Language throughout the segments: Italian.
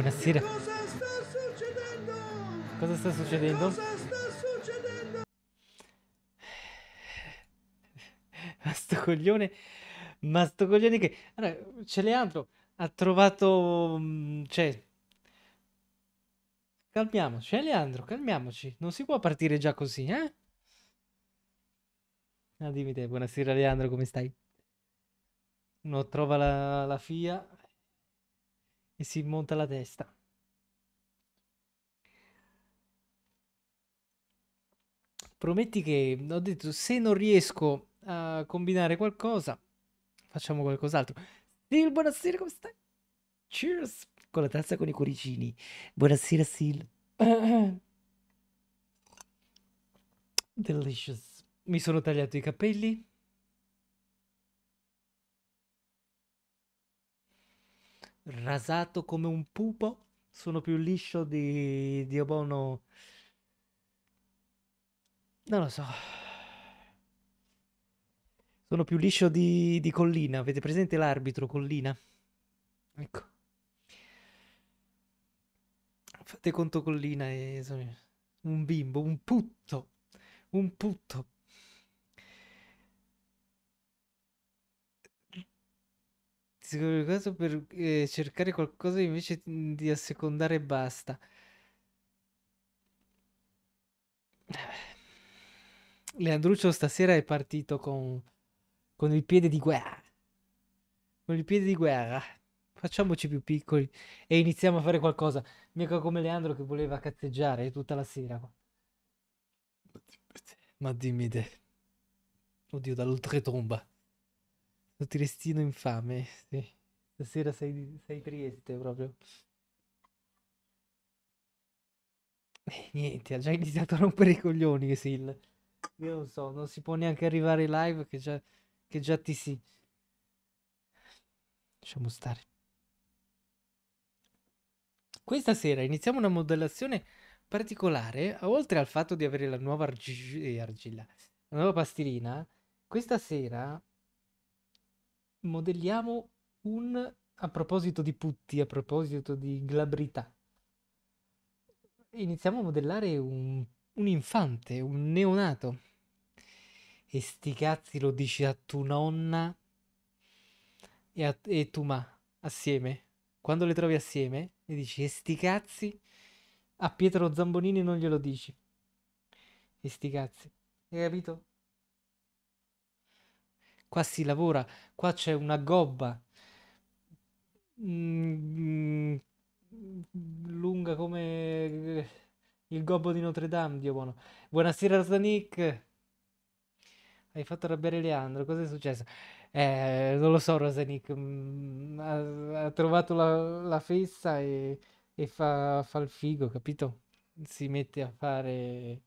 Buonasera. Cosa sta succedendo? Cosa sta succedendo? Cosa sta succedendo? Ma sto coglione. Ma sto coglione che. Allora, c'è Leandro. Ha trovato. Mm, cioè. Calmiamoci, Leandro, calmiamoci. Non si può partire già così, eh? Ah, dimmi te, buonasera Leandro, come stai? Non trova la, la FIA e si monta la testa. Prometti che ho detto se non riesco a combinare qualcosa, facciamo qualcos'altro. Sil, buonasera, come stai? Cheers! Con la tazza con i cuoricini. Buonasera, Sil. Delicious. Mi sono tagliato i capelli. rasato come un pupo, sono più liscio di, di Obono. Non lo so. Sono più liscio di, di Collina. Avete presente l'arbitro Collina? Ecco. Fate conto Collina e sono un bimbo, un putto, un putto. scorreggiato per eh, cercare qualcosa invece mhmm, di assecondare basta. Eh, Leandruccio stasera è partito con, con il piede di guerra. Con il piede di guerra. Facciamoci più piccoli e iniziamo a fare qualcosa. Mica come Leandro che voleva cazzeggiare tutta la sera. Ma dimmi te. Oddio, dall'oltretomba. Lo triestino infame, sì. Stasera sei, sei Trieste proprio. Eh, niente, ha già iniziato a rompere i coglioni, Sil. Io non so, non si può neanche arrivare live che già, che già ti si... Lasciamo stare. Questa sera iniziamo una modellazione particolare, oltre al fatto di avere la nuova eh, argilla, la nuova pastilina, questa sera modelliamo un... A proposito di putti, a proposito di glabrità, iniziamo a modellare un, un infante, un neonato. E sti cazzi lo dici a tu nonna e, a, e tu ma, assieme. Quando le trovi assieme, e dici e sti cazzi, a Pietro Zambonini non glielo dici. E sti cazzi. Hai capito? qua si lavora, qua c'è una gobba mm, mm lunga come eh, il gobbo di Notre Dame, Dio buono. Buonasera Rosanic, hai fatto arrabbiare Leandro, cosa è successo? Eh, non lo so Rosanic, mm, ha, ha, trovato la, la fessa e, e fa, fa il figo, capito? Si mette a fare...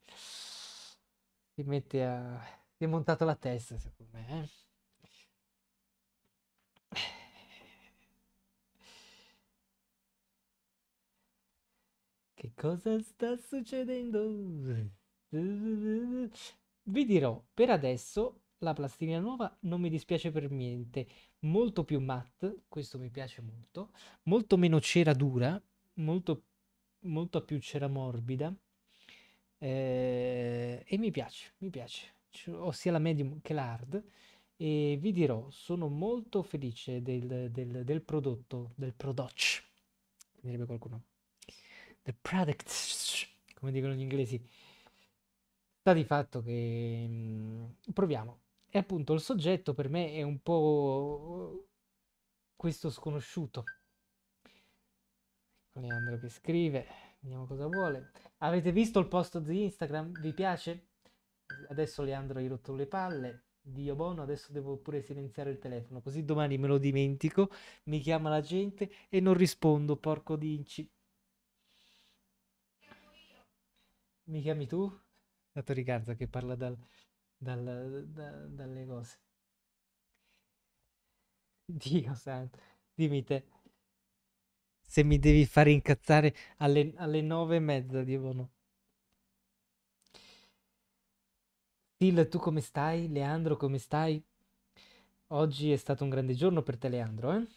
Si mette a... Si è montato la testa, secondo me. Eh? Che cosa sta succedendo? Vi dirò, per adesso la plastilina nuova non mi dispiace per niente. Molto più matte, questo mi piace molto. Molto meno cera dura, molto, molto più cera morbida. Eh, e mi piace, mi piace. Ho sia la medium che la hard. E vi dirò, sono molto felice del, del, del prodotto, del prodotto, direbbe qualcuno. The product, come dicono gli inglesi, sta di fatto che mm, proviamo. E appunto il soggetto per me è un po' questo sconosciuto. Leandro che scrive, vediamo cosa vuole. Avete visto il post di Instagram? Vi piace? Adesso Leandro hai rotto le palle. Dio buono, adesso devo pure silenziare il telefono, così domani me lo dimentico, mi chiama la gente e non rispondo, porco d'inci. Mi chiami tu? Dato Ricardo che parla dal, dal, da, dalle cose. Dio santo, dimmi te. Se mi devi fare incazzare alle, alle nove e mezza, dicono. Till, tu come stai? Leandro, come stai? Oggi è stato un grande giorno per te, Leandro, eh?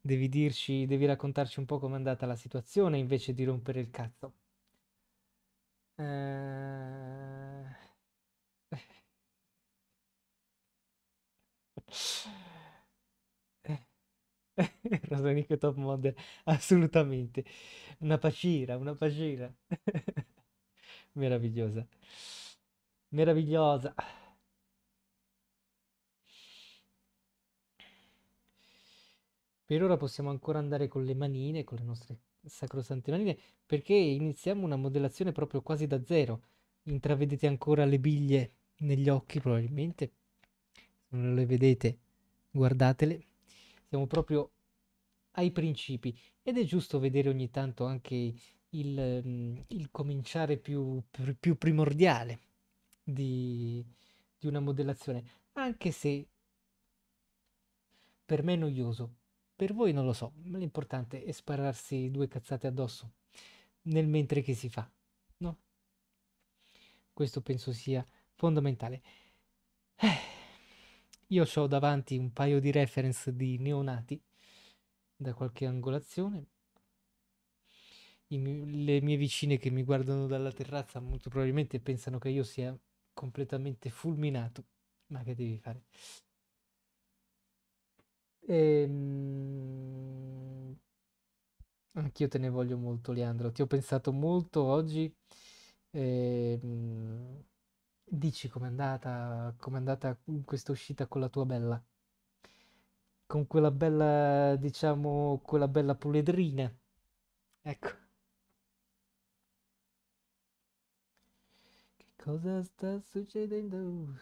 Devi dirci, devi raccontarci un po' com'è andata la situazione invece di rompere il cazzo. Eh... Rosanico top model, assolutamente. Una paciera, una paciera. Meravigliosa. Meravigliosa. Per ora possiamo ancora andare con le manine, con le nostre sacrosante manine, perché iniziamo una modellazione proprio quasi da zero. Intravedete ancora le biglie negli occhi probabilmente, se non le vedete guardatele. Siamo proprio ai principi ed è giusto vedere ogni tanto anche il, mm, il cominciare più, più primordiale di, di una modellazione, anche se per me è noioso per voi non lo so, ma l'importante è spararsi due cazzate addosso nel mentre che si fa, no? Questo penso sia fondamentale. Eh, io ho davanti un paio di reference di neonati da qualche angolazione. Mi- le mie vicine che mi guardano dalla terrazza molto probabilmente pensano che io sia completamente fulminato. Ma che devi fare? Ehm... Anch'io te ne voglio molto, Leandro. Ti ho pensato molto oggi. Ehm... Dici com'è andata, com'è andata questa uscita con la tua bella? Con quella bella, diciamo, quella bella puledrina. Ecco. cosa sta succedendo?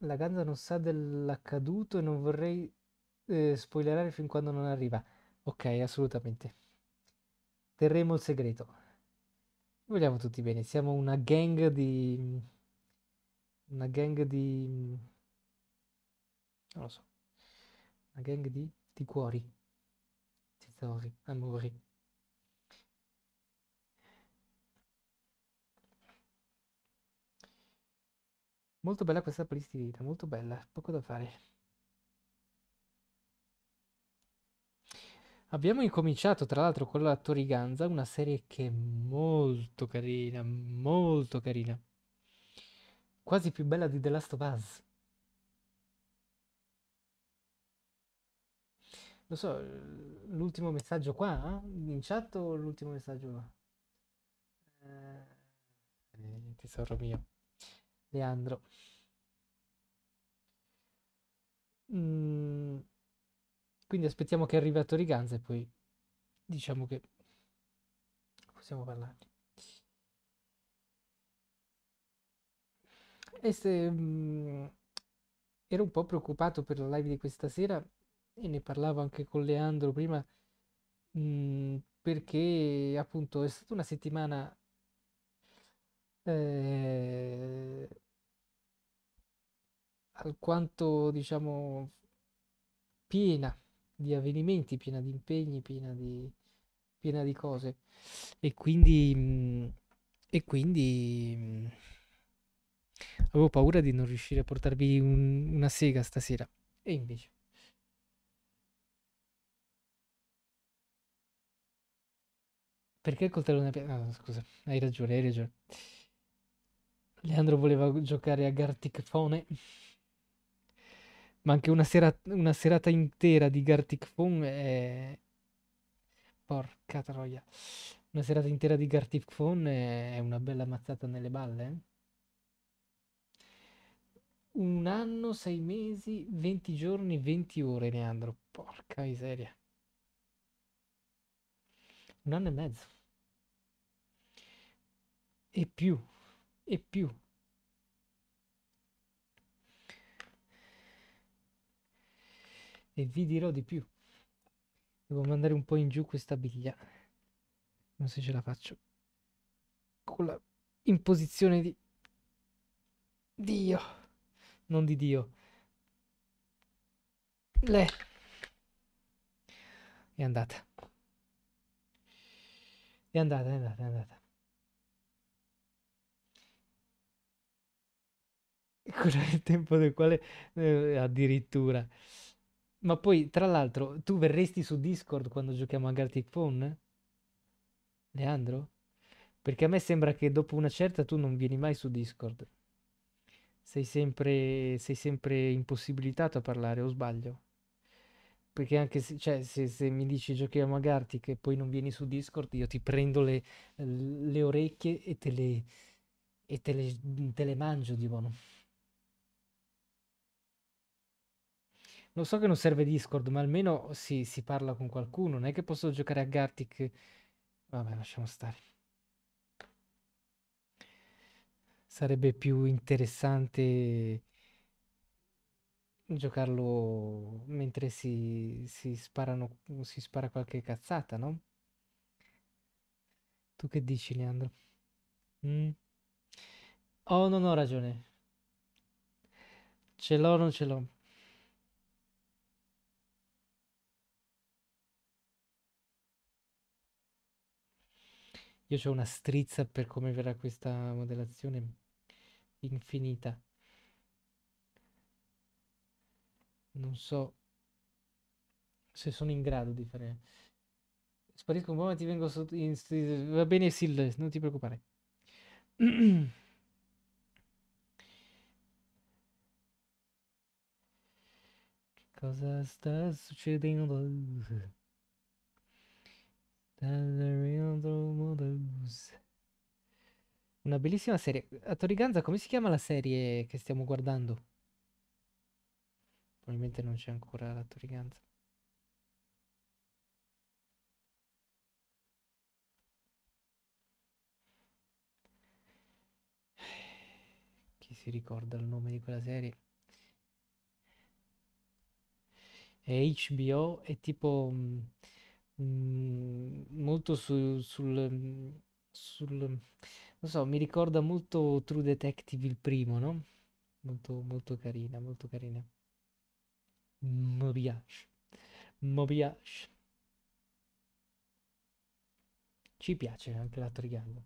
La Ganza non sa dell'accaduto e non vorrei eh, spoilerare fin quando non arriva. Ok, assolutamente. Terremo il segreto. Vogliamo tutti bene, siamo una gang di... Una gang di... Non lo so. Una gang di... di cuori. Tesori, amori. Molto bella questa playlist di vita, molto bella, poco da fare. Abbiamo incominciato tra l'altro con la Toriganza, una serie che è molto carina, molto carina. Quasi più bella di The Last of Us. Lo so, l'ultimo messaggio qua, eh? in chat o l'ultimo messaggio qua? Eh, tesoro mio. Leandro. Mm, quindi aspettiamo che arrivi a Toriganza e poi diciamo che possiamo parlarne. E se, mm, ero un po' preoccupato per la live di questa sera e ne parlavo anche con Leandro prima mh, mm, perché appunto è stata una settimana eh, alquanto diciamo piena di avvenimenti, piena di impegni, piena di, piena di cose. E quindi, mm, e quindi mm, avevo paura di non riuscire a portarvi un, una sega stasera. E invece. Perché il coltello nella piazza? No, ah, scusa, hai ragione, hai ragione. Leandro voleva giocare a Gartic Fone ma anche una, sera, una serata intera di Gartic Phone è... Porca troia. Una serata intera di Gartic Phone è una bella mazzata nelle balle. Eh? Un anno, sei mesi, venti giorni, venti ore, Neandro. Porca miseria. Un anno e mezzo. E più. E più. E vi dirò di più. Devo mandare un po' in giù questa biglia. Non so se ce la faccio. Con la... imposizione di... Dio. Non di Dio. Le. È andata. È andata, è andata, è andata. Quello è il tempo del quale... Eh, addirittura... Ma poi, tra l'altro, tu verresti su Discord quando giochiamo a Gartic Phone? Leandro? Perché a me sembra che dopo una certa tu non vieni mai su Discord. Sei sempre, sei sempre impossibilitato a parlare, o sbaglio? Perché anche se, cioè, se, se mi dici giochiamo a Gartic e poi non vieni su Discord, io ti prendo le, le orecchie e te le, e te le, te le mangio di buono. Lo so che non serve Discord, ma almeno si, si parla con qualcuno. Non è che posso giocare a Gartic. Vabbè, lasciamo stare. Sarebbe più interessante giocarlo mentre si, si, sparano, si spara qualche cazzata, no? Tu che dici, Leandro? Mm. Oh, non ho ragione. Ce l'ho, non ce l'ho. Io ho una strizza per come verrà questa modellazione infinita. Non so se sono in grado di fare. Sparisco un po', ma ti vengo sotto. In... Va bene, Sil, non ti preoccupare. che cosa sta succedendo? Una bellissima serie. A Toriganza come si chiama la serie che stiamo guardando? Probabilmente non c'è ancora la Toriganza. Chi si ricorda il nome di quella serie? È HBO, è tipo... Mh, mm, Mm, molto su- sul, sul, non so, mi ricorda molto True Detective il primo, no? Molto, molto carina, molto carina. Mi piace, mi piace. Ci piace anche la Toriganza.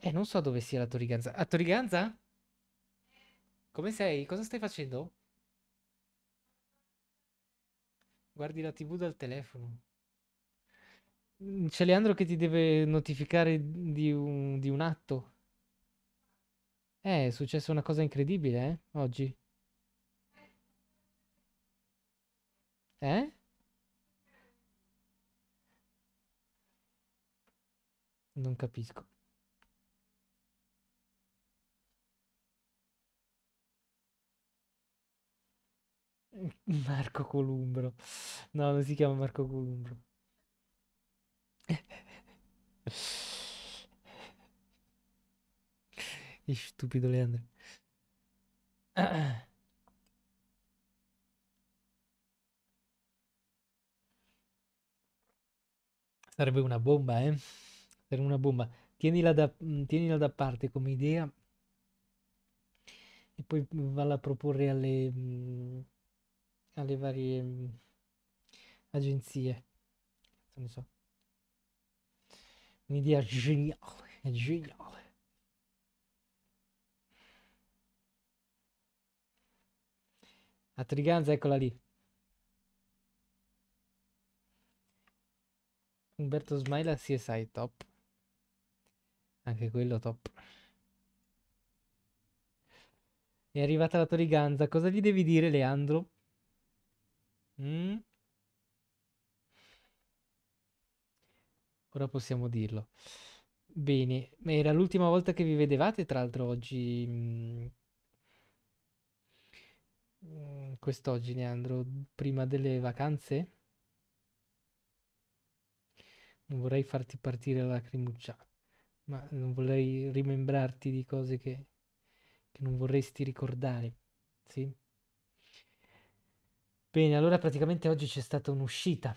Eh, non so dove sia la Toriganza. A Toriganza? Come sei? Cosa stai facendo? Guardi la TV dal telefono. C'è Leandro che ti deve notificare di un, di un atto. Eh, è successa una cosa incredibile, eh, oggi. Eh? Non capisco. Marco Columbro. No, non si chiama Marco Columbro. Che stupido Leandro. Sarebbe una bomba, eh? Sarebbe una bomba. Tienila da, mm, tienila da parte come idea e poi valla a proporre alle mm, alle varie mh, mm, agenzie. Non so. Un'idea geniale, è geniale. A Triganza, eccola lì. Umberto Smaila sai top. Anche quello top. È arrivata la Toriganza. Cosa gli devi dire, Leandro? Mm? Ora possiamo dirlo. Bene, ma era l'ultima volta che vi vedevate, tra l'altro oggi... Mm, quest'oggi, Neandro, prima delle vacanze? Non vorrei farti partire la lacrimuccia, ma non vorrei rimembrarti di cose che, che non vorresti ricordare, sì? Bene, allora praticamente oggi c'è stata un'uscita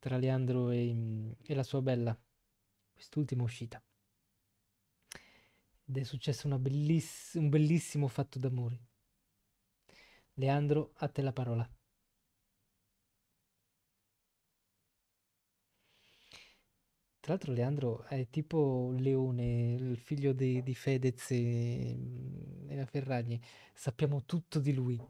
tra Leandro e, mm, e la sua bella, quest'ultima uscita. Ed è successo belliss- un bellissimo fatto d'amore. Leandro, a te la parola. Tra l'altro Leandro è tipo Leone, il figlio di, di Fedez e, mm, e la Ferragni. Sappiamo tutto di lui.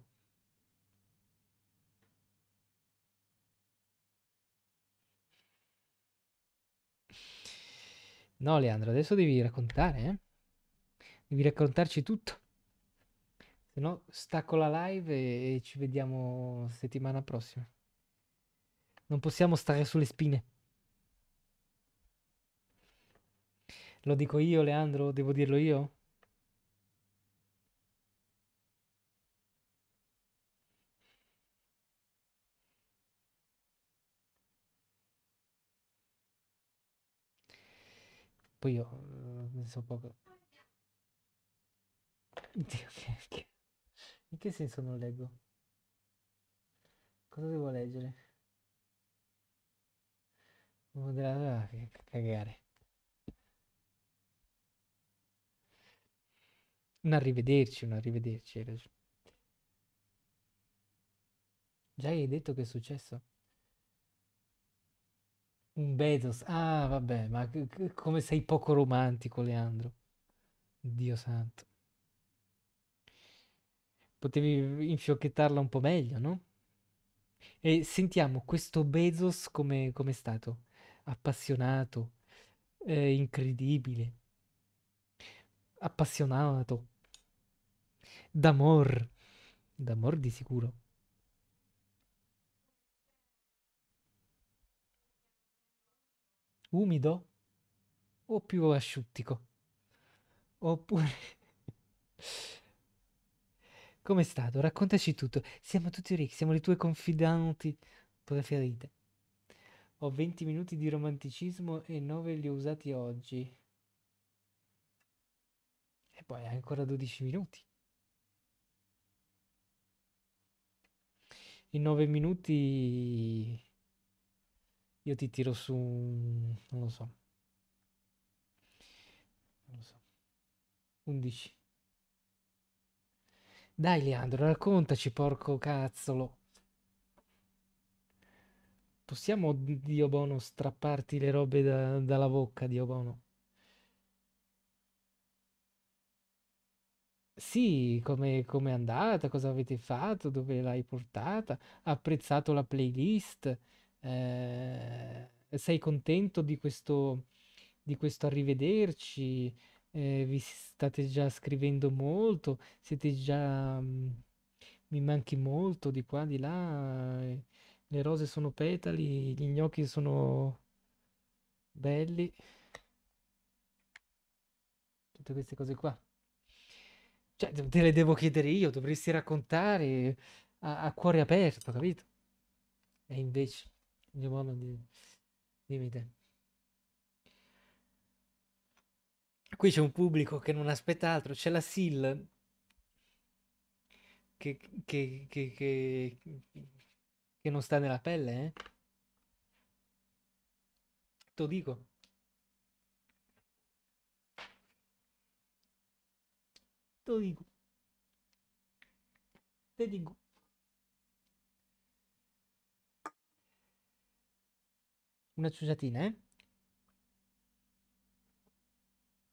No, Leandro, adesso devi raccontare, eh? Devi raccontarci tutto. Se no, stacco la live e, e ci vediamo settimana prossima. Non possiamo stare sulle spine. Lo dico io, Leandro? Devo dirlo io? Poi io mm, ne so poco. Dio, che, che... In che senso non leggo? Cosa devo leggere? Moderatore, che cagare. Un arrivederci, un arrivederci. Già hai detto che è successo? Bezos. Ah, vabbè, ma come sei poco romantico, Leandro. Dio santo. Potevi infiocchettarla un po' meglio, no? E sentiamo questo Bezos come come è stato? Appassionato, eh, incredibile, appassionato, d'amor, d'amor di sicuro. umido o più asciuttico. Oppure... Com'è stato? Raccontaci tutto. Siamo tutti ricchi, siamo le tue confidanti preferite. Ho 20 minuti di romanticismo e 9 li ho usati oggi. E poi hai ancora 12 minuti. In 9 minuti io ti tiro su, non lo so, non lo so, 11. Dai Leandro, raccontaci, porco cazzolo. Possiamo, Dio Bono, strapparti le robe da, dalla bocca, Dio Bono? Sì, come è andata, cosa avete fatto, dove l'hai portata, ha apprezzato la playlist, eh, sei contento di questo, di questo arrivederci, eh, vi state già scrivendo molto, siete già... Mm, mi manchi molto di qua, di là, le rose sono petali, gli gnocchi sono belli, tutte queste cose qua. Cioè, te le devo chiedere io, dovresti raccontare a, a cuore aperto, capito? E invece... Şimdi bana dimmi, dimmi Qui c'è un pubblico che non aspetta altro, c'è la SIL che, che, che, che, che non sta nella pelle, eh? Te lo dico. Te lo dico. Te dico. Una ciusatina, eh?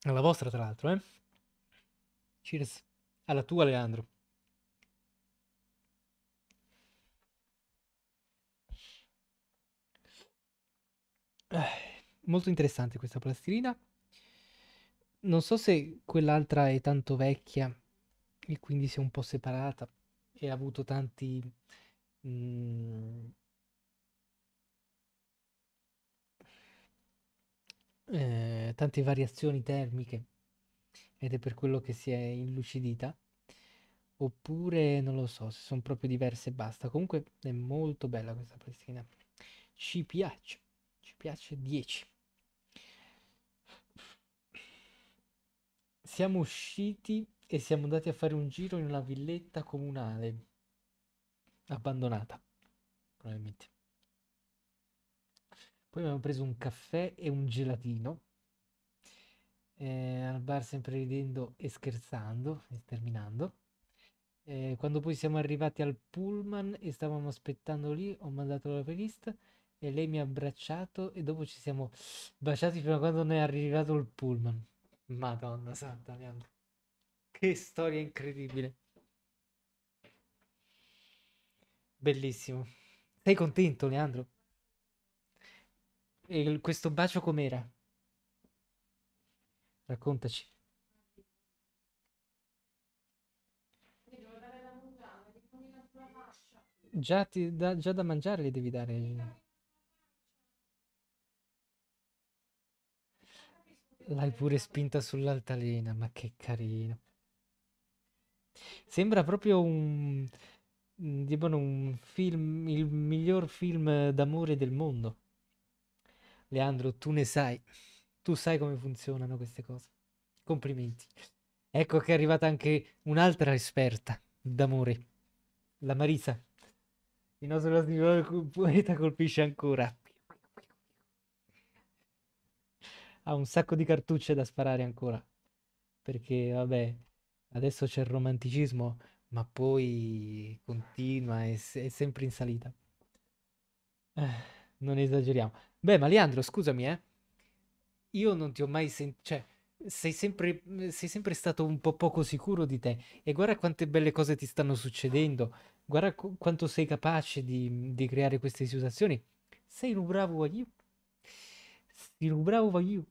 Alla vostra, tra l'altro, eh? Cheers. Alla tua, Leandro. Eh, molto interessante questa plastilina. Non so se quell'altra è tanto vecchia e quindi si è un po' separata e ha avuto tanti... Mh, mm, Eh, tante variazioni termiche ed è per quello che si è illucidita oppure non lo so se sono proprio diverse e basta comunque è molto bella questa prestina ci piace ci piace 10 siamo usciti e siamo andati a fare un giro in una villetta comunale abbandonata probabilmente poi abbiamo preso un caffè e un gelatino. Eh, al bar sempre ridendo e scherzando e terminando. Eh, quando poi siamo arrivati al pullman e stavamo aspettando lì, ho mandato la playlist e lei mi ha abbracciato e dopo ci siamo baciati fino a quando non è arrivato il pullman. Madonna santa, Leandro. Che storia incredibile. Bellissimo. Sei contento, Leandro? E questo bacio com'era? Raccontaci. Già, ti, da, già da mangiare li devi dare. Eh. L'hai pure spinta sull'altalena, ma che carino. Sembra proprio un, un, film, il miglior film d'amore del mondo. Leandro, tu ne sai. Tu sai come funzionano queste cose. Complimenti. Ecco che è arrivata anche un'altra esperta d'amore, la Marisa. Il nostro poeta colpisce ancora. Ha un sacco di cartucce da sparare ancora. Perché, vabbè, adesso c'è il romanticismo, ma poi continua, è, è sempre in salita. Eh, non esageriamo. Beh, ma Leandro, scusami, eh. Io non ti ho mai sentito... Cioè, sei sempre, sei sempre stato un po' poco sicuro di te. E guarda quante belle cose ti stanno succedendo. Guarda qu- quanto sei capace di, di creare queste situazioni. Sei un bravo Wagyu. Sei un bravo Wagyu.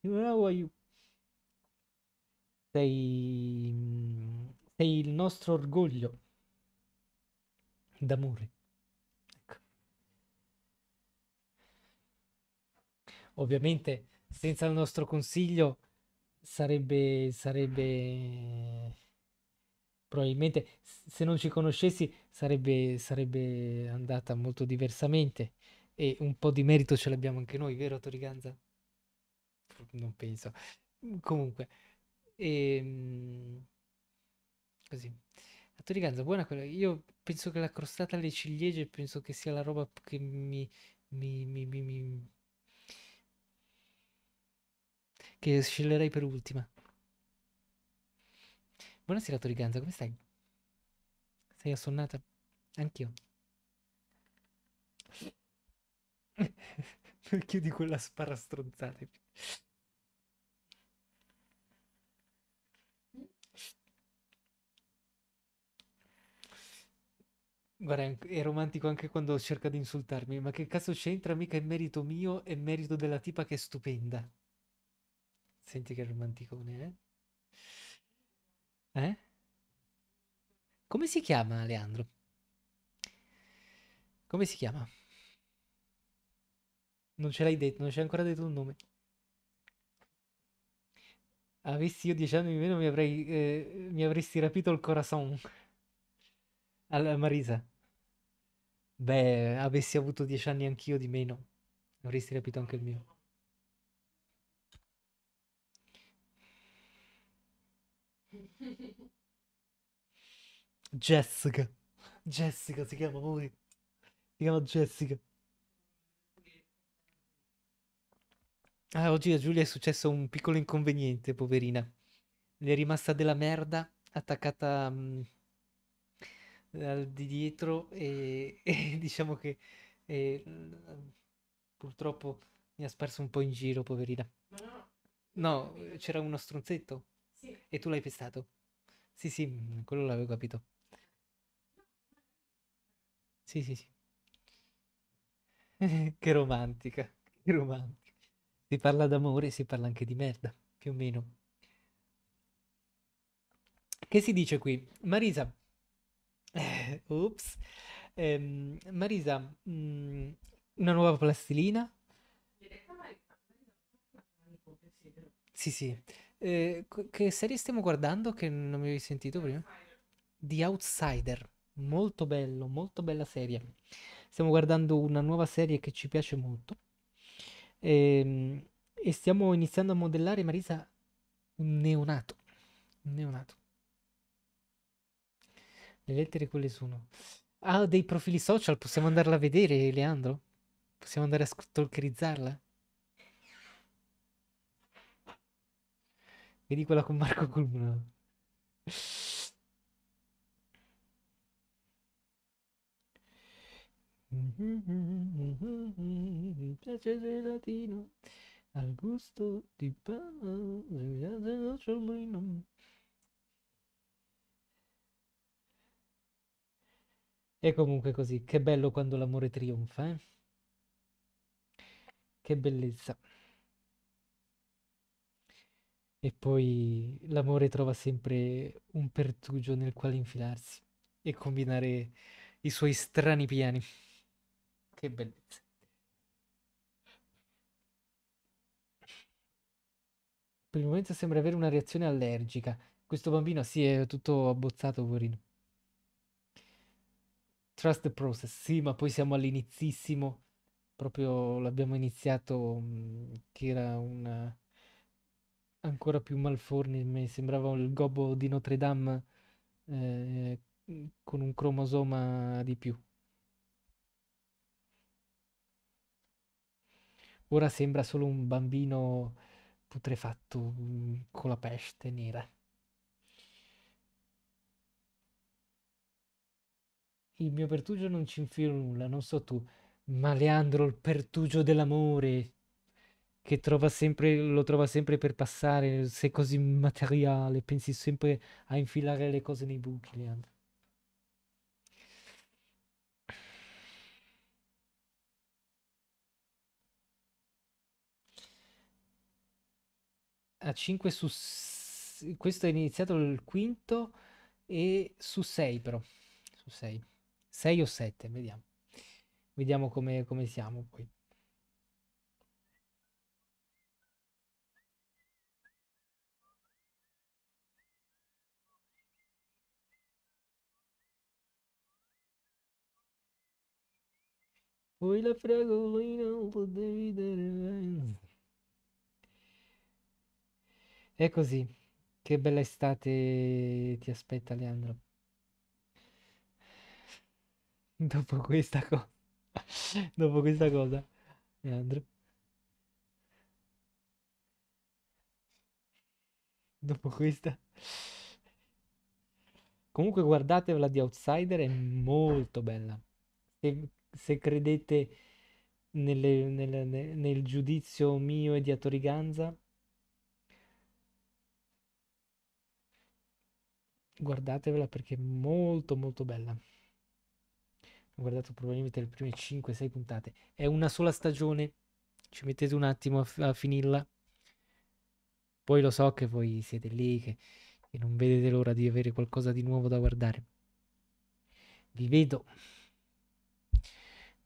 Sei un bravo Wagyu. Sei, sei il nostro orgoglio d'amore. Ovviamente senza il nostro consiglio sarebbe, sarebbe probabilmente se non ci conoscessi sarebbe, sarebbe andata molto diversamente e un po' di merito ce l'abbiamo anche noi, vero Toriganza? Non penso. Comunque, e, ehm, così. A Toriganza, buona quella. Io penso che la crostata alle ciliegie penso che sia la roba che mi, mi, mi, mi che sceglierei per ultima. Buonasera Toriganza, come stai? Sei assonnata? Anch'io. Perché di quella spara stronzata? Guarda, è romantico anche quando cerca di insultarmi, ma che cazzo c'entra? Mica è merito mio, e merito della tipa che è stupenda. Senti che romanticone, eh? Eh? Come si chiama, Leandro? Come si chiama? Non ce l'hai detto, non c'è ancora detto un nome. Avessi io dieci anni di meno mi, avrei, eh, mi avresti rapito il corazon. Alla Marisa. Beh, avessi avuto dieci anni anch'io di meno, avresti rapito anche il mio. Jessica. Jessica si chiama lui. Si chiama Jessica. Ah, oggi a Giulia è successo un piccolo inconveniente, poverina. Le è rimasta della merda attaccata mh, mm, di dietro e, e diciamo che e, mm, purtroppo mi ha sparso un po' in giro, poverina. No, c'era uno stronzetto. E tu l'hai pestato? Sì, sì, mm, quello l'avevo capito. Sì, sì, sì. che romantica, che romantica. Si parla d'amore, si parla anche di merda, più o meno. Che si dice qui? Marisa, Ups. Eh, Marisa, mh, mm, una nuova plastilina? Sì, sì. Eh, che serie stiamo guardando che non mi avevi sentito prima? The Outsider. Molto bello, molto bella serie. Stiamo guardando una nuova serie che ci piace molto. E, ehm, e stiamo iniziando a modellare Marisa un neonato. Un neonato. Le lettere quelle sono? Ha ah, dei profili social, possiamo andarla a vedere, Leandro? Possiamo andare a stalkerizzarla? Vedi quella con Marco Culmino. Piacere latino al gusto di pane. E comunque così, che bello quando l'amore trionfa, eh? Che bellezza. E poi l'amore trova sempre un pertugio nel quale infilarsi e combinare i suoi strani piani. Che bellezza. Per il momento sembra avere una reazione allergica. Questo bambino si sì, è tutto abbozzato, poverino. Trust the process, sì, ma poi siamo all'inizissimo. Proprio l'abbiamo iniziato che era una ancora più malformi, mi sembrava il gobbo di Notre Dame eh, mm, con un cromosoma di più. Ora sembra solo un bambino putrefatto mm, con la peste nera. Il mio pertugio non ci infila nulla, non so tu, ma Leandro il pertugio dell'amore che trova sempre, lo trova sempre per passare, sei così materiale, pensi sempre a infilare le cose nei buchi, Leandro. A 5 su... questo è iniziato il quinto e su 6 però, su 6. 6 o 7, vediamo. Vediamo come, come siamo poi. Poi la fragolina non potevi dare. E così. Che bella estate ti aspetta, Leandro. Dopo questa cosa. Dopo questa cosa, Leandro. Dopo questa. Comunque guardate la di Outsider, è molto bella. Se se credete nelle, nel, nel giudizio mio e di Atoriganza, guardatevela perché è molto molto bella. Ho guardato probabilmente le prime 5-6 puntate. È una sola stagione, ci mettete un attimo a, f- a finirla. Poi lo so che voi siete lì, che, che non vedete l'ora di avere qualcosa di nuovo da guardare. Vi vedo.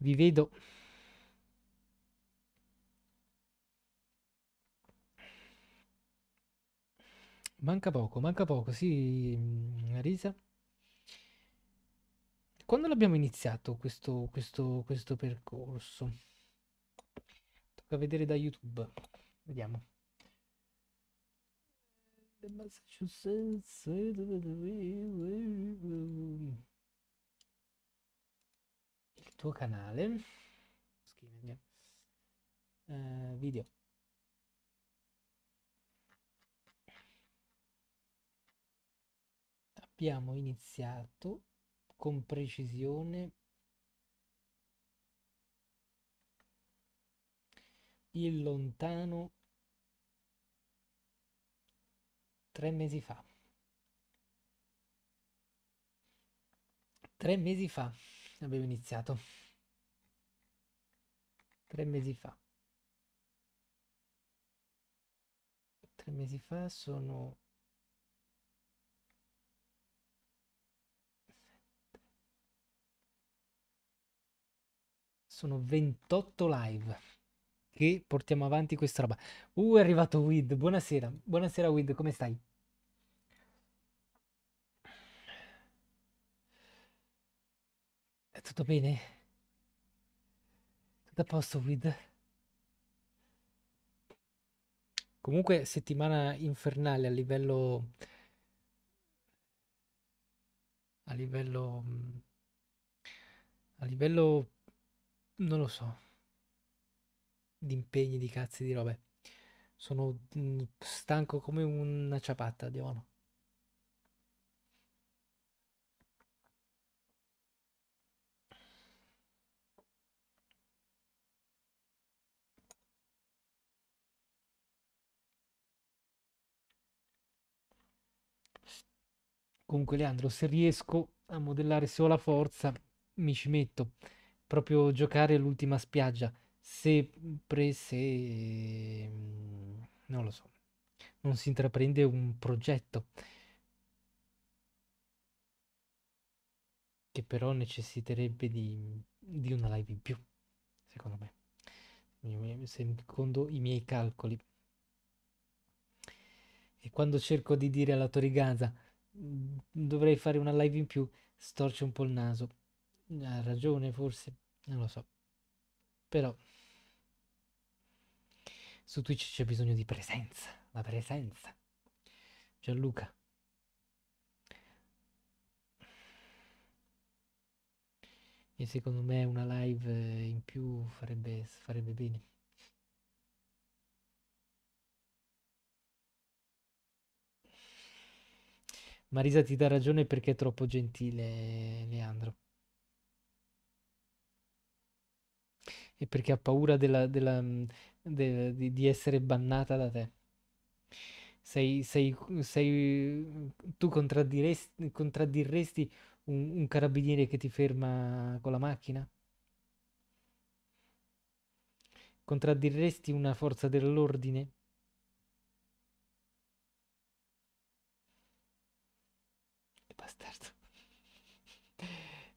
Vi vedo. Manca poco, manca poco, sì, Marisa. Mm, Quando l'abbiamo iniziato questo, questo, questo percorso? Tocca vedere da YouTube. Vediamo. The Massachusetts tuo canale. Scrivi, eh, video. Abbiamo iniziato con precisione il lontano tre mesi fa. Tre mesi fa abbiamo iniziato. Tre mesi fa. Tre mesi fa sono... Sono 28 live che portiamo avanti questa roba. Uh, è arrivato Wid. Buonasera. Buonasera Wid, come stai? tutto bene? Tutto a posto, Wid? Comunque settimana infernale a livello... A livello... Mm, a livello... Non lo so. Di impegni, di cazzi, di robe. Sono mm, stanco come una ciabatta, Diono. Comunque Leandro, se riesco a modellare solo la forza, mi ci metto. Proprio giocare l'ultima spiaggia. Se, se... Mm, non lo so. Non si intraprende un progetto. Che però necessiterebbe di, di una live in più, secondo me secondo i miei calcoli. E quando cerco di dire alla Toriganza Mm, dovrei fare una live in più, storce un po' il naso. Ha ragione forse, non lo so. Però su Twitch c'è bisogno di presenza, la presenza. Gianluca. E secondo me una live in più farebbe, farebbe bene. Marisa ti dà ragione perché è troppo gentile, Leandro. E perché ha paura della, della, mm, de, de, di essere bannata da te. Sei, sei, sei, mm, tu contraddiresti un, un carabiniere che ti ferma con la macchina? Contraddiresti una forza dell'ordine? bastard.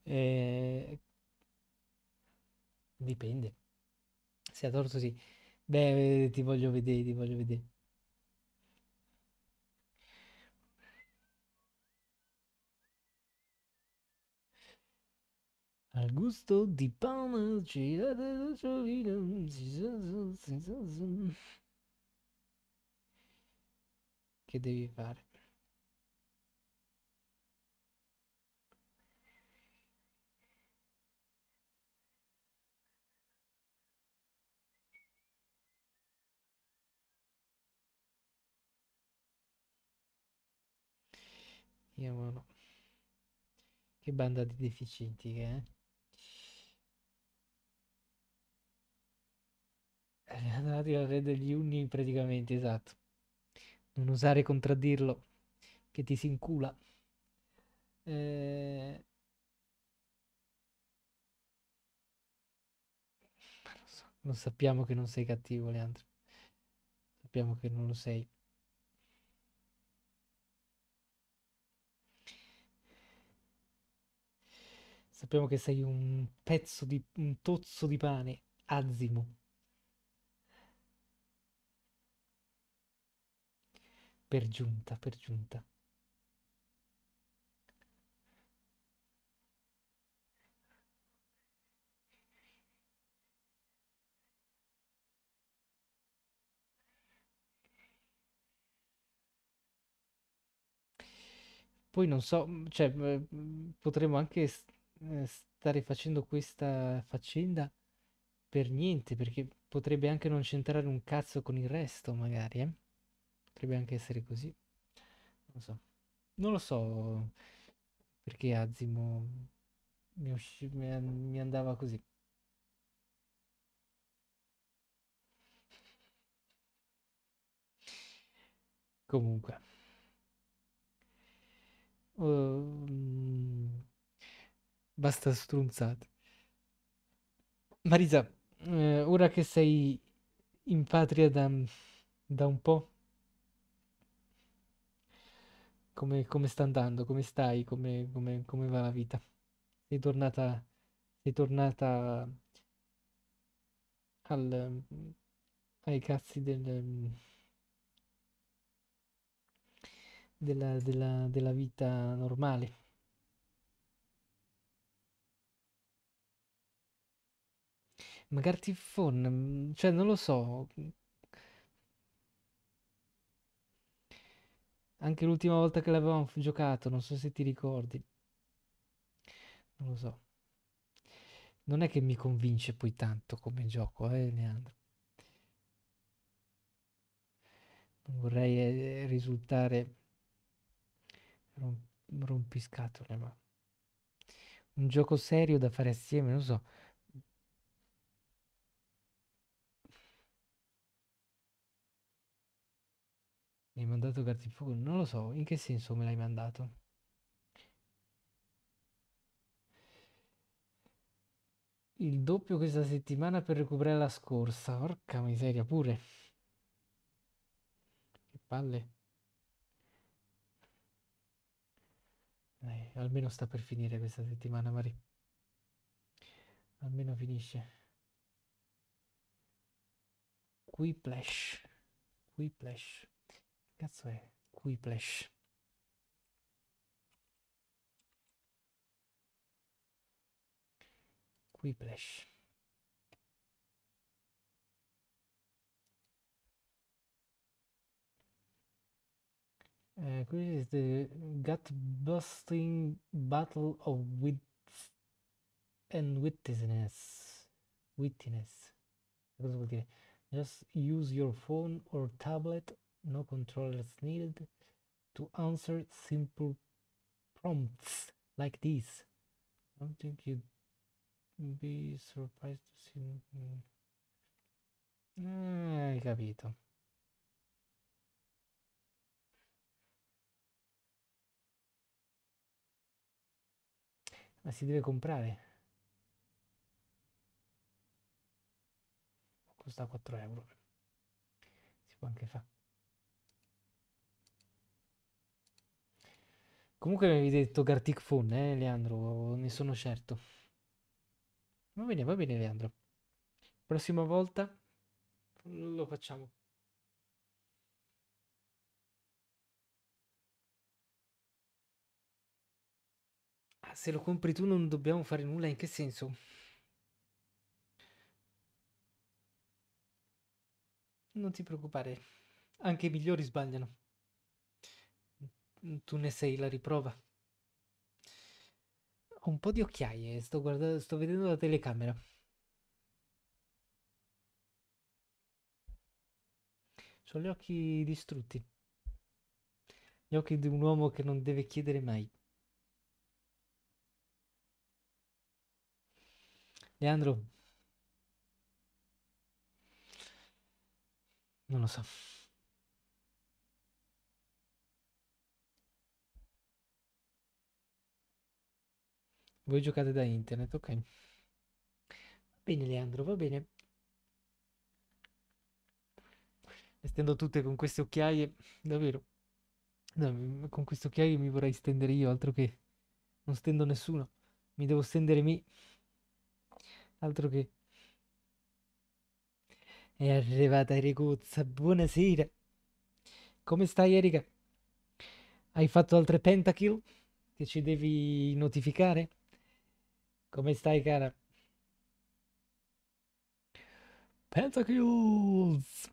Eh, dipende. Se ha sì. Beh, eh, ti voglio vedere, ti voglio vedere. Al gusto di pana ci da Che devi fare? Diamolo. Che banda di deficienti che è. Andati al re degli unni praticamente, esatto. Non osare contraddirlo, che ti si incula. Eh... Lo non sappiamo che non sei cattivo, Leandro. Sappiamo che non lo sei. Sappiamo che sei un pezzo di un tozzo di pane, azimo. Per giunta, per giunta. Poi non so, cioè, potremmo anche eh, stare facendo questa faccenda per niente, perché potrebbe anche non c'entrare un cazzo con il resto, magari, eh? Potrebbe anche essere così. Non lo so. Non lo so perché Azimo mi, usci- mi andava così. Comunque. Uh, Basta strunzate. Marisa, eh, ora che sei in patria da, da un po', come, come, sta andando? Come stai? Come, come, come va la vita? Sei tornata, sei tornata al, ai cazzi del, della, della, della vita normale. Magari Tifon, mm, cioè non lo so. Anche l'ultima volta che l'avevamo giocato, non so se ti ricordi. Non lo so. Non è che mi convince poi tanto come gioco, eh, Leandro. Non vorrei eh, risultare risultare rompiscatole, ma un gioco serio da fare assieme, non so. Mi hai mandato Fuoco? Non lo so, in che senso me l'hai mandato? Il doppio questa settimana per recuperare la scorsa. Porca miseria pure. Che palle. Dai, eh, almeno sta per finire questa settimana, Mari. Almeno finisce. Qui plash. Qui plash. Cazzo è Quiplash? Quiplash. Uh, Quiplash is the gut-busting battle of wit and wittiness. Wittiness. Just use your phone or tablet no controllers needed to answer simple prompts like this. Something you'd be surprised to see. Mm. Ah, hai capito. Ma si deve comprare. Costa 4 euro. Si può anche fare. Comunque mi avevi detto Gartic Fun, eh, Leandro, ne sono certo. Va bene, va bene, Leandro. Prossima volta lo facciamo. Ah, se lo compri tu non dobbiamo fare nulla, in che senso? Non ti preoccupare, anche i migliori sbagliano tu ne sei la riprova. Ho un po' di occhiaie, sto, guardando, sto vedendo la telecamera. Sono gli occhi distrutti. Gli occhi di un uomo che non deve chiedere mai. Leandro. Non lo so. Voi giocate da internet, ok. Va bene Leandro, va bene. Le stendo tutte con queste occhiaie, davvero. No, con queste occhiaie mi vorrei stendere io, altro che non stendo nessuno. Mi devo stendere me. Altro che... È arrivata Ericuzza, buonasera. Come stai Erika? Hai fatto altre pentakill che ci devi notificare? Come stai, cara? Pentacles!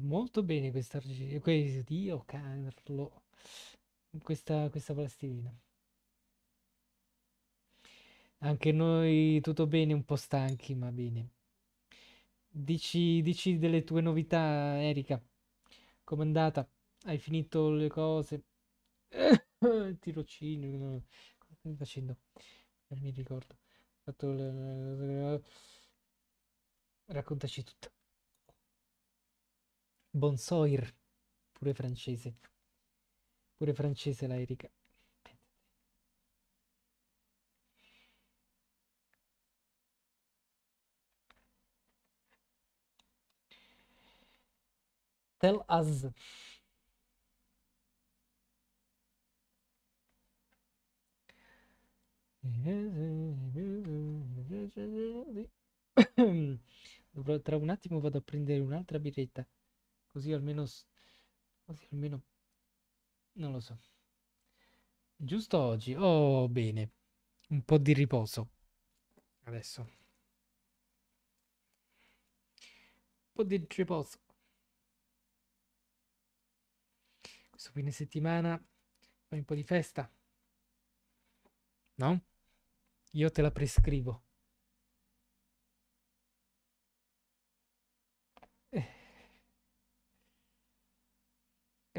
molto bene questa argilla, questo, Dio Carlo, questa, questa plastilina. Anche noi tutto bene, un po' stanchi, ma bene. Dici, dici delle tue novità, Erika. Com'è andata? Hai finito le cose? Il tirocinio, cosa stai facendo? Non mi ricordo. Fatto le... Raccontaci tutto. Bonsoir, pure francese. Pure francese la Erika. Tell us. Tra un attimo vado a prendere un'altra birretta. Così almeno... Così almeno... Non lo so. Giusto oggi. Oh, bene. Un po' di riposo. Adesso. Un po' di riposo. Questo fine settimana fai un po' di festa. No? Io te la prescrivo.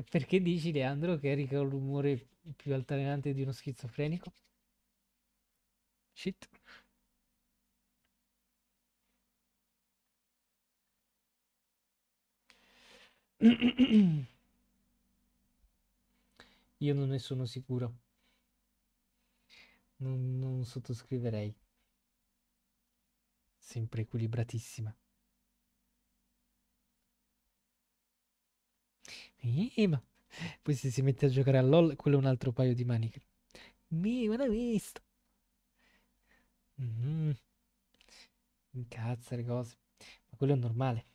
Perché dici, Leandro, che Erika ha un rumore più altalenante di uno schizofrenico? Shit. Io non ne sono sicuro. Non, non sottoscriverei. Sempre equilibratissima. Mima. Poi se si mette a giocare a LOL, quello è un altro paio di maniche. Mima, l'hai visto? Mm. Cazzo, le cose. Ma quello è normale.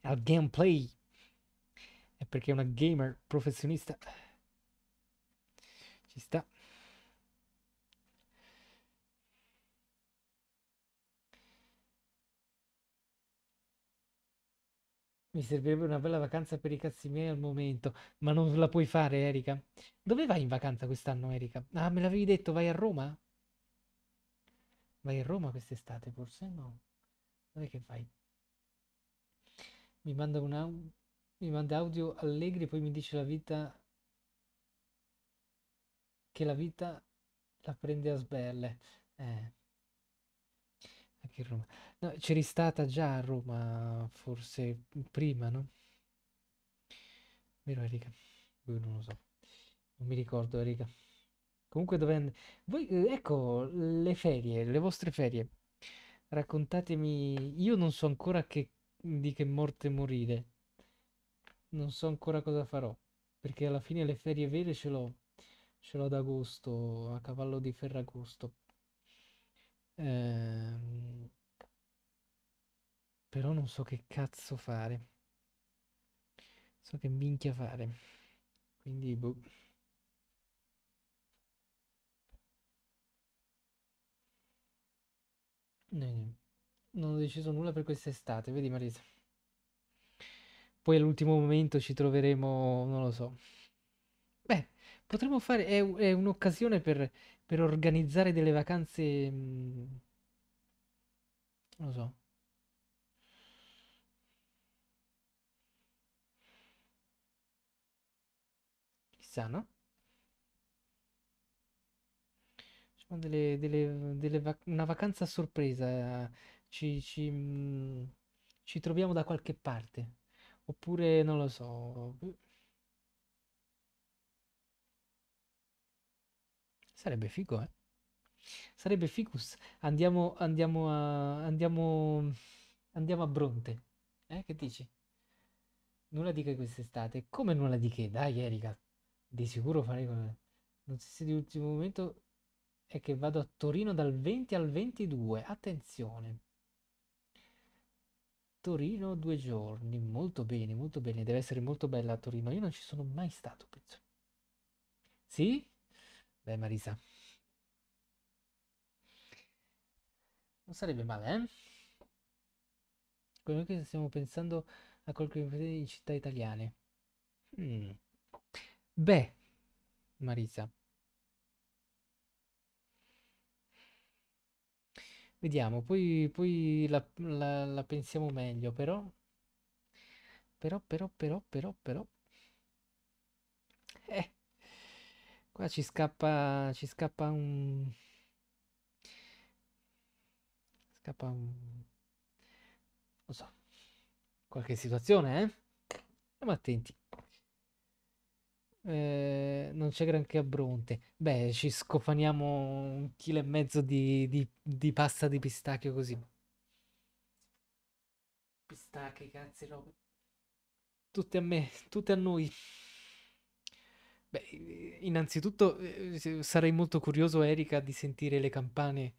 È al gameplay. È perché è una gamer professionista. Ci sta. Mi servirebbe una bella vacanza per i cazzi miei al momento, ma non la puoi fare, Erika. Dove vai in vacanza quest'anno, Erika? Ah, me l'avevi detto, vai a Roma? Vai a Roma quest'estate, forse? No. Dov'è che vai? Mi manda, una, mi manda audio allegri, poi mi dice la vita... che la vita la prende a sberle. Eh. Anche Roma. No, c'eri stata già a Roma, forse prima, no? Vero Erika? Lui boh, non lo so. Non mi ricordo Erika. Comunque dove and- Voi, eh, ecco, le ferie, le vostre ferie. Raccontatemi, io non so ancora che, di che morte morire. Non so ancora cosa farò, perché alla fine le ferie vere ce l'ho. Ce l'ho ad agosto, a cavallo di Ferragosto. Ehm però non so che cazzo fare. So che minchia fare. Quindi, boh. Non ho deciso nulla per quest'estate, vedi Marisa. Poi all'ultimo momento ci troveremo, non lo so. Beh, potremmo fare, è, è un'occasione per, per, organizzare delle vacanze, mh, mm, non lo so, chissà, no? Facciamo delle, delle, delle vac- una vacanza a sorpresa, eh. ci, ci, mm, ci troviamo da qualche parte, oppure non lo so. Eh. Sarebbe figo, eh? Sarebbe ficus. Andiamo, andiamo a, andiamo, andiamo a Bronte. Eh, che dici? Nulla di che quest'estate. Come nulla di che? Dai, Erika. Di sicuro farei con... Notizia di ultimo momento è che vado a Torino dal 20 al 22. Attenzione. Torino due giorni. Molto bene, molto bene. Deve essere molto bella a Torino. Io non ci sono mai stato, penso. Sì? Beh, Marisa. Non sarebbe male, eh? Quello che stiamo pensando a qualche città italiane. hmm. Beh, Marisa. Vediamo, poi, poi la, la, la pensiamo meglio, però... Però, però, però, però, però... Eh, qua ci scappa, ci scappa un... Scappa un... Non so, qualche situazione, eh? Stiamo attenti. Ehm, non c'è granché a Bronte. Beh, ci scofaniamo un chilo e mezzo di, di, di pasta di pistacchio così. Pistacchi, cazzi, robe. Tutte a me, tutte a noi. Beh, innanzitutto eh, sarei molto curioso, Erika, di sentire le campane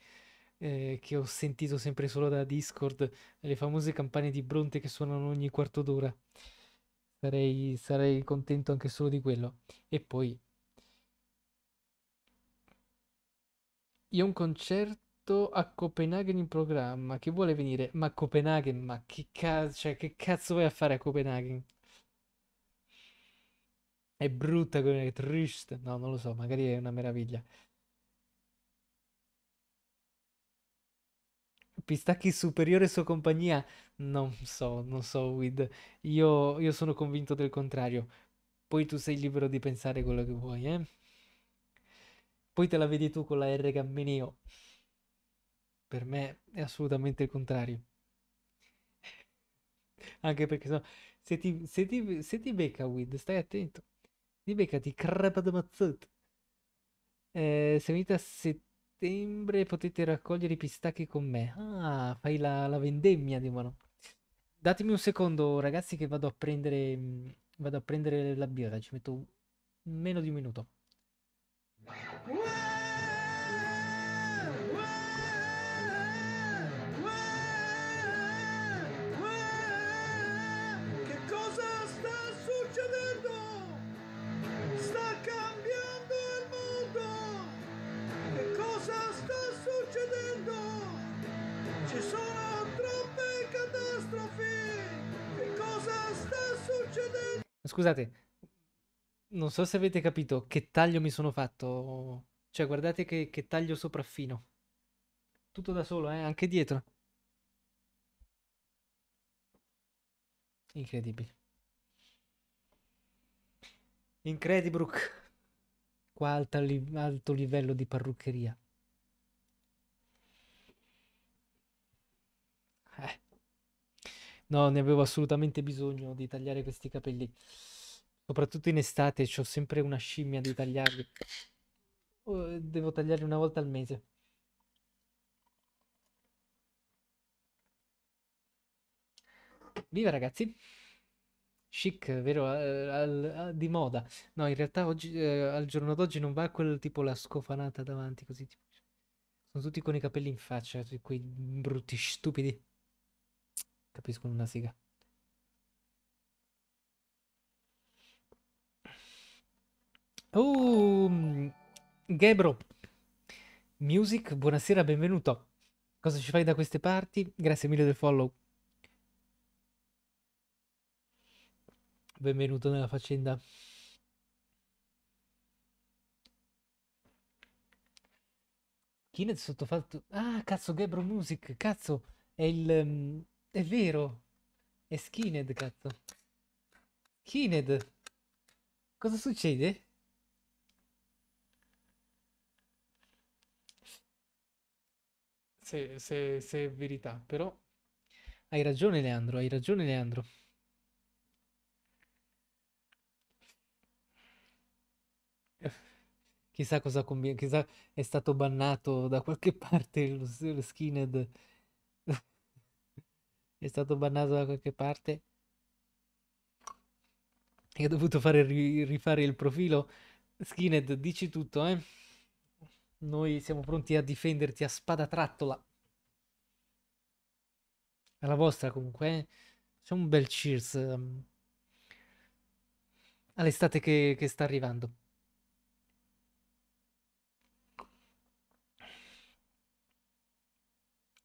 eh, che ho sentito sempre solo da Discord, le famose campane di Bronte che suonano ogni quarto d'ora. Sarei, sarei contento anche solo di quello. E poi... Io ho un concerto a Copenaghen in programma. Chi vuole venire? Ma a Copenaghen? Ma che cazzo, cioè, che cazzo vai a fare a Copenaghen? È brutta come triste. No, non lo so, magari è una meraviglia. Pistacchi superiore sua compagnia? Non so, non so, Weed. Io, io sono convinto del contrario. Poi tu sei libero di pensare quello che vuoi, eh? Poi te la vedi tu con la R Gambeneo. Per me è assolutamente il contrario. Anche perché no, se ti, se, ti, se ti becca Weed, stai attento. Ti becca, ti crepa da mazzetto. Eh, se venite a 70 settembre potete raccogliere i pistacchi con me. Ah, fai la, la vendemmia, dicono. Datemi un secondo, ragazzi, che vado a prendere, mm, vado a prendere la birra. Ci metto meno di un minuto. Wow. Scusate, non so se avete capito che taglio mi sono fatto. Cioè, guardate che, che taglio sopraffino. Tutto da solo, eh, anche dietro. Incredibile. Incredibrook. Qua alto, alto livello di parruccheria. No, ne avevo assolutamente bisogno di tagliare questi capelli. Soprattutto in estate, ho sempre una scimmia di tagliarli. devo tagliarli una volta al mese. Viva ragazzi! Chic, vero? Al, al, al, di moda. No, in realtà oggi, eh, al giorno d'oggi non va quel tipo la scofanata davanti, così. Sono tutti con i capelli in faccia, quei brutti, stupidi capiscono una siga. Oh, Gebro, Music, buonasera, benvenuto. Cosa ci fai da queste parti? Grazie mille del follow. Benvenuto nella faccenda. Kinect sottofatto. Ah, cazzo, Gebro Music, cazzo, è il. Ehm, è vero! È skinhead, cazzo. Skined! Cosa succede? Se, se, se è verità, però... Hai ragione, Leandro, hai ragione, Leandro. Chissà cosa combina, chissà è stato bannato da qualche parte lo, lo skinhead è stato bannato da qualche parte e ho dovuto fare, rifare il profilo. Skinhead, dici tutto, eh? Noi siamo pronti a difenderti a spada trattola. Alla vostra comunque, eh. Facciamo un bel cheers um, all'estate che, che sta arrivando.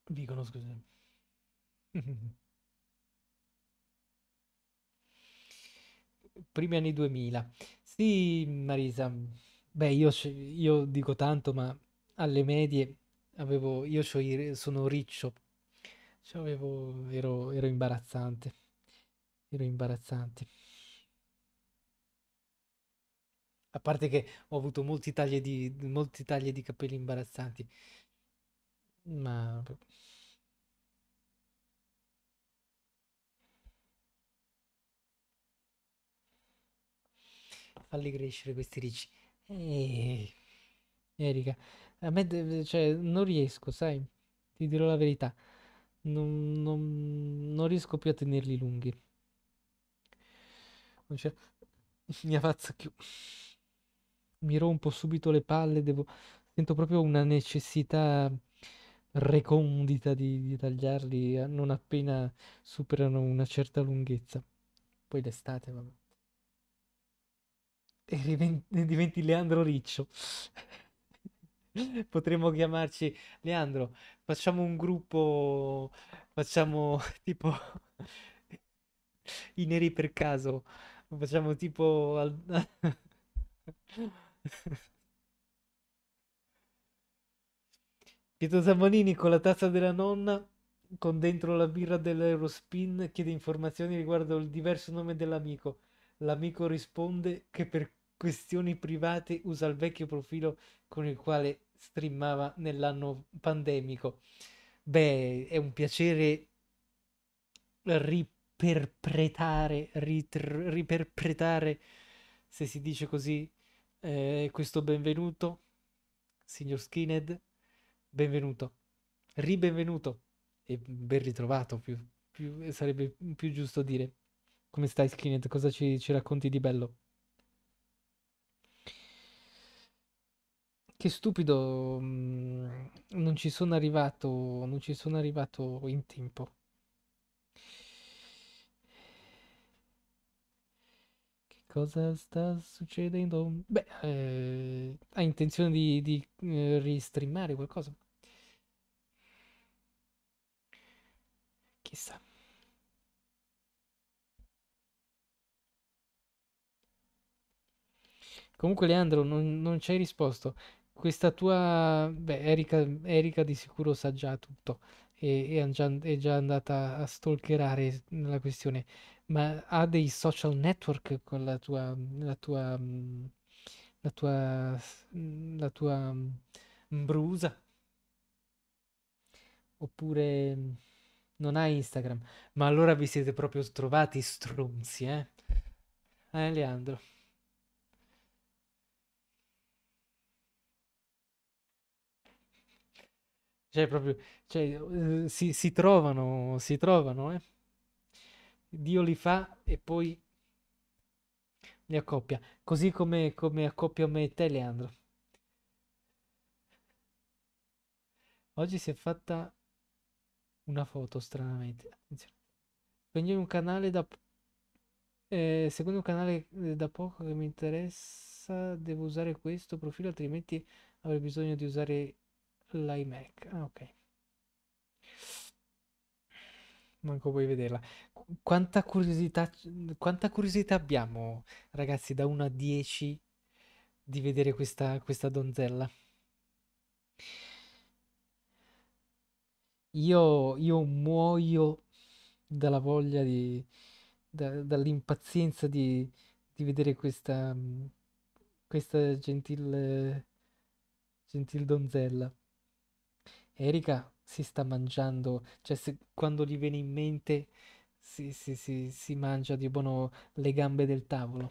Dicono scusa. Primi anni 2000. Sì, Marisa, beh, io, io dico tanto, ma alle medie avevo, io sono riccio, avevo, ero, ero imbarazzante, ero imbarazzante. A parte che ho avuto molti tagli di, molti tagli di capelli imbarazzanti, ma Proprio. falli crescere questi ricci. Ehi, Erika, a me cioè, non riesco, sai, ti dirò la verità, non, non, non riesco più a tenerli lunghi. Non c'è... Mi pazza più. Mi rompo subito le palle, devo... Sento proprio una necessità recondita di, di tagliarli eh, non appena superano una certa lunghezza. Poi d'estate, vabbè e diventi, Leandro Riccio. Potremmo chiamarci Leandro, facciamo un gruppo, facciamo tipo i neri per caso, facciamo tipo... Al... Pietro Zamonini con la tazza della nonna, con dentro la birra dell'Eurospin, chiede informazioni riguardo il diverso nome dell'amico. L'amico risponde che per questioni private usa il vecchio profilo con il quale streamava nell'anno pandemico. Beh, è un piacere riperpretare, ritr- riperpretare, se si dice così, eh, questo benvenuto, signor Skinhead, benvenuto, ribenvenuto e ben ritrovato, più, più, sarebbe più giusto dire. Come stai Skinhead? Cosa ci, ci racconti di bello? Che stupido, mm, non ci sono arrivato, non ci sono arrivato in tempo. Che cosa sta succedendo? Beh, eh, ha intenzione di, di eh, ristreamare qualcosa? Chissà. Comunque Leandro, non, non ci hai risposto questa tua... Beh, Erika, Erika di sicuro sa già tutto e, e già, è già andata a stalkerare la questione, ma ha dei social network con la tua... La tua la tua, la tua mm, brusa oppure non ha Instagram ma allora vi siete proprio trovati stronzi eh, eh Leandro Cioè, proprio, cioè, eh, si, si, trovano, si trovano, eh. Dio li fa e poi li accoppia. Così come, come accoppia me e te, Leandro. Oggi si è fatta una foto, stranamente. Attenzione. un canale da... Eh, secondo un canale eh, da poco che mi interessa, devo usare questo profilo, altrimenti avrei bisogno di usare l'iMac. Ah, ok. Manco puoi vederla. Quanta curiosità, quanta curiosità abbiamo, ragazzi, da 1 a 10 di vedere questa, questa donzella. Io, io muoio dalla voglia di, da- dall'impazienza di, di vedere questa, questa gentil, gentil donzella. Erika si sta mangiando, cioè se, quando gli viene in mente si, si, si, si mangia di buono le gambe del tavolo.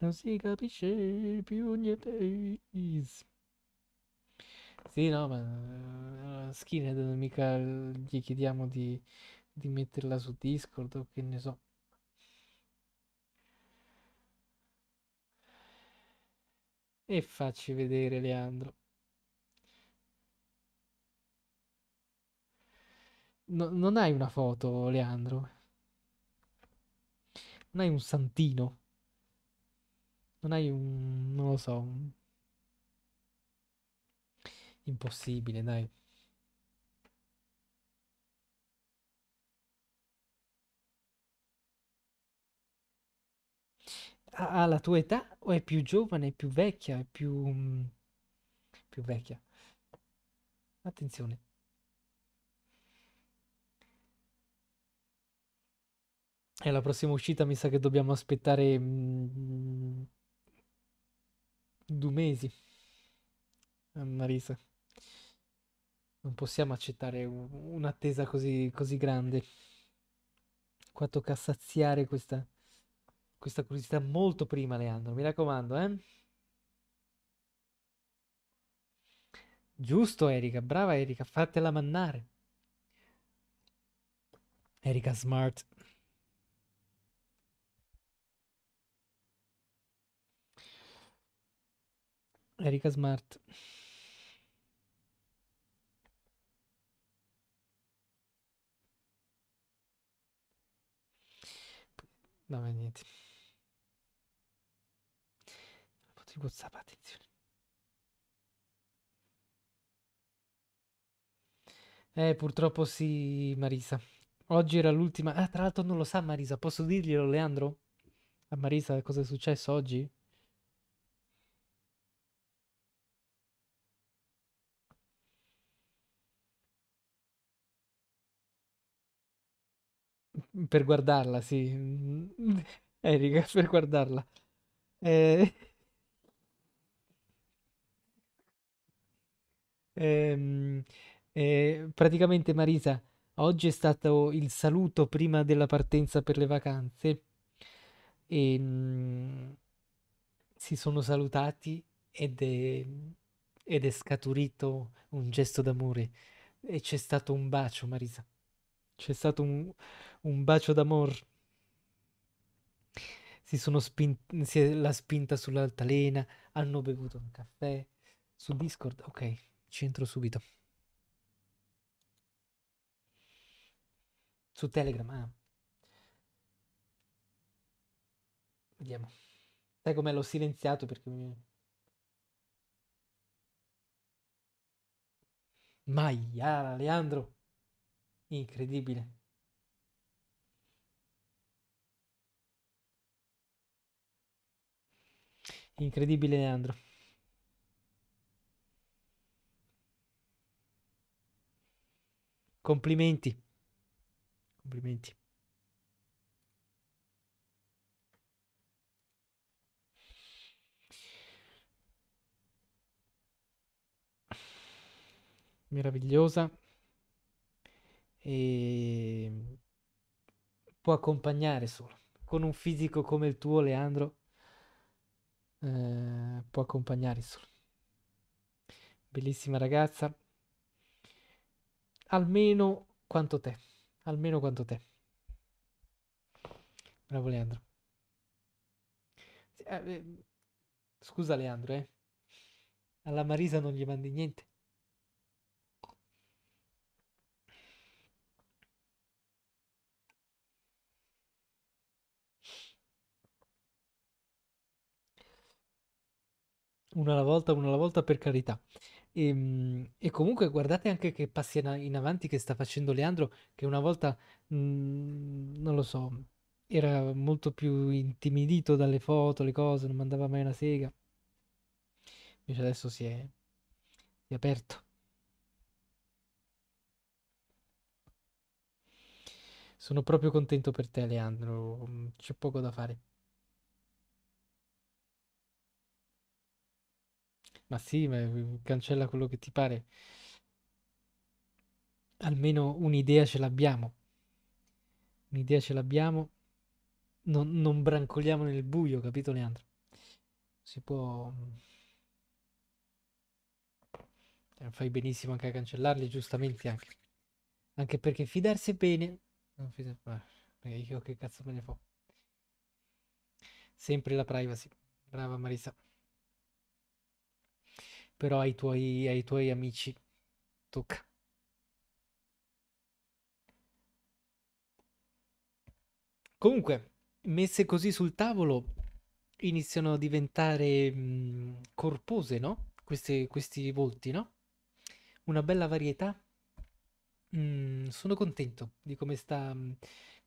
Non si capisce più niente. Sì, no, ma eh, Skinhead mica gli chiediamo di, di metterla su Discord o che ne so. E facci vedere Leandro. No, non hai una foto, Leandro. Non hai un santino. Non hai un... non lo so, un Impossibile, dai. Ha, la tua età o è più giovane, è più vecchia, è più... Mm, più vecchia. Attenzione. E la prossima uscita mi sa che dobbiamo aspettare mh, mm, due mesi. Marisa non possiamo accettare un'attesa così, così grande. Qua tocca saziare questa, questa curiosità molto prima, Leandro, mi raccomando, eh? Giusto, Erika, brava Erika, fatela mannare. Erika Smart. Erika Smart. Vabbè, niente. La foto di WhatsApp, attenzione. Eh, purtroppo sì, Marisa. Oggi era l'ultima. Ah, tra l'altro non lo sa Marisa, posso dirglielo, Leandro? A Marisa cosa è successo oggi? Per guardarla, sì. Erika, per guardarla. Eh... Ehm, eh, praticamente Marisa, oggi è stato il saluto prima della partenza per le vacanze e mh, mm, si sono salutati ed è, ed è scaturito un gesto d'amore e c'è stato un bacio, Marisa. C'è stato un, un bacio d'amor. Si sono spinti, si è la spinta sull'altalena, hanno bevuto un caffè. Su Discord, ok, ci entro subito. Su Telegram, ah. Vediamo. Sai com'è? L'ho silenziato perché mi... Maiara, Leandro. Incredibile. Incredibile Leandro. Complimenti. Complimenti. Meravigliosa. E può accompagnare solo. Con un fisico come il tuo, Leandro, eh, può accompagnare solo. Bellissima ragazza. Almeno quanto te. Almeno quanto te. Bravo Leandro. Eh, eh, scusa Leandro, eh. Alla Marisa non gli mandi niente. una alla volta, una alla volta per carità. E, ehm, e, comunque guardate anche che passi in avanti che sta facendo Leandro, che una volta, mh, mhmm, non lo so, era molto più intimidito dalle foto, le cose, non mandava mai una sega. Invece adesso si è, si è aperto. Sono proprio contento per te, Leandro. C'è poco da fare. Ma sì, ma ehm, cancella quello che ti pare. Almeno un'idea ce l'abbiamo. Un'idea ce l'abbiamo. Non, non brancoliamo nel buio, capito Leandro? Si può... Mm, eh, fai benissimo anche a cancellarli, giustamente anche. Anche perché fidarsi bene... Non fidarsi... io che cazzo me ne fo. Sempre la privacy. Brava Marisa però ai tuoi, ai tuoi amici tocca. Comunque, messe così sul tavolo, iniziano a diventare mh, corpose, no? Queste, questi volti, no? Una bella varietà. Mm, sono contento di come, sta,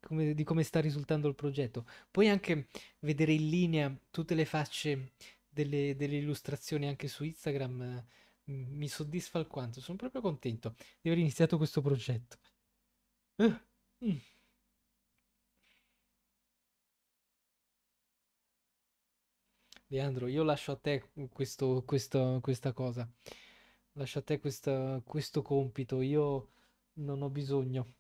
come, di come sta risultando il progetto. Poi anche vedere in linea tutte le facce delle, delle illustrazioni anche su Instagram eh, mi soddisfa alquanto. Sono proprio contento di aver iniziato questo progetto. Uh, mm. Leandro, io lascio a te questo, questo, questa cosa. Lascio a te questa, questo compito. Io non ho bisogno.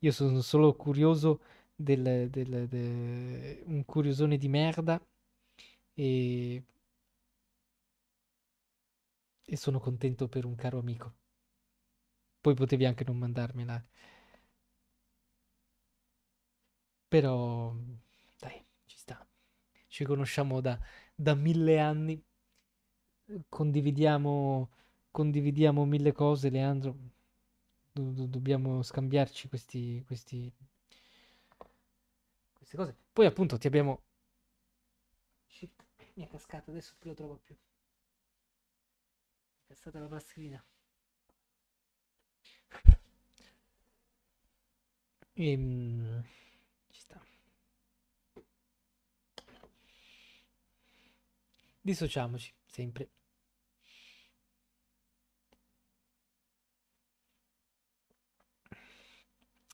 Io sono solo curioso del, del, del un curiosone di merda e, e sono contento per un caro amico. Poi potevi anche non mandarmela. Però, dai, ci sta. Ci conosciamo da, da mille anni. Condividiamo, condividiamo mille cose, Leandro. Do, do, dobbiamo scambiarci questi, questi, queste cose. Poi appunto ti abbiamo... Shit. Mi è cascata, adesso non lo trovo più. è stata la mascherina. Ehm, ci sta. Dissociamoci, sempre.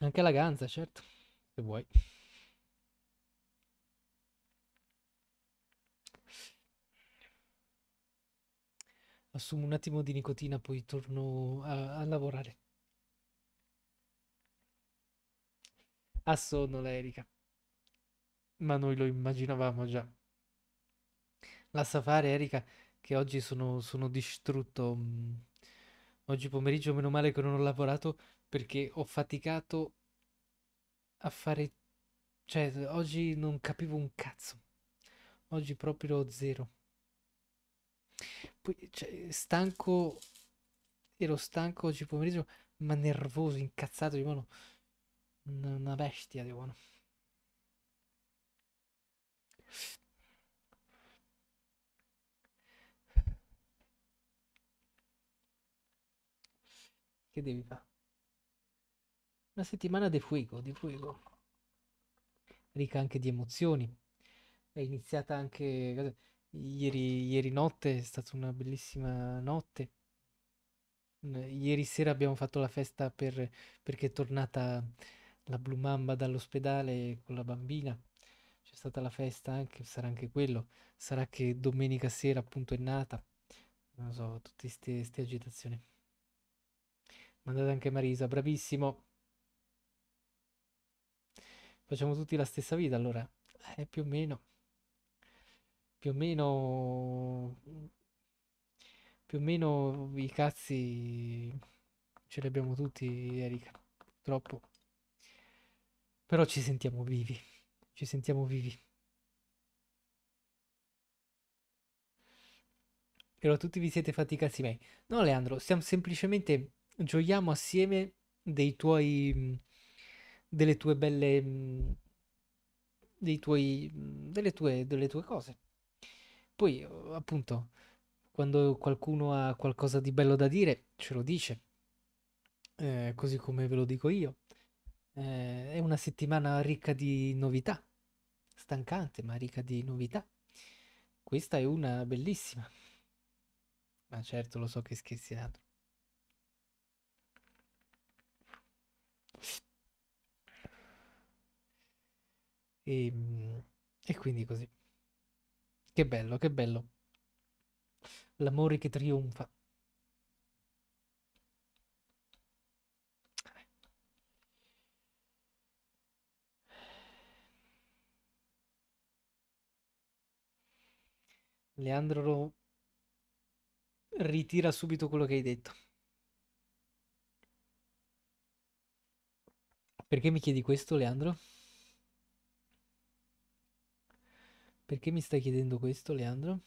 Anche la ganza, certo, se vuoi. assumo un attimo di nicotina, poi torno a, a lavorare. Ha ah, sonno la Erika. Ma noi lo immaginavamo già. Lascia fare Erika, che oggi sono, sono distrutto. Mm, oggi pomeriggio meno male che non ho lavorato perché ho faticato a fare... Cioè, oggi non capivo un cazzo. Oggi proprio zero. Poi, cioè, stanco, ero stanco oggi pomeriggio, ma nervoso, incazzato di buono. Una bestia di buono. Che devi fare? Una settimana di fuego, di fuego. Ricca anche di emozioni. È iniziata anche Ieri, ieri notte è stata una bellissima notte. Ieri sera abbiamo fatto la festa per, perché è tornata la Blue Mamba dall'ospedale con la bambina. C'è stata la festa anche, sarà anche quello. Sarà che domenica sera appunto è nata. Non so, tutte queste agitazioni. Mandate anche Marisa, bravissimo. Facciamo tutti la stessa vita allora. Eh, più o meno più o meno più o meno i cazzi ce li abbiamo tutti Erika purtroppo però ci sentiamo vivi ci sentiamo vivi però tutti vi siete fatti i cazzi miei no Leandro stiamo semplicemente gioiamo assieme dei tuoi delle tue belle dei tuoi delle tue, delle tue cose poi, eh, appunto, quando qualcuno ha qualcosa di bello da dire, ce lo dice, eh, così come ve lo dico io. Eh, è una settimana ricca di novità, stancante, ma ricca di novità. Questa è una bellissima. Ma certo, lo so che è scherziato. E, ehm, e quindi così. Che bello, che bello. L'amore che trionfa. Leandro ritira subito quello che hai detto. Perché mi chiedi questo, Leandro? Perché mi stai chiedendo questo, Leandro?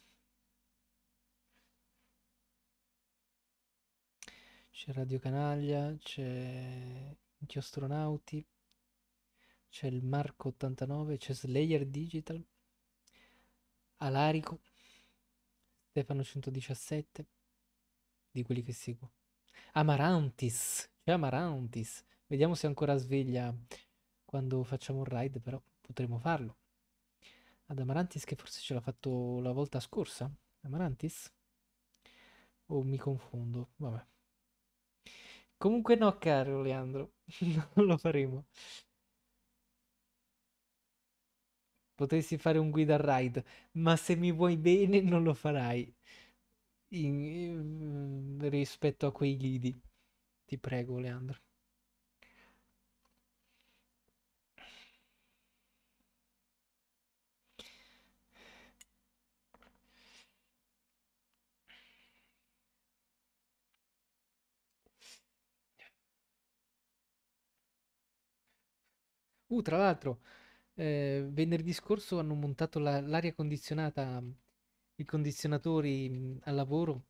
C'è Radio Canaglia, c'è Chiostronauti, c'è il Marco 89, c'è Slayer Digital, Alarico, Stefano 117, di quelli che seguo. Amarantis, c'è Amarantis. Vediamo se è ancora sveglia quando facciamo un ride, però potremo farlo ad Amarantis che forse ce l'ha fatto la volta scorsa. Amarantis? O oh, mi confondo? Vabbè. Comunque no, caro Leandro, non lo faremo. Potresti fare un guida ride, ma se mi vuoi bene non lo farai. In, in, rispetto a quei guidi. Ti prego, Leandro. Uh, tra l'altro, eh, venerdì scorso hanno montato la- l'aria condizionata, i condizionatori mh, al lavoro.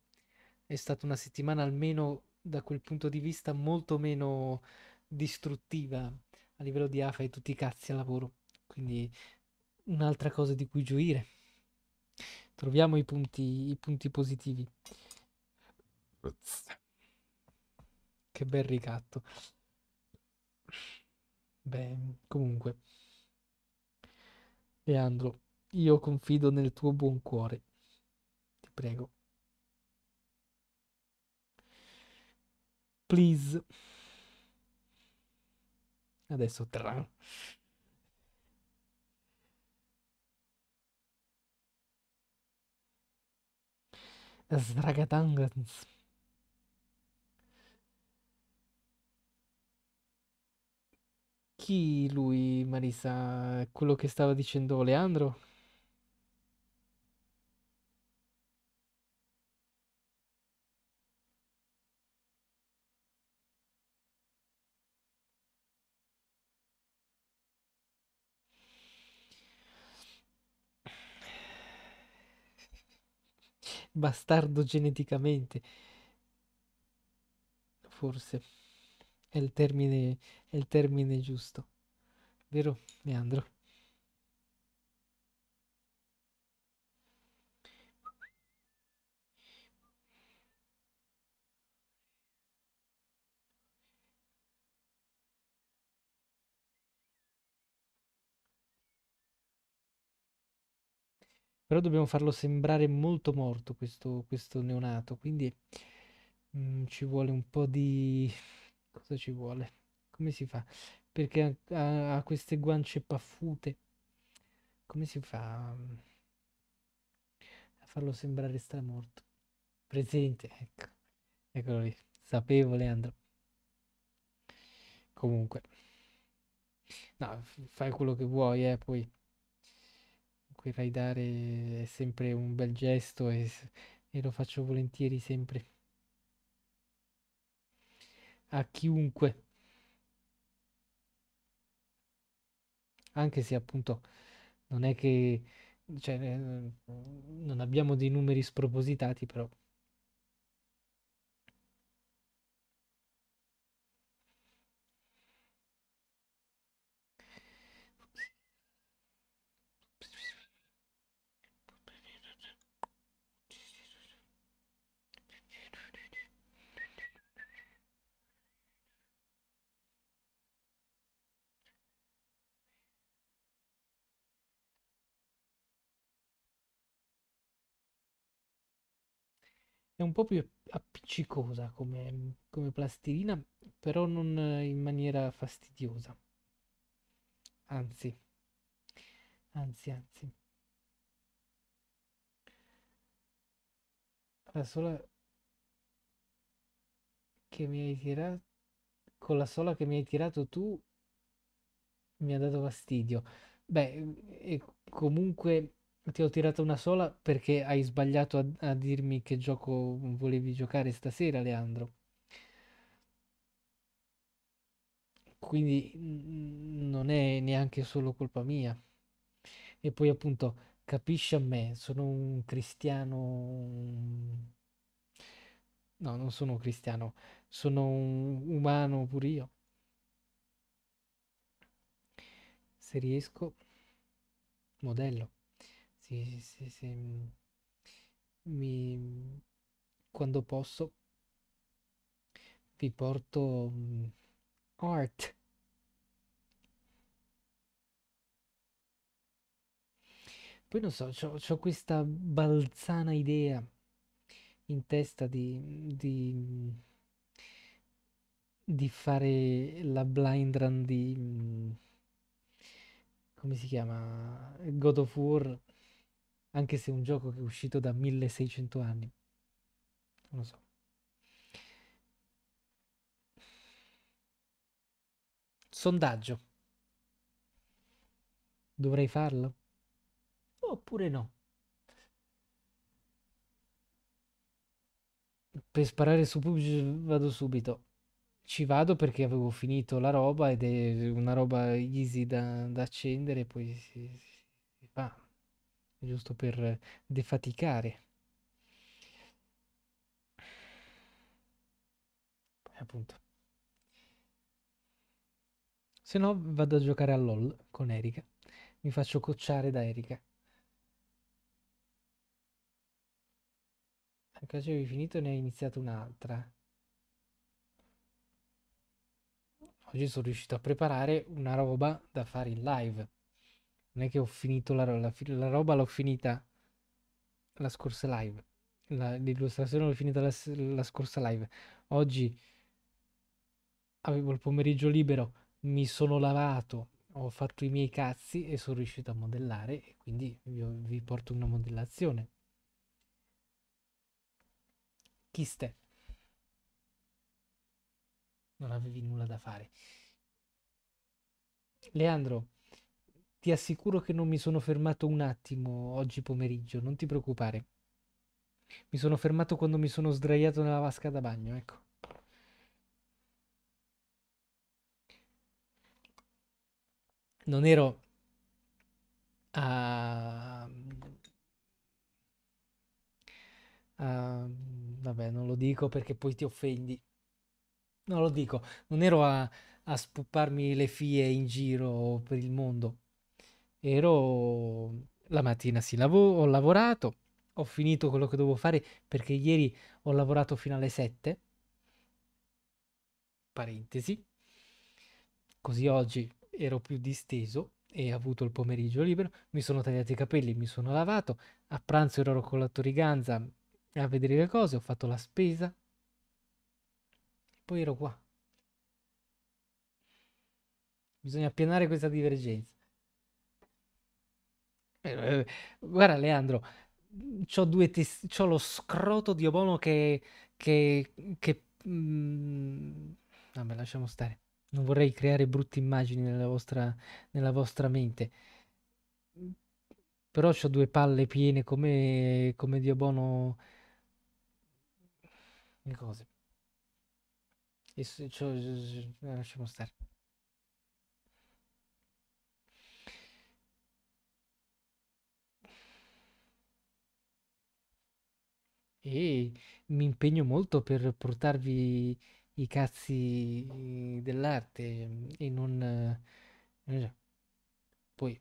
È stata una settimana almeno da quel punto di vista molto meno distruttiva a livello di AFA e tutti i cazzi al lavoro. Quindi un'altra cosa di cui gioire. Troviamo i punti, i punti positivi. Che bel ricatto. Beh, comunque, Leandro, io confido nel tuo buon cuore, ti prego. Please. Adesso tra. Sdragatangans. chi lui, Marisa? Quello che stava dicendo Leandro? Bastardo geneticamente. Forse è il termine, è il termine giusto, vero Leandro? però dobbiamo farlo sembrare molto morto questo, questo neonato, quindi mh, mm, ci vuole un po' di Cosa ci vuole? Come si fa? Perché ha, ha queste guance paffute. Come si fa mm, a farlo sembrare stramorto? Presente, ecco. Eccolo lì. Sapevo, Leandro. Comunque. No, fai quello che vuoi, eh, poi quel raidare è sempre un bel gesto e, e lo faccio volentieri sempre a chiunque, anche se appunto non è che cioè, eh, non abbiamo dei numeri spropositati, però è un po' più appiccicosa come, come plastilina, però non in maniera fastidiosa. Anzi, anzi, anzi. La sola che mi hai tirato, con la sola che mi hai tirato tu, mi ha dato fastidio. Beh, comunque ti ho tirata una sola perché hai sbagliato a, a dirmi che gioco volevi giocare stasera, Leandro. Quindi non è neanche solo colpa mia. E poi appunto, capisci a me, sono un cristiano... No, non sono un cristiano, sono un umano pure io. Se riesco, modello sì, sì, sì. Mm. Mi... quando posso vi porto mm, art. Poi non so, ho questa balzana idea in testa di, di, mm, di, fare la blind run di... come si chiama? God of War anche se è un gioco che è uscito da 1600 anni. Non lo so. Sondaggio. Dovrei farlo? Oppure no? Per sparare su PUBG vado subito. Ci vado perché avevo finito la roba ed è una roba easy da, da accendere e poi si, si, si fa giusto per defaticare. E eh, appunto. Se no vado a giocare a LOL con Erika. Mi faccio cocciare da Erika. Anche se avevi finito ne hai iniziato un'altra. Oggi sono riuscito a preparare una roba da fare in live. Non è che ho finito la roba, la, roba l'ho finita la scorsa live. La, l'illustrazione l'ho finita la, la scorsa live. Oggi avevo il pomeriggio libero, mi sono lavato, ho fatto i miei cazzi e sono riuscito a modellare e quindi vi, vi porto una modellazione. Chi ste? Non avevi nulla da fare. Leandro, ti assicuro che non mi sono fermato un attimo oggi pomeriggio, non ti preoccupare. Mi sono fermato quando mi sono sdraiato nella vasca da bagno, ecco. Non ero a... a... Vabbè, non lo dico perché poi ti offendi. Non lo dico, non ero a, a spupparmi le fie in giro per il mondo ero la mattina si lav- ho lavorato, ho finito quello che dovevo fare perché ieri ho lavorato fino alle 7. Parentesi. Così oggi ero più disteso e ho avuto il pomeriggio libero, mi sono tagliato i capelli, mi sono lavato, a pranzo ero con la Toriganza a vedere le cose, ho fatto la spesa. Poi ero qua. Bisogna appianare questa divergenza. Eh, guarda, Leandro, c'ho, due tes- c'ho lo scroto di Obono che... che, che mm, vabbè, lasciamo stare. Non vorrei creare brutte immagini nella vostra, nella vostra mente. Però ho due palle piene come, come di Obono... Le cose. E s- c'ho- lasciamo stare. e mi impegno molto per portarvi i cazzi dell'arte mm, e non... Eh, poi...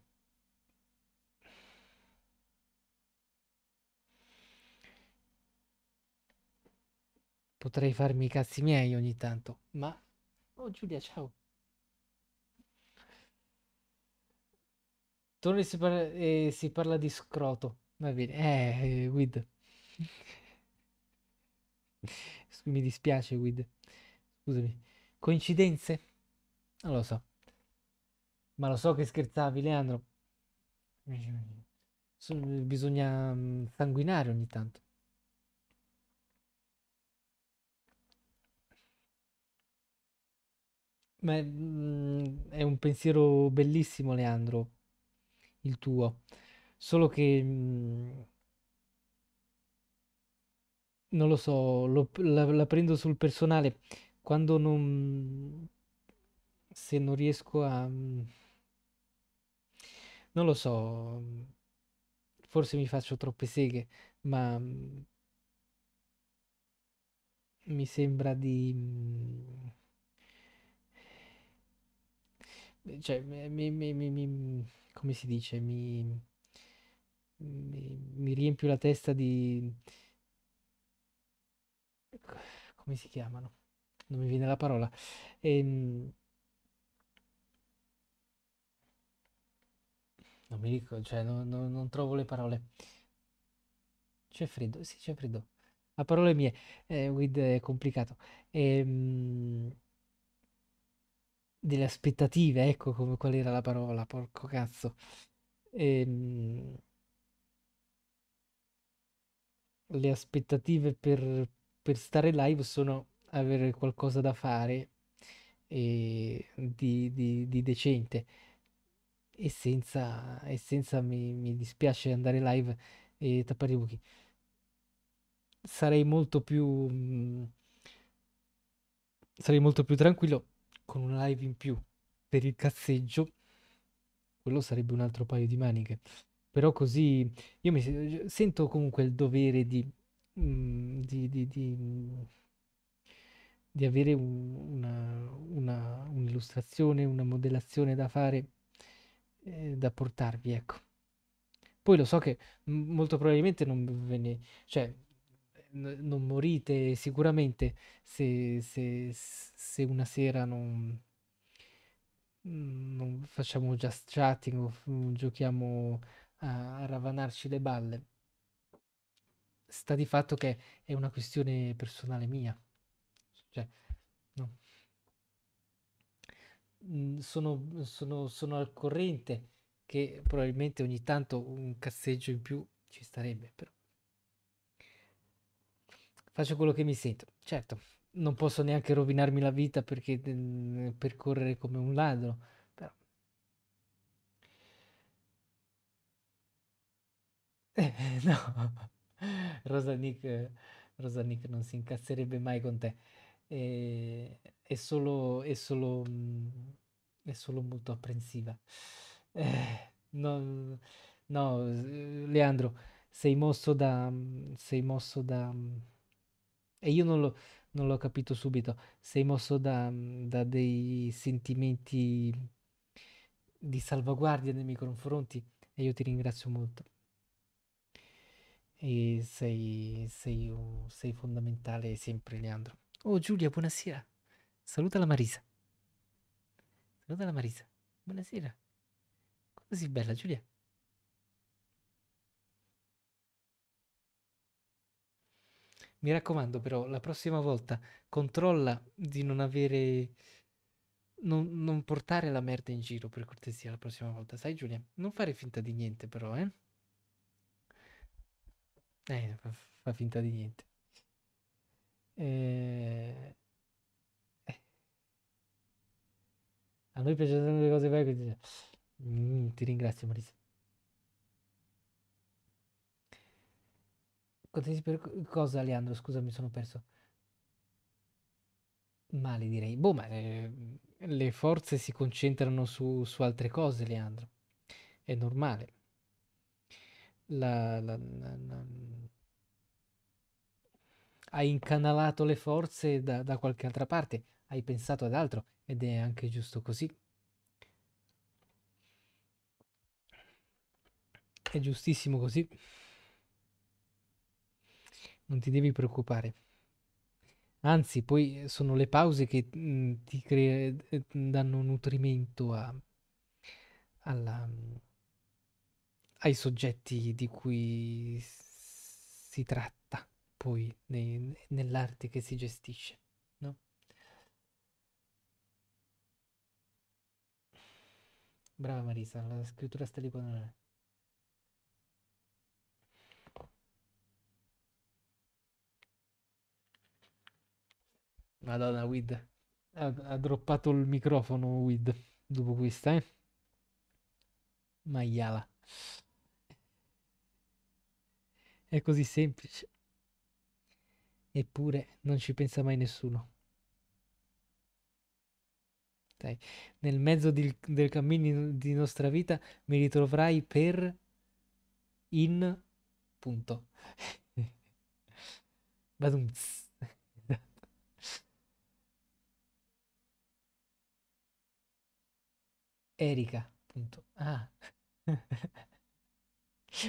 Potrei farmi i cazzi miei ogni tanto, ma... Oh Giulia, ciao! Torni si, parla, eh, si parla di scroto. Va bene, eh, eh Guido. Mi dispiace, Wid. Scusami. Coincidenze? Non lo so. Ma lo so che scherzavi, Leandro. Bisogna mm, sanguinare ogni tanto. Ma mm, è un pensiero bellissimo, Leandro, il tuo. Solo che mm, non lo so, lo, la, la, prendo sul personale quando non... se non riesco a... Mm, non lo so, mm, forse mi faccio troppe seghe, ma mm, mi sembra di... cioè, mi, mi, mi, come si dice, mi, mi riempio la testa di come si chiamano? Non mi viene la parola. Ehm, non mi dico, cioè non, non, non trovo le parole. C'è freddo, sì c'è freddo. A parole mie, eh, With è complicato. Ehm, delle aspettative, ecco come qual era la parola, porco cazzo. Ehm, le aspettative per, per stare live sono avere qualcosa da fare e di, di, di decente e senza, e senza mi, mi, dispiace andare live e tappare i buchi sarei molto più mm, sarei molto più tranquillo con una live in più per il cazzeggio quello sarebbe un altro paio di maniche però così io mi sento comunque il dovere di Mm, di, di, di, di, avere una, una, un'illustrazione, una modellazione da fare, eh, da portarvi, ecco. Poi lo so che molto probabilmente non ve ne... cioè, n- non morite sicuramente se, se, se una sera non, non facciamo just chatting o f- giochiamo a ravanarci le balle sta di fatto che è una questione personale mia. Cioè, no. Mm, sono, sono, sono al corrente che probabilmente ogni tanto un cazzeggio in più ci starebbe, però faccio quello che mi sento. Certo, non posso neanche rovinarmi la vita perché mm, percorrere come un ladro, però eh, no. Rosa Nick, Rosa Nick non si incazzerebbe mai con te. E, è, solo, è, solo, è solo molto apprensiva. Eh, no, no, Leandro, sei mosso da... Sei mosso da... E io non, lo, non l'ho capito subito. Sei mosso da, da dei sentimenti di salvaguardia nei miei confronti e io ti ringrazio molto e sei, sei, sei fondamentale sempre Leandro. Oh Giulia, buonasera. Saluta la Marisa. Saluta la Marisa. Buonasera. Così bella Giulia. Mi raccomando però, la prossima volta controlla di non avere... Non, non portare la merda in giro per cortesia la prossima volta, sai Giulia? Non fare finta di niente però, eh? Eh, fa, fa finta di niente. Eh, eh. A noi piace le cose vecchie. Mm, ti ringrazio, Marisa. Cosa, Leandro? Scusa, mi sono perso. Male, direi. Boh, ma le, eh, le forze si concentrano su, su, altre cose, Leandro. È normale. la, la, la, la hai incanalato le forze da, da qualche altra parte, hai pensato ad altro ed è anche giusto così. È giustissimo così. Non ti devi preoccupare. Anzi, poi eh, sono le pause che mm, ti cre- eh, mm, danno nutrimento a, alla, mm, ai soggetti di cui si tratta poi nell'arte che si gestisce. No? Brava Marisa, la scrittura sta lì quando non è. Madonna, Wid. Ha, ha, droppato il microfono, Wid, dopo questa, eh. Maiala. È così semplice eppure non ci pensa mai nessuno. Dai. Nel mezzo di, del cammino di nostra vita mi ritroverai per in punto. Badumz. Erika, punto. Ah.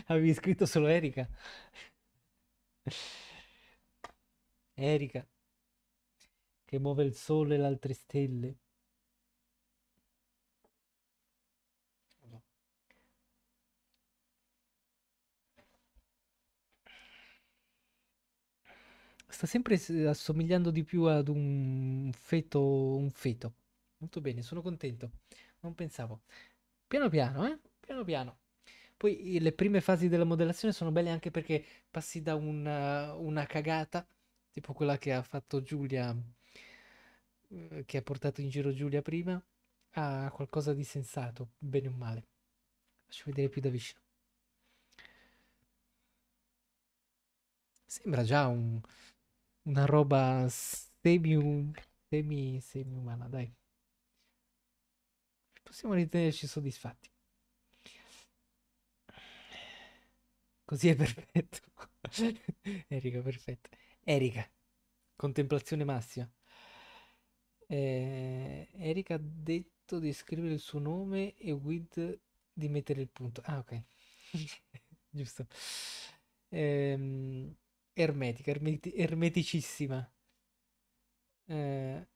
Avevi scritto solo Erika. Erika, che muove il sole e le altre stelle. Sta sempre assomigliando di più ad un feto, un feto. Molto bene, sono contento. Non pensavo. Piano piano, eh? Piano piano. Poi le prime fasi della modellazione sono belle anche perché passi da una, una cagata tipo quella che ha fatto Giulia, eh, che ha portato in giro Giulia prima, ha qualcosa di sensato, bene o male. Faccio vedere più da vicino. Sembra già un, una roba semi, semi, semi umana, dai. Possiamo ritenerci soddisfatti. Così è perfetto. Enrico, perfetto. Erika, contemplazione massima. Eh, Erika ha detto di scrivere il suo nome e Guid di mettere il punto. Ah, ok. Giusto. Eh, ermetica, ermeti ermeticissima. Eh,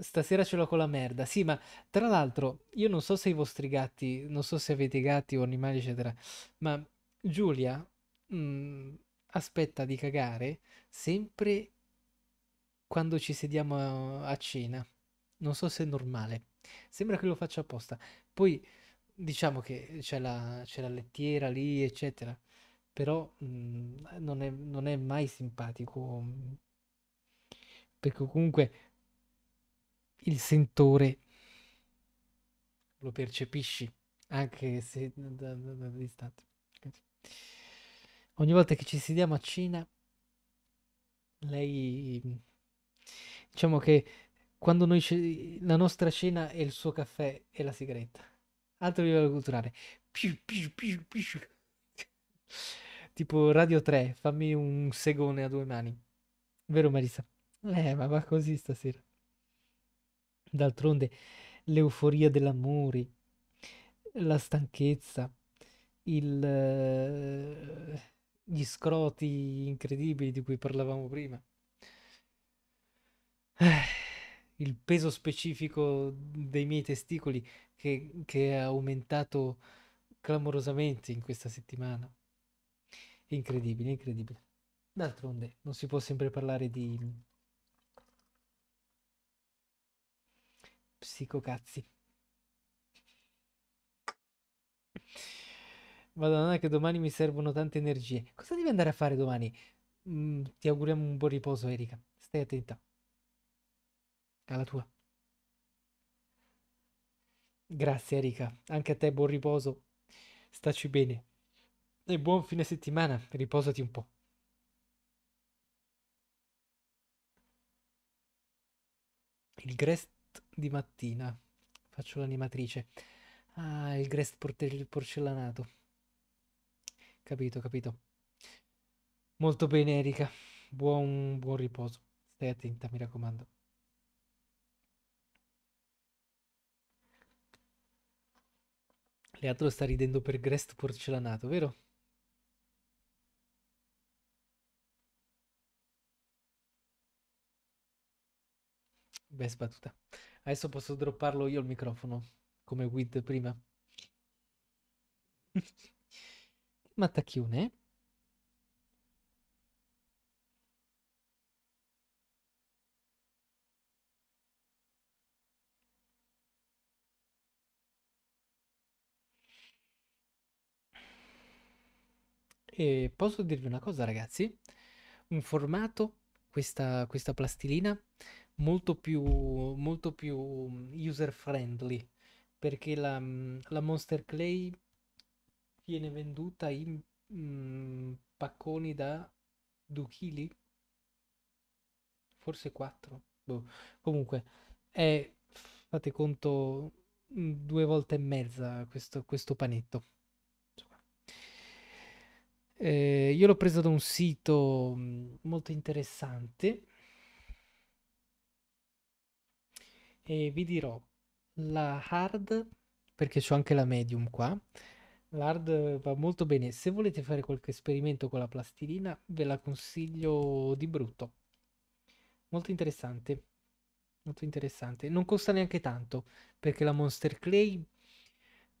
stasera ce l'ho con la merda. Sì, ma tra l'altro, io non so se i vostri gatti, non so se avete gatti o animali, eccetera, ma Giulia mh, mm, aspetta di cagare sempre quando ci sediamo a, a cena. Non so se è normale. Sembra che lo faccia apposta. Poi diciamo che c'è la, c'è la lettiera lì, eccetera. Però mh, mm, non, è, non è mai simpatico. Perché comunque il sentore lo percepisci anche se da, da, da distante ogni volta che ci sediamo a cena, lei diciamo che quando noi c- la nostra cena è il suo caffè e la sigaretta. Altro livello culturale. Piu, piu, piu, piu. tipo Radio 3, fammi un segone a due mani. Vero Marisa? Eh, ma va così stasera. D'altronde, l'euforia dell'amore, la stanchezza, il gli scroti incredibili di cui parlavamo prima. Eh, il peso specifico dei miei testicoli che, che è aumentato clamorosamente in questa settimana. Incredibile, incredibile. D'altronde non si può sempre parlare di psicocazzi. Madonna che domani mi servono tante energie. Cosa devi andare a fare domani? Mm, ti auguriamo un buon riposo, Erika. Stai attenta. Alla tua. Grazie, Erika. Anche a te buon riposo. Staci bene. E buon fine settimana. Riposati un po'. Il Grest di mattina. Faccio l'animatrice. Ah, il Grest porcellanato. Capito, capito. Molto bene, Erika. Buon, buon riposo. Stai attenta, mi raccomando. Leandro sta ridendo per Grest porcellanato, vero? Beh, sbattuta. Adesso posso dropparlo io il microfono, come Wid prima. mattachione E posso dirvi una cosa, ragazzi? Un formato, questa, questa plastilina, molto più, molto più mm, user friendly perché la, mm, la Monster Clay viene venduta in mh, mm, pacconi da 2 kg? Forse 4. Boh. Comunque, è, fate conto, mh, mm, due volte e mezza questo, questo panetto. Eh, io l'ho preso da un sito mm, molto interessante e vi dirò la hard perché c'ho anche la medium qua L'hard va molto bene. Se volete fare qualche esperimento con la plastilina, ve la consiglio di brutto. Molto interessante. Molto interessante. Non costa neanche tanto, perché la Monster Clay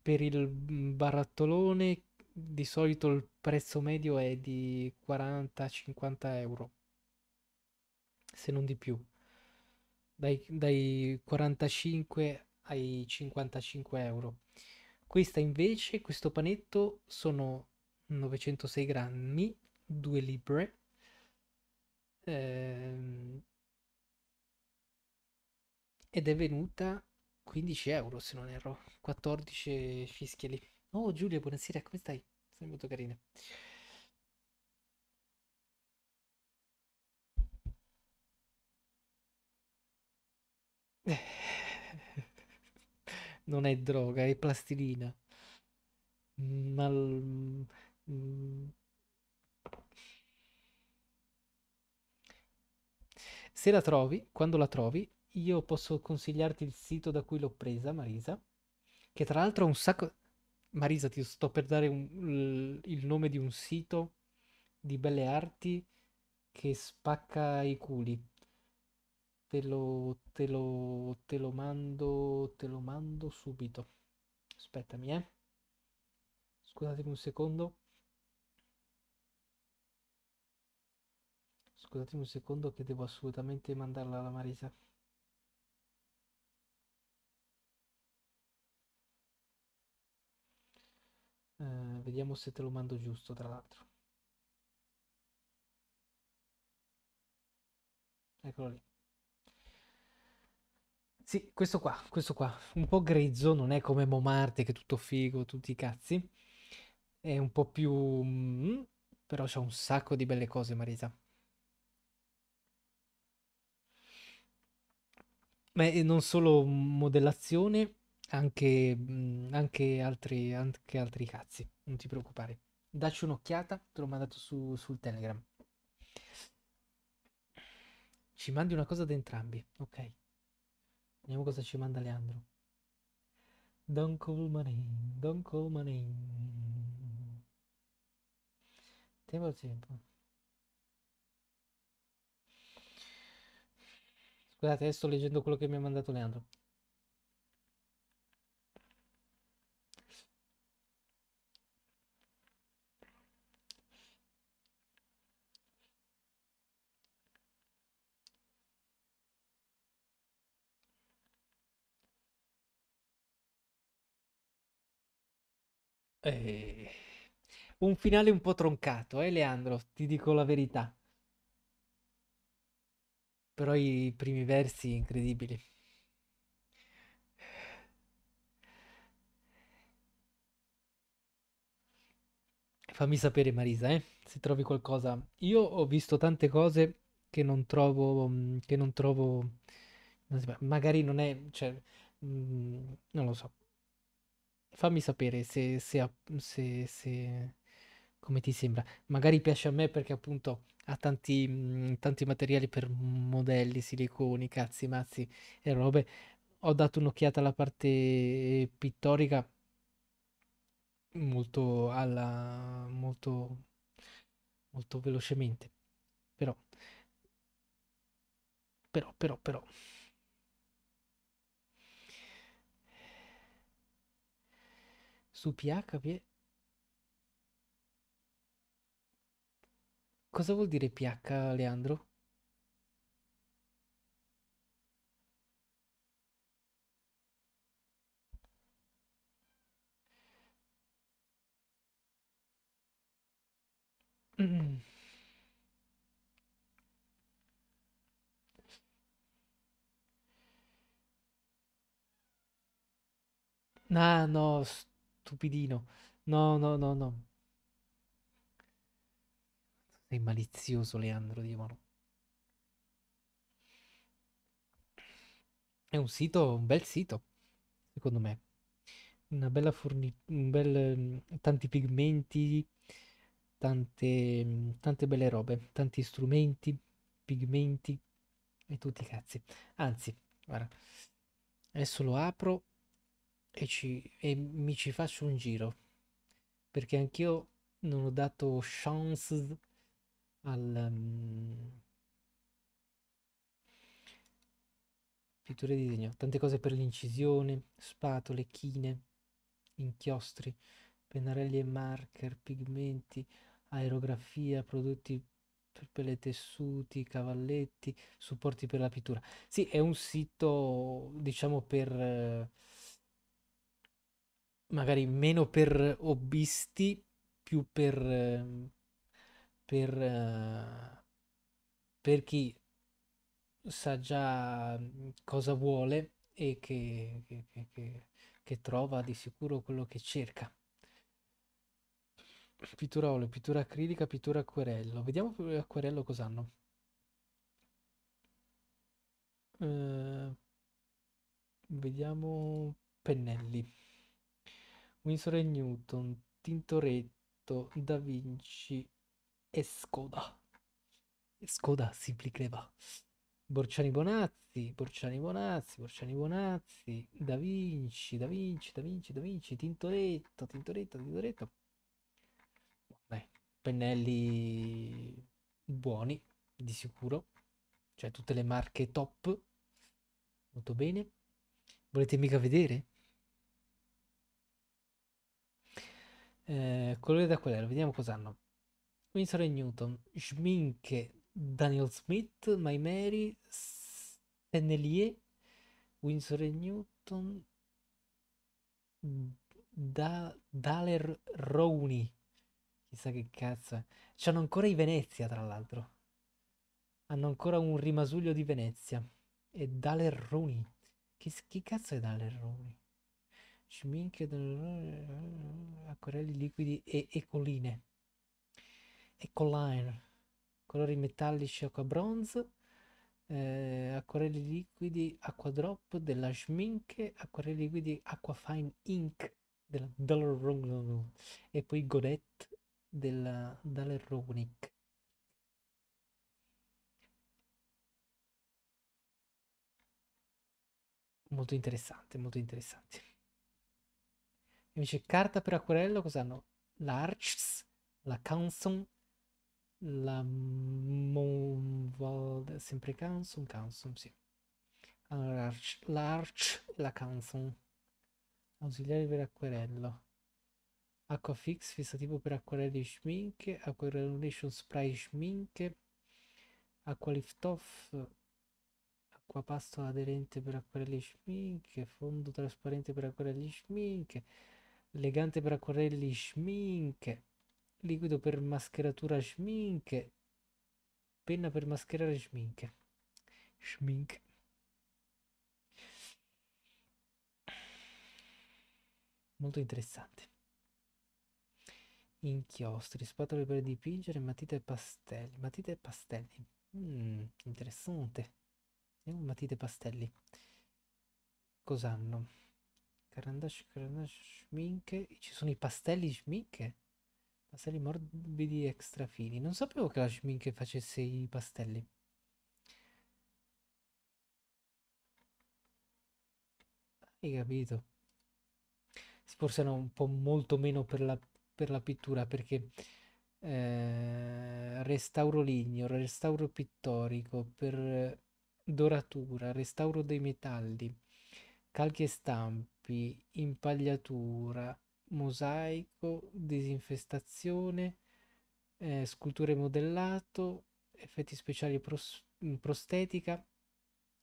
per il barattolone di solito il prezzo medio è di 40-50 euro, se non di più. Dai, dai 45 ai 55 euro questa invece, questo panetto, sono 906 grammi, 2 libre. Ehm, ed è venuta 15 euro se non erro, 14 fischiali. Oh Giulia, buonasera, come stai? Sei molto carina. Eh non è droga, è plastilina. Ma... Mm, mm. Se la trovi, quando la trovi, io posso consigliarti il sito da cui l'ho presa, Marisa, che tra l'altro ha un sacco... Marisa, ti sto per dare un, il nome di un sito di belle arti che spacca i culi te lo, te lo, te lo mando, te lo mando subito. Aspettami, eh. Scusatemi un secondo. Scusatemi un secondo che devo assolutamente mandarla alla Marisa. Uh, vediamo se te lo mando giusto, tra l'altro. Eccolo lì. Sì, questo qua, questo qua, un po' grezzo, non è come Momarte che è tutto figo, tutti i cazzi. È un po' più... Mm, però c'è un sacco di belle cose, Marisa. Ma è non solo modellazione, anche, mm, anche altri, anche altri cazzi, non ti preoccupare. Dacci un'occhiata, te l'ho mandato su, sul Telegram. Ci mandi una cosa da entrambi, ok? Vediamo cosa ci manda Leandro. Don Colmanin, Don Colmanin. Tempo al tempo. Scusate, adesso eh, sto leggendo quello che mi ha mandato Leandro. Eh, un finale un po' troncato, eh Leandro, ti dico la verità. Però i primi versi incredibili. Fammi sapere Marisa, eh, se trovi qualcosa. Io ho visto tante cose che non trovo, mm, che non trovo, magari non è, cioè, mm, non lo so fammi sapere se, se, se, se come ti sembra. Magari piace a me perché appunto ha tanti, mhmm, tanti materiali per modelli, siliconi, cazzi, mazzi e robe. Ho dato un'occhiata alla parte pittorica molto, alla, molto, molto velocemente. Però, però, però, però. su PHP? Cosa vuol dire PH, Leandro? Mm. Ah no, stupidino. No, no, no, no. Sei malizioso, Leandro Divano. È un sito, un bel sito, secondo me. Una bella fornitura, un bel, tanti pigmenti, tante, tante belle robe, tanti strumenti, pigmenti e tutti i cazzi. Anzi, guarda, adesso lo apro e, ci, e mi ci faccio un giro perché anch'io non ho dato chance al um, ehm, pittura di disegno tante cose per l'incisione spatole chine inchiostri pennarelli e marker pigmenti aerografia prodotti per le tessuti, cavalletti, supporti per la pittura. Sì, è un sito, diciamo, per magari meno per hobbisti, più per, ehm, per, eh, per chi sa già mm, cosa vuole e che, che, che, che trova di sicuro quello che cerca pittura olio, pittura acrilica, pittura acquerello. Vediamo per eh, acquerello cos'hanno. Eh, vediamo pennelli. Winsor e Newton, Tintoretto, Da Vinci e Skoda. Skoda si plicleva. Borciani Bonazzi, Borciani Bonazzi, Borciani Bonazzi, Da Vinci, Da Vinci, Da Vinci, Da Vinci, Tintoretto, Tintoretto, Tintoretto. Beh, pennelli buoni, di sicuro. Cioè tutte le marche top. Molto bene. Volete mica vedere? Eh, colore d'acquerello, vediamo cosa hanno. Winsor e Newton, Schminke, Daniel Smith, My Mary, Sennelier, Winsor e Newton, da, Daler Rowney. Chissà che cazzo è. C'hanno ancora i Venezia, tra l'altro. Hanno ancora un rimasuglio di Venezia. E Daler Rowney. Che, che cazzo è Daler Rowney? sminchia, eh, acquerelli liquidi e, e colline e colline, colori metallici acqua bronze eh, acquerelli liquidi acqua drop della sminche, acquerelli liquidi acqua fine ink della Dollar e poi Godet della dollar Runic. Molto interessante, molto interessante. Invece carta per acquerello cos'hanno? L'Archs, la Canson, la Monval, sempre Canson, Canson, sì. Allora, l'arch, e la Canson. Ausiliari per acquerello. Aquafix, fissativo per acquerelli schminche, Aquarelation spray schminche, acqua pasto aderente per acquerelli schminche, fondo trasparente per acquerelli schminche, legante per acquarelli schminche, liquido per mascheratura schminche, penna per mascherare schminche. Schminche. Molto interessante. Inchiostri, spatole per dipingere, matite e pastelli. Matite e pastelli. Mm, interessante. Vediamo matite e pastelli. Cos'hanno? Karandash, karandash, schminche. Ci sono i pastelli schminche. Pastelli morbidi extra fini. Non sapevo che la schminche facesse i pastelli. Hai capito? Forse no, un po' molto meno per la, per la pittura perché eh, restauro ligneo, restauro pittorico, per eh, doratura, restauro dei metalli calchi e stampi, impagliatura, mosaico, disinfestazione, eh, sculture modellato, effetti speciali pros- mm, prostetica,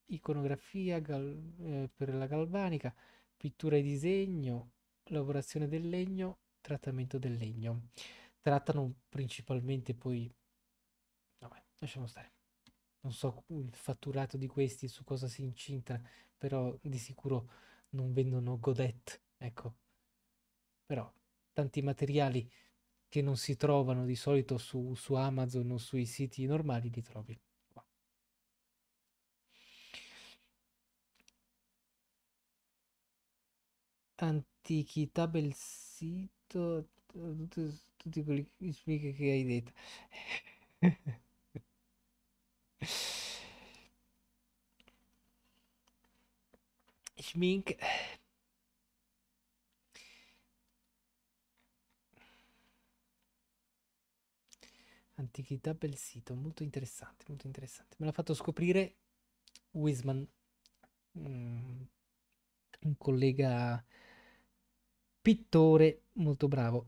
iconografia gal- eh, per la galvanica, pittura e disegno, lavorazione del legno, trattamento del legno. Trattano principalmente poi... Vabbè, lasciamo stare non so il fatturato di questi su cosa si incinta, però di sicuro non vendono godette, ecco. Però tanti materiali che non si trovano di solito su, su Amazon o sui siti normali li trovi. antichità bel sito tutti quelli che hai detto Schmink. Antichità bel sito, molto interessante, molto interessante. Me l'ha fatto scoprire Wisman, mm, un collega pittore molto bravo.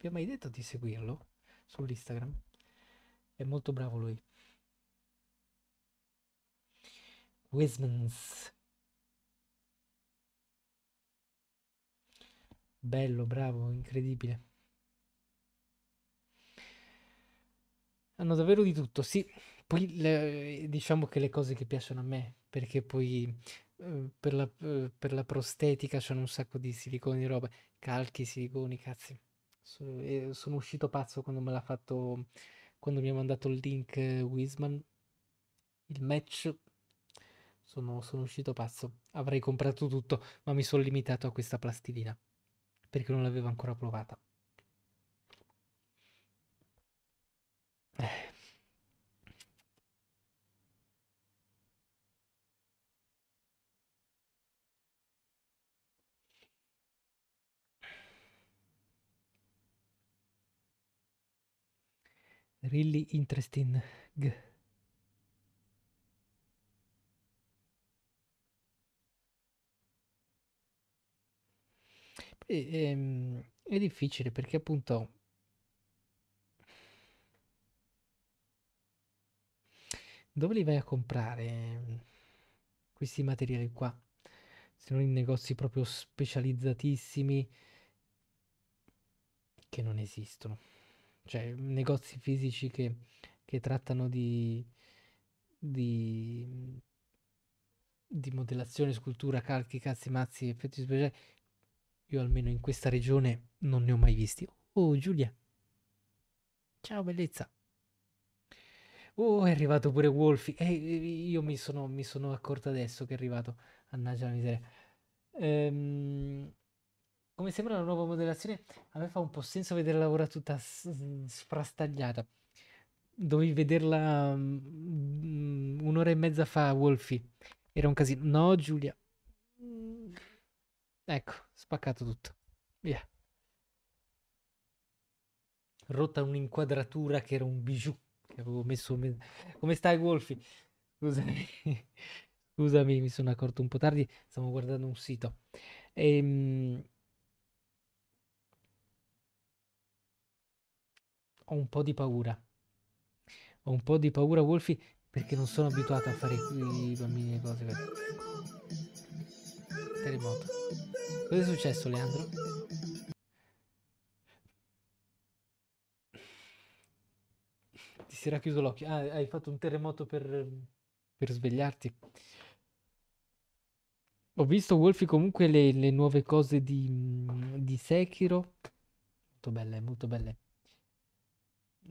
Vi ho mai detto di seguirlo sull'Instagram? È molto bravo lui. Wismans. bello, bravo, incredibile. Hanno davvero di tutto, sì. Poi le, diciamo che le cose che piacciono a me, perché poi eh, per, la, eh, per la, prostetica c'hanno un sacco di siliconi, roba, calchi, siliconi, cazzi. So, eh, sono uscito pazzo quando me l'ha fatto, quando mi ha mandato il link eh, Wisman, il match sono, sono, uscito pazzo. Avrei comprato tutto, ma mi sono limitato a questa plastilina perché non l'avevo ancora provata. Eh. Really interesting. è, ehm, è difficile perché appunto dove li vai a comprare ehm, questi materiali qua? Se non in negozi proprio specializzatissimi che non esistono. Cioè, negozi fisici che, che trattano di, di, di modellazione, scultura, calchi, cazzi, mazzi, effetti speciali. Io almeno in questa regione non ne ho mai visti. Oh Giulia. Ciao bellezza. Oh, è arrivato pure Wolfie. Eh, io mi sono, mi sono accorto adesso che è arrivato. Annaggia la miseria. Ehm, come sembra la nuova modellazione, a me fa un po' senso vederla ora tutta sfrastagliata. Dovevi vederla um, un'ora e mezza fa, Wolfie. Era un casino. No, Giulia. Ecco, spaccato tutto. Via. Rotta un'inquadratura che era un bijou che avevo messo. Me... Come stai, Wolfie? Scusami. Scusami, mi sono accorto un po' tardi. Stavo guardando un sito. Ehm... Ho un po' di paura. Ho un po' di paura, Wolfie, perché non sono abituato a fare i bambini e cose. Terremoto. Cosa è successo, Leandro? Ti si era chiuso l'occhio. Ah, hai fatto un terremoto per, per svegliarti. Ho visto, Wolfie, comunque le, le nuove cose di, di Sekiro. Molto belle, molto belle.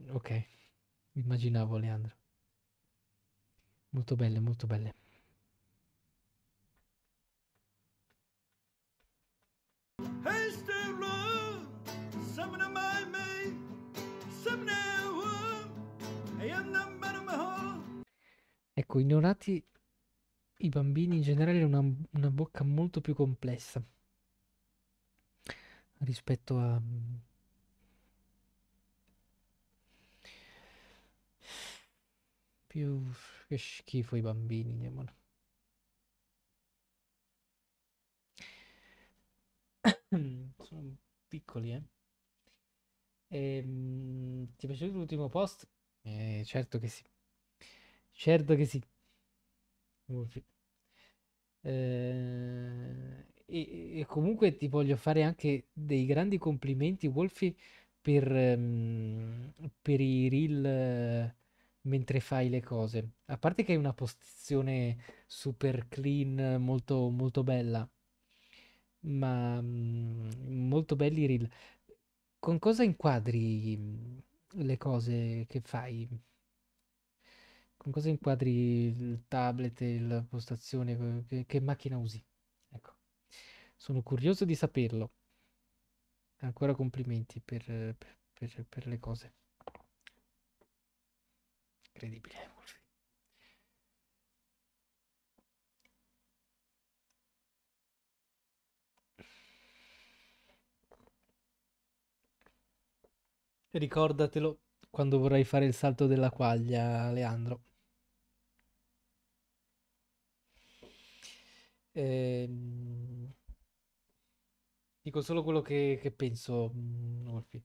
Ok, immaginavo, Leandro. Molto belle, molto belle. Ecco, ignorati i bambini in generale hanno una, una bocca molto più complessa rispetto a... Più che schifo i bambini, andiamolo. Sono piccoli, eh. E, ehm, ti è piaciuto l'ultimo post? Eh, certo che sì. Certo che sì. Eh, e, e, comunque ti voglio fare anche dei grandi complimenti, Wolfie, per, ehm, per i reel eh, mentre fai le cose. A parte che hai una posizione super clean, molto, molto bella, ma mm, molto belli i reel. Con cosa inquadri mm, le cose che fai? Con cosa inquadri il tablet la postazione? Che, che macchina usi? Ecco. Sono curioso di saperlo. Ancora complimenti per, per, per, per le cose. Incredibile. Ricordatelo quando vorrai fare il salto della quaglia, Leandro. Ehm, dico solo quello che, che penso, mm, Wolfi.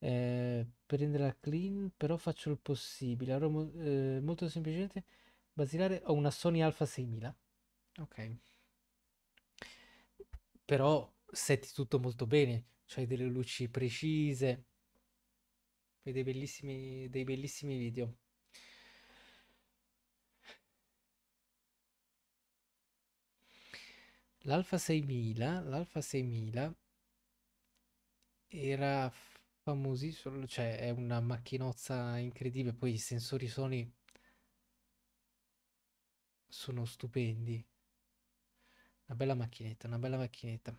Eh, prenderla clean, però faccio il possibile. Allora, mo- eh, molto semplicemente, basilare ho una Sony Alpha 6000. Ok. Però setti tutto molto bene, c'hai delle luci precise, fai dei bellissimi, dei bellissimi video. L'Alfa 6000, l'Alfa 6000 era famosissimo, cioè è una macchinozza incredibile, poi i sensori Sony sono stupendi. Una bella macchinetta, una bella macchinetta.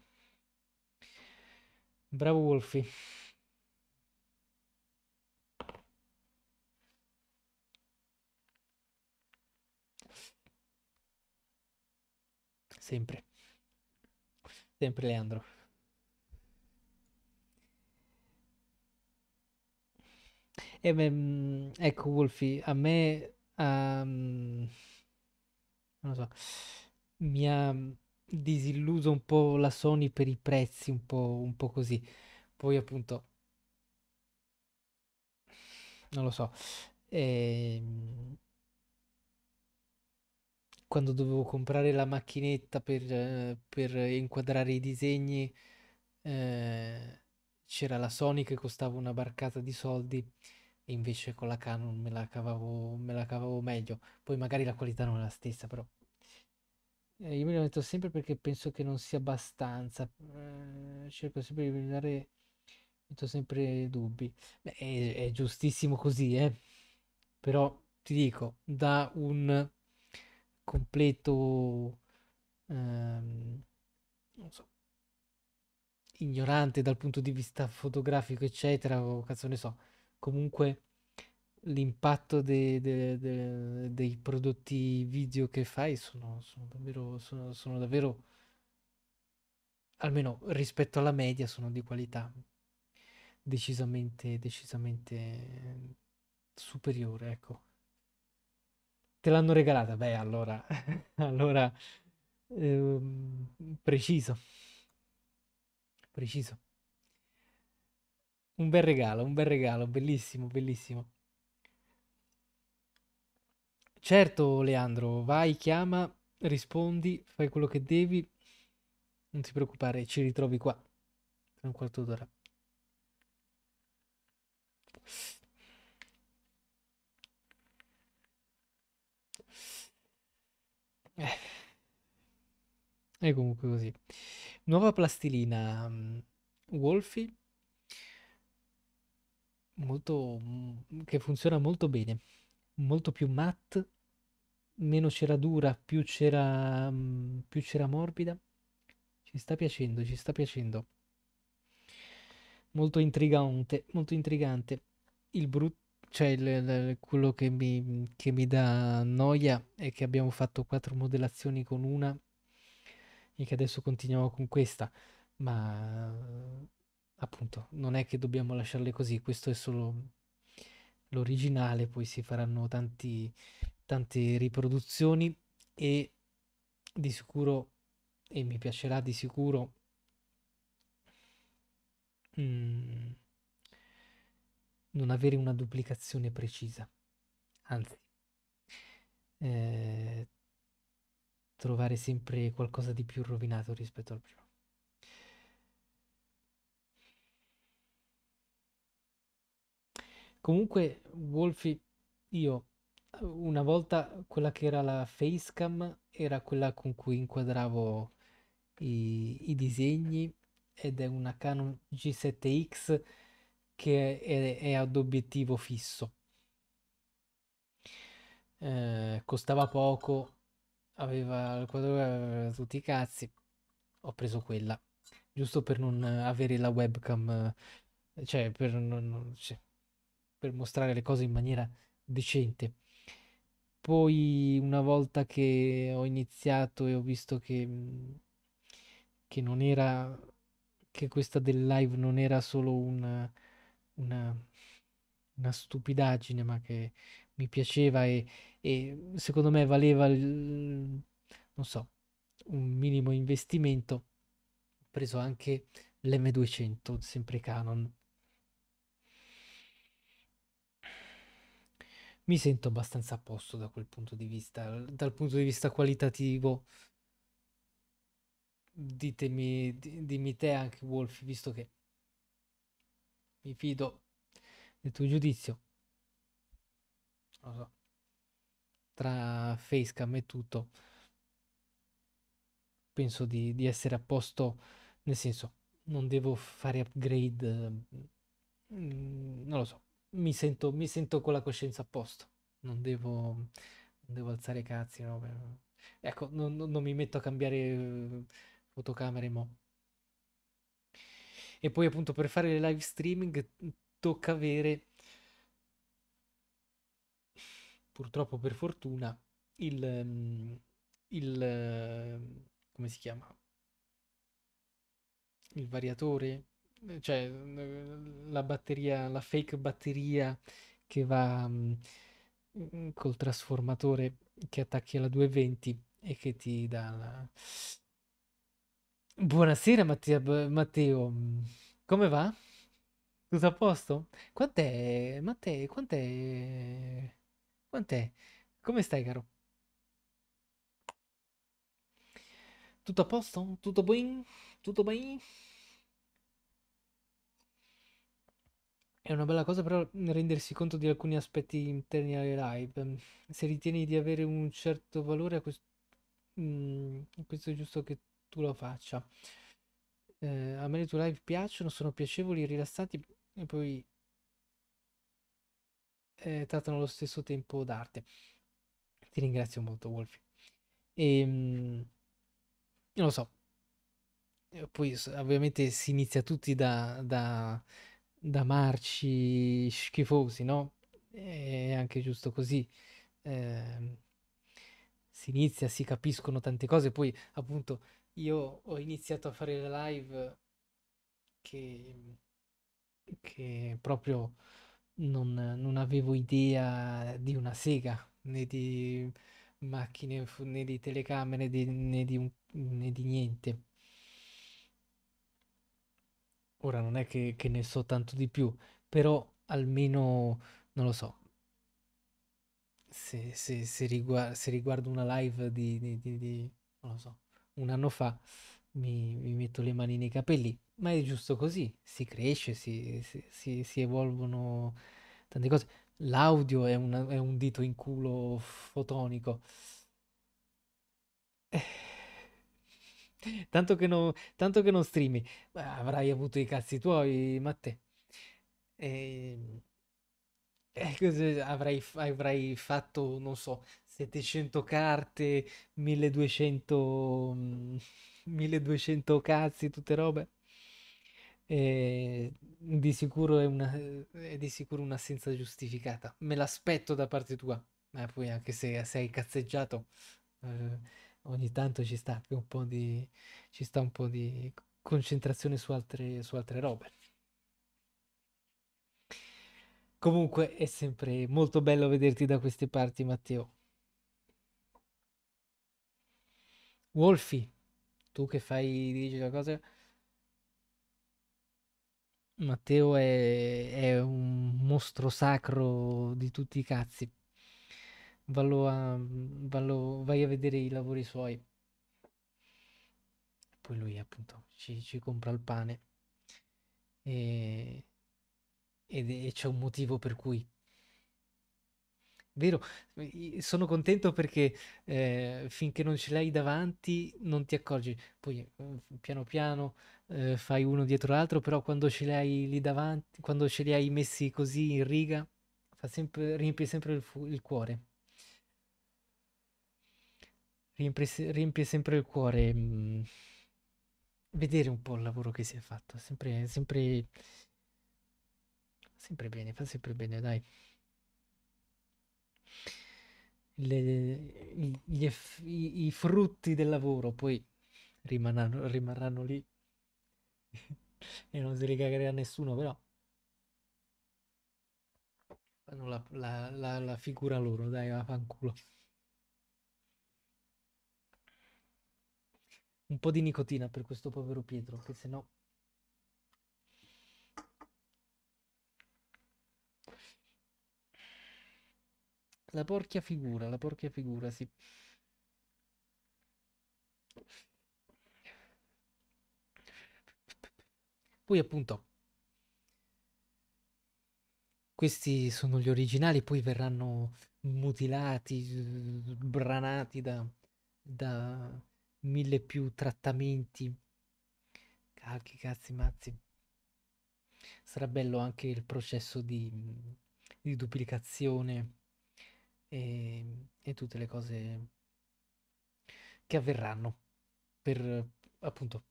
Bravo Wolfi. Sempre. Sempre Leandro. E eh beh, mm, ecco Wolfi, a me... Um, non so, mi ha disilluso un po' la Sony per i prezzi, un po', un po così. Poi appunto... Non lo so. Ehm quando dovevo comprare la macchinetta per, eh, per inquadrare i disegni, eh, c'era la Sony che costava una barcata di soldi e invece con la Canon me la cavavo, me la cavavo meglio. Poi magari la qualità non è la stessa, però. Eh, io me la metto sempre perché penso che non sia abbastanza. Eh, cerco sempre di eliminare. Metto sempre dubbi. Beh, è, è giustissimo così, eh. Però ti dico, da un completo ehm, so, ignorante dal punto di vista fotografico, eccetera, o cazzo ne so. Comunque l'impatto de, de, de, dei prodotti video che fai sono, sono davvero, sono, sono davvero, almeno rispetto alla media, sono di qualità decisamente, decisamente ehm, superiore, ecco te l'hanno regalata? Beh, allora, allora eh, preciso, preciso. Un bel regalo, un bel regalo, bellissimo, bellissimo. Certo, Leandro, vai, chiama, rispondi, fai quello che devi. Non ti preoccupare, ci ritrovi qua tra un quarto d'ora. Eh. E comunque così. Nuova plastilina mm, Wolfie. Molto, mm, che funziona molto bene. Molto più matte, meno c'era dura, più c'era, mm, più c'era morbida. Ci sta piacendo, ci sta piacendo. Molto intrigante, molto intrigante. Il brutto cioè il, il, quello che mi, che mi, dà noia è che abbiamo fatto quattro modellazioni con una e che adesso continuiamo con questa, ma appunto non è che dobbiamo lasciarle così, questo è solo l'originale, poi si faranno tanti, tante riproduzioni e di sicuro, e mi piacerà di sicuro, mm, non avere una duplicazione precisa, anzi, eh, trovare sempre qualcosa di più rovinato rispetto al primo. Comunque, Wolfi, io una volta quella che era la facecam era quella con cui inquadravo i, i disegni ed è una Canon G7X che è, è ad obiettivo fisso. Eh, costava poco, aveva il quadro, aveva tutti i cazzi. Ho preso quella, giusto per non avere la webcam, eh, cioè per, non, cioè, per mostrare le cose in maniera decente. Poi una volta che ho iniziato e ho visto che, mm, che non era che questa del live non era solo un una, una stupidaggine, ma che mi piaceva e, e secondo me valeva, il, non so, un minimo investimento. Ho preso anche l'M200, sempre Canon. Mi sento abbastanza a posto da quel punto di vista, dal punto di vista qualitativo. Ditemi, dimmi te anche Wolf, visto che mi fido del tuo giudizio. Non lo so. Tra facecam e tutto, penso di, di essere a posto, nel senso, non devo fare upgrade, mm, non lo so, mi sento, mi sento con la coscienza a posto, non devo, non devo alzare cazzi, no? Ecco, non, non, mi metto a cambiare eh, fotocamere mo' E poi appunto per fare le live streaming mm, tocca avere, purtroppo per fortuna, il, mm, il eh, come si chiama? Il variatore, eh, cioè mm, eh, la batteria, la fake batteria che va col trasformatore che attacchi alla 220 e che ti dà la... Buonasera Mattia, Matteo, come va? Tutto a posto? Quant'è, Matteo, quant'è, quant'è? Come stai caro? Tutto a posto? Tutto bene? Tutto bene? È una bella cosa però rendersi conto di alcuni aspetti interni alle live. Se ritieni di avere un certo valore, a questo, mm, questo è giusto che tu lo faccia. Eh, a me le tue live piacciono, sono piacevoli, e rilassanti e poi eh, trattano allo stesso tempo d'arte. Ti ringrazio molto, Wolfie. E, ehm, non lo so. Eh, poi ovviamente si inizia tutti da, da, da marci schifosi, no? È anche giusto così. Eh, si inizia, si capiscono tante cose, poi appunto io ho iniziato a fare le live che, che proprio non, non, avevo idea di una sega né di macchine né di telecamere né di, né di, un, né di niente. Ora non è che, che ne so tanto di più, però almeno non lo so. Se, se, se, riguardo, se riguardo una live di, di, di, di non lo so un anno fa, mi, mi, metto le mani nei capelli, ma è giusto così, si cresce, si, si, si, si evolvono tante cose. L'audio è, una, è, un dito in culo fotonico. Eh, tanto, che non, tanto che non streami, avrai avuto i cazzi tuoi, Matte. Ehm, eh, eh, avrai, avrai fatto, non so, 700 carte, 1200, 1200 mm, cazzi, tutte robe. E di sicuro è, una, è di sicuro un'assenza giustificata. Me l'aspetto da parte tua, ma poi anche se hai cazzeggiato, eh, ogni tanto ci sta un po' di, ci sta un po' di concentrazione su altre, su altre robe. Comunque è sempre molto bello vederti da queste parti, Matteo. Wolfi, tu che fai dirigi la cosa. Matteo è, è, un mostro sacro di tutti i cazzi. Vallo a, vallo, vai a vedere i lavori suoi. Poi lui appunto ci, ci compra il pane. E, e, e c'è un motivo per cui Vero, sono contento perché eh, finché non ce l'hai davanti non ti accorgi, poi mm, piano piano eh, fai uno dietro l'altro, però quando ce l'hai lì davanti, quando ce li hai messi così in riga, fa sempre, riempie sempre il, fu- il cuore. Riempie, se- riempie, sempre il cuore mh, mm. vedere un po' il lavoro che si è fatto, sempre, sempre, sempre bene, fa sempre bene, dai le, gli eff, i, i, frutti del lavoro poi rimanano, rimarranno lì e non si ricagherà nessuno però fanno la, la, la, la figura loro dai vaffanculo un po' di nicotina per questo povero Pietro che sennò La porchia figura, la porchia figura, sì. Poi appunto, questi sono gli originali, poi verranno mutilati, sbranati da, da mille più trattamenti. Calchi, cazzi, mazzi. Sarà bello anche il processo di, di duplicazione e, ehm, e tutte le cose che avverranno per appunto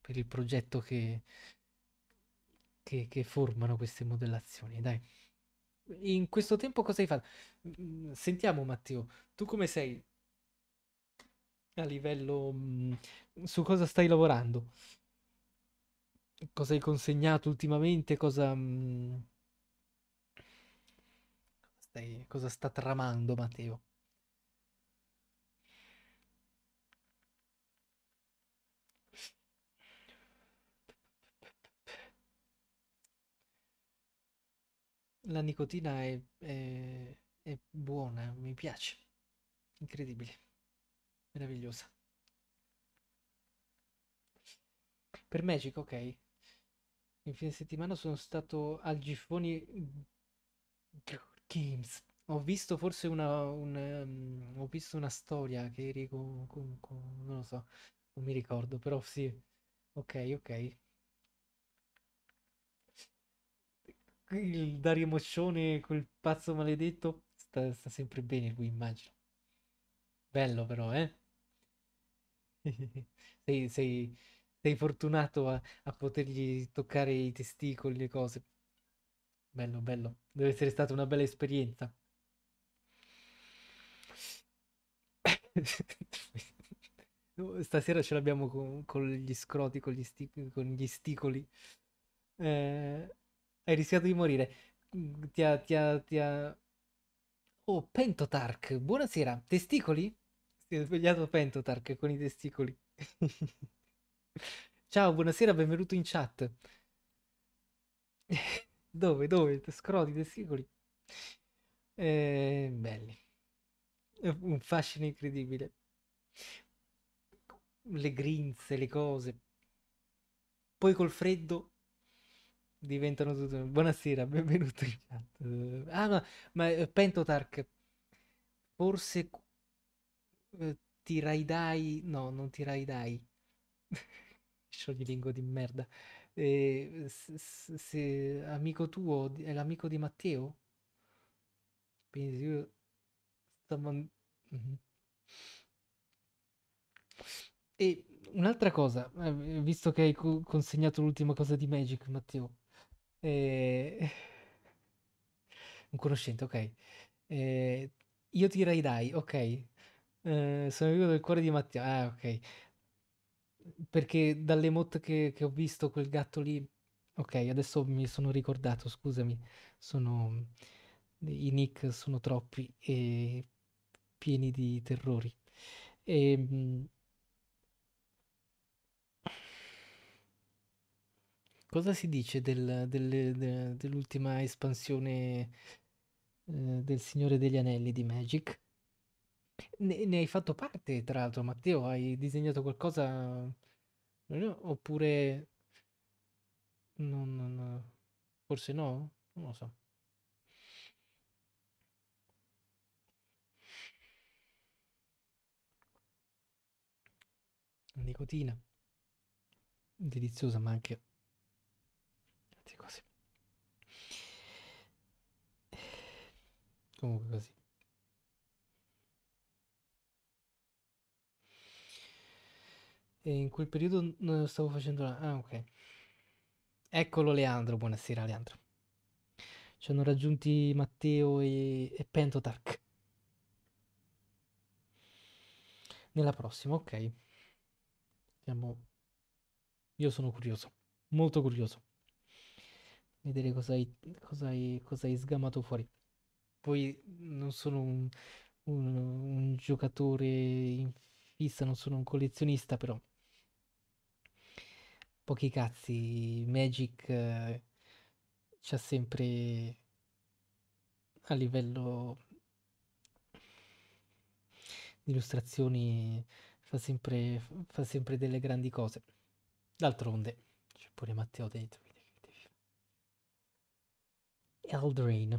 per il progetto che, che, che formano queste modellazioni. Dai. In questo tempo cosa hai fatto? Mm, sentiamo Matteo, tu come sei a livello mm, su cosa stai lavorando? Cosa hai consegnato ultimamente? Cosa mm, stai, cosa sta tramando Matteo. La nicotina è, è, è buona, mi piace. Incredibile. Meravigliosa. Per Magic, ok. In fine settimana sono stato al Giffoni Games. Ho visto forse una, una, um, ehm, ho visto una storia che eri con, non lo so, non mi ricordo, però sì. Ok, ok. Il Dario Moscione, quel pazzo maledetto sta, sta sempre bene qui, immagino. Bello però, eh? sei, sei, sei fortunato a, a potergli toccare i testicoli, le cose. Bello, bello. Deve essere stata una bella esperienza. Stasera ce l'abbiamo con, con, gli scroti, con gli, sti, con gli sticoli. Eh, hai rischiato di morire. Ti ha, ti ha, ti ha... Oh, Pentotark, buonasera. Testicoli? Si è svegliato Pentotark con i testicoli. Ciao, buonasera, benvenuto in chat. Dove, dove? Scroti, testicoli. Eh, belli. Un fascino incredibile. Le grinze, le cose. Poi col freddo diventano tutto. Buonasera, benvenuto in chat. Ah, no, ma eh, Pentotark, forse eh, tirai dai. No, non tirai dai. Sciogli lingo di merda se, amico tuo è l'amico di Matteo? Quindi io someone... mm E un'altra cosa, eh, visto che hai consegnato l'ultima cosa di Magic, Matteo, eh... un conoscente, ok. Eh... Io ti dai, ok. Eh, sono amico del cuore di Matteo. Ah, ok perché dalle motte che, che ho visto quel gatto lì... Ok, adesso mi sono ricordato, scusami, sono... i nick sono troppi e pieni di terrori. E... Ehm, cosa si dice del, del, de, dell'ultima espansione eh, del Signore degli Anelli di Magic? Ne, ne hai fatto parte, tra l'altro, Matteo, hai disegnato qualcosa oppure non, non- forse no? Non lo so. Nicotina, deliziosa, ma anche altre cose. Comunque così. E in quel periodo non stavo facendo... la- Ah, ok. Eccolo Leandro, buonasera Leandro. Ci hanno raggiunti Matteo e, e Pentotark. Nella prossima, ok. Siamo... Io sono curioso, molto curioso. Vedere cosa hai, cosa hai, cosa hai sgamato fuori. Poi non sono un, un, un giocatore in fissa, non sono un collezionista, però pochi cazzi, Magic eh, c'ha sempre a livello di illustrazioni fa sempre, fa sempre delle grandi cose. D'altronde c'è pure Matteo dentro. Eldrain.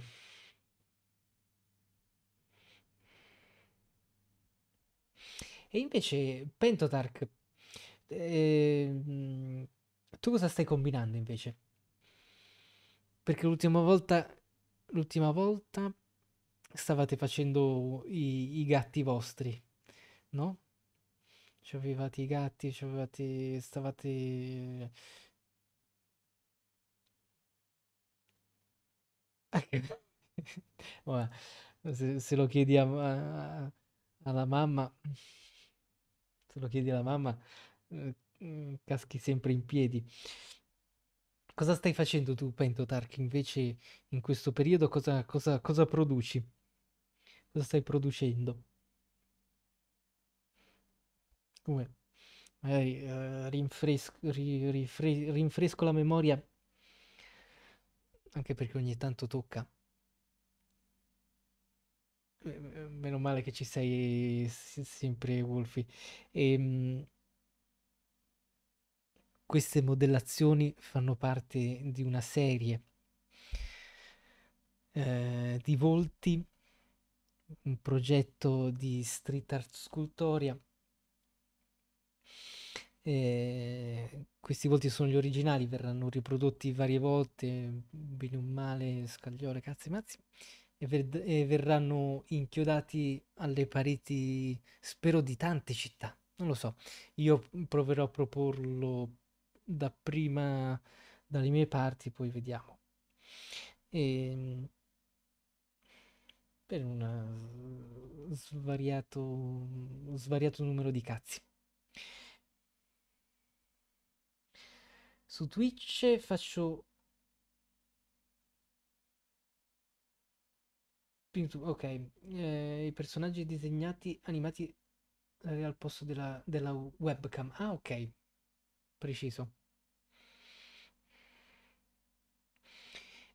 E invece Pentotark eh, tu cosa stai combinando invece? Perché l'ultima volta. L'ultima volta stavate facendo i, i gatti vostri, no? Ci avevate i gatti, ci avevate. stavate. Vabbè, se, se, lo chiedi a, a, alla mamma, se lo chiedi alla mamma, eh, Mm, caschi sempre in piedi. Cosa stai facendo tu, Pentotark, invece in questo periodo? Cosa, cosa, cosa produci? Cosa stai producendo? Come? Magari eh, rinfresco, ri, rifre, rinfresco la memoria, anche perché ogni tanto tocca eh, eh, meno male che ci sei sempre Wolfie Ehm queste modellazioni fanno parte di una serie eh, di volti, un progetto di street art scultoria. Eh, questi volti sono gli originali, verranno riprodotti varie volte, bene o male, scagliole, cazzi, mazzi, e, ver- e verranno inchiodati alle pareti, spero, di tante città. Non lo so, io proverò a proporlo dapprima dalle mie parti, poi vediamo. E, ehm, per un svariato, svariato numero di cazzi. Su Twitch faccio ok, eh, i personaggi disegnati, animati eh, al posto della, della webcam. Ah, ok, preciso.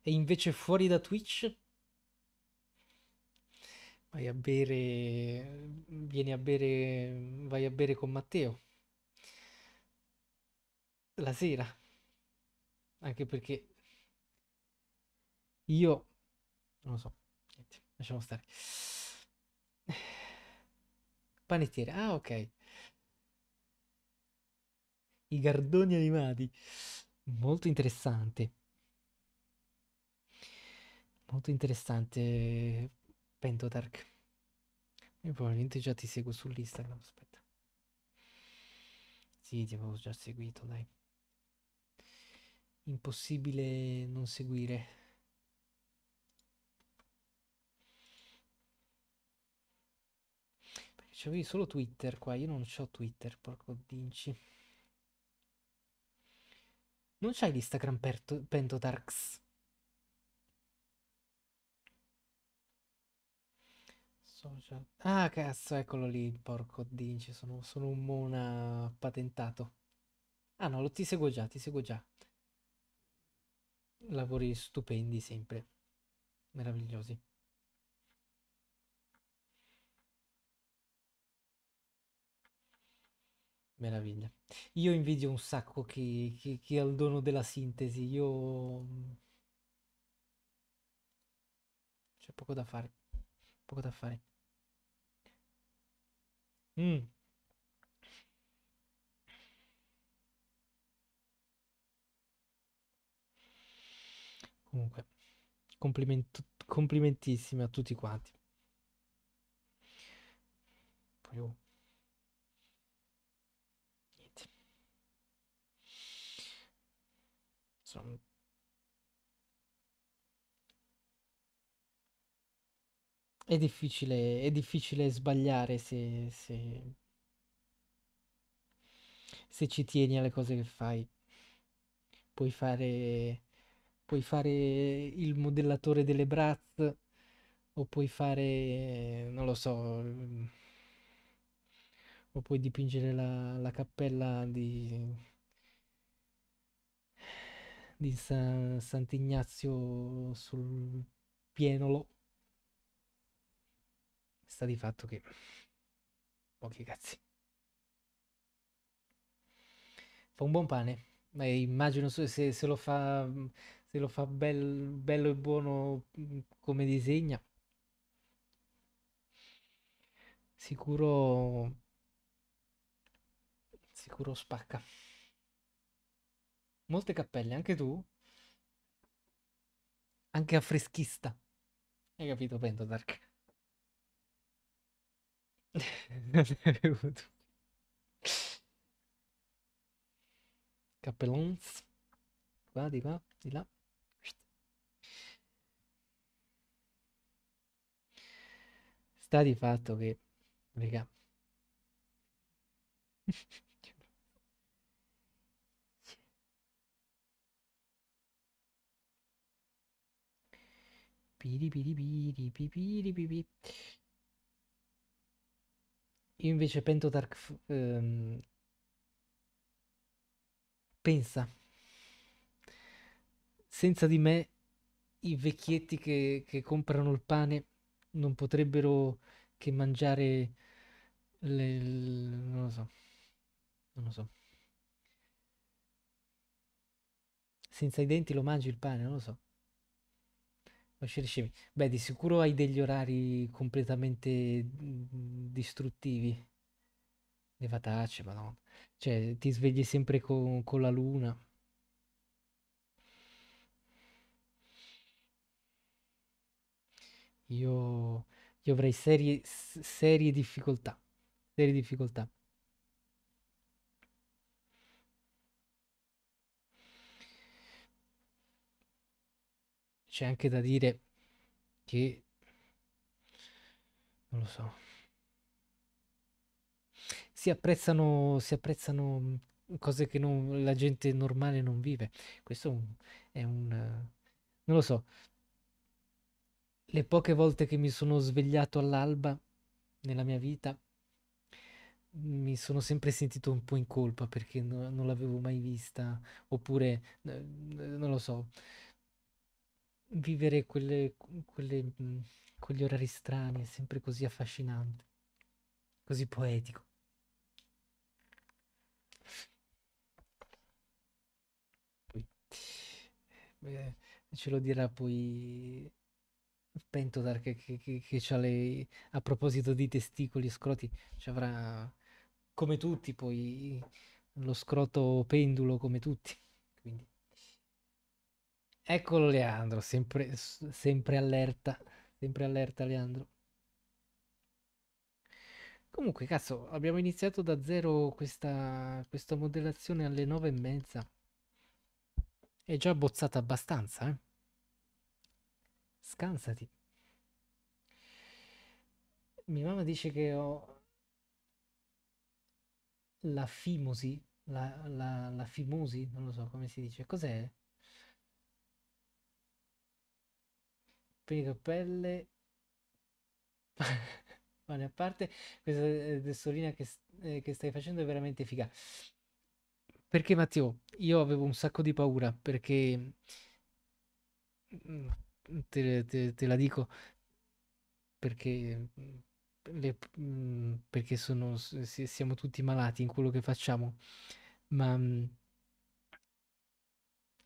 e invece fuori da Twitch vai a bere vieni a bere vai a bere con Matteo la sera anche perché io non lo so Niente, lasciamo stare panettiere ah ok i gardoni animati molto interessante Molto interessante, Pentotark. Io probabilmente già ti seguo sull'Instagram, aspetta. Sì, ti avevo già seguito, dai. Impossibile non seguire. Perché c'avevi solo Twitter qua, io non ho Twitter, porco dinci. Non c'hai l'Instagram Pentotarks? social. Ah, cazzo, eccolo lì, porco dinci, sono, sono un mona patentato. Ah no, lo ti seguo già, ti seguo già. Lavori stupendi sempre. Meravigliosi. Meraviglia. Io invidio un sacco chi, chi, chi ha il dono della sintesi. Io... Mm, c'è poco da fare. Poco da fare. Mm. Comunque, complimentissimi a tutti quanti. Poi, oh. Niente. Sono È difficile, è difficile sbagliare se, se, se ci tieni alle cose che fai. Puoi fare, puoi fare il modellatore delle Bratz o puoi fare, non lo so, o puoi dipingere la, la cappella di, di San, Sant'Ignazio sul pienolo sta di fatto che pochi cazzi. Fa un buon pane, ma immagino se, se lo fa, se lo fa bel, bello e buono mm, come disegna. Sicuro sicuro spacca. Molte cappelle, anche tu? Anche a freschista. Hai capito, Pento Dark? Capellons Qua, di qua, di là. Sta di fatto che, raga. piri piri piri piri piri piri io invece Pento Dark ehm, pensa. Senza di me i vecchietti che, che, comprano il pane non potrebbero che mangiare le, non lo so. Non lo so. Senza i denti lo mangi il pane, non lo so. Uscire scimmie. Beh, di sicuro hai degli orari completamente mhmm, distruttivi. ma no. Cioè, ti svegli sempre con, con la luna. Io, io avrei serie, serie difficoltà. Serie difficoltà. c'è anche da dire che non lo so si apprezzano, si apprezzano cose che non, la gente normale non vive questo è un, è un non lo so le poche volte che mi sono svegliato all'alba nella mia vita mi sono sempre sentito un po' in colpa perché no, non l'avevo mai vista oppure eh, non lo so vivere quelle, quelle, quegli orari strani è sempre così affascinante, così poetico. Eh, beh, ce lo dirà poi Pentodar che, che, che, che le, a proposito di testicoli e scroti, ci avrà come tutti poi lo scroto pendulo come tutti. Quindi. Eccolo Leandro, sempre, sempre allerta, sempre allerta Leandro. Comunque, cazzo, abbiamo iniziato da zero questa, questa modellazione alle nove e mezza. È già bozzata abbastanza, eh? Scansati. Mia mamma dice che ho la fimosi, la, la, la fimosi, non lo so come si dice, cos'è? Perico pelle. Pane a parte, questa eh, testolina che, eh, che stai facendo è veramente figa. Perché Matteo, io avevo un sacco di paura perché mm, te, te, te la dico perché mm, le, mm, perché sono, siamo tutti malati in quello che facciamo, ma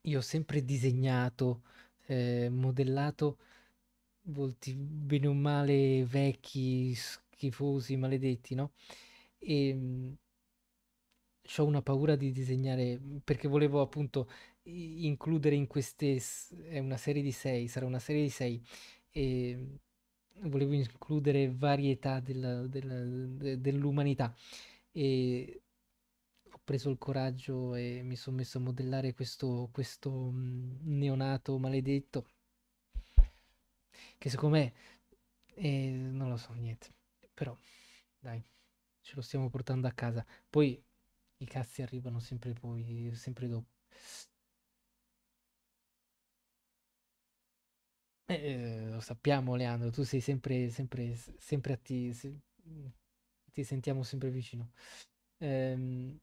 io ho sempre disegnato, eh, modellato volti bene o male vecchi, schifosi, maledetti, no? E ehm, ho una paura di disegnare perché volevo appunto includere in queste è una serie di sei, sarà una serie di sei e ehm, volevo includere varietà della, della, de, dell'umanità e ho preso il coraggio e mi sono messo a modellare questo, questo mm, neonato maledetto che secondo me eh, non lo so niente però dai ce lo stiamo portando a casa poi i cazzi arrivano sempre poi sempre dopo eh, eh lo sappiamo Leandro tu sei sempre sempre sempre a ti se, ti sentiamo sempre vicino ehm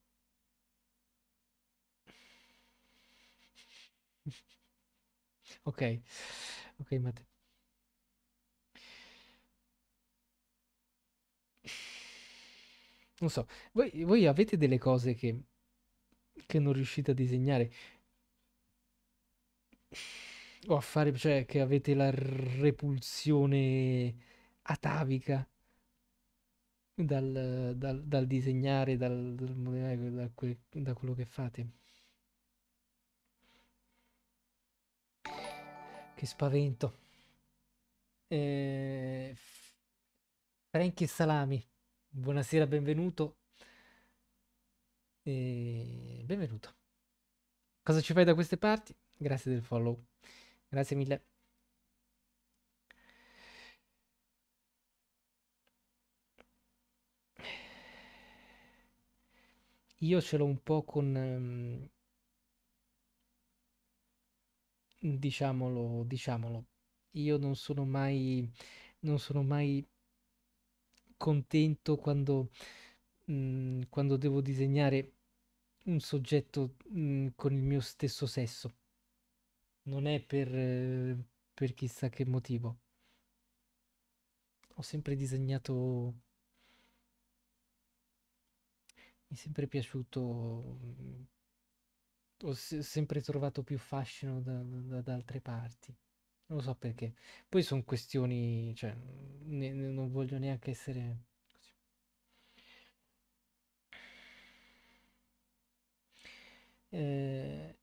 Ok, ok Matteo. non so, voi, voi avete delle cose che, che non riuscite a disegnare o a fare, cioè che avete la repulsione atavica dal, dal, dal disegnare, dal, da, que, da quello che fate. Che spavento. Eh, Frankie Salami. Buonasera, benvenuto. E benvenuto. Cosa ci fai da queste parti? Grazie del follow. Grazie mille. Io ce l'ho un po' con... Ehm, diciamolo, diciamolo. Io non sono mai... Non sono mai contento quando, mh, mm, quando devo disegnare un soggetto mh, mm, con il mio stesso sesso. Non è per, eh, per chissà che motivo. Ho sempre disegnato mi è sempre piaciuto, mm, ho sempre trovato più fascino da, da, da altre parti. Non lo so perché. Poi sono questioni, cioè, ne, ne, non voglio neanche essere... Così. Eh,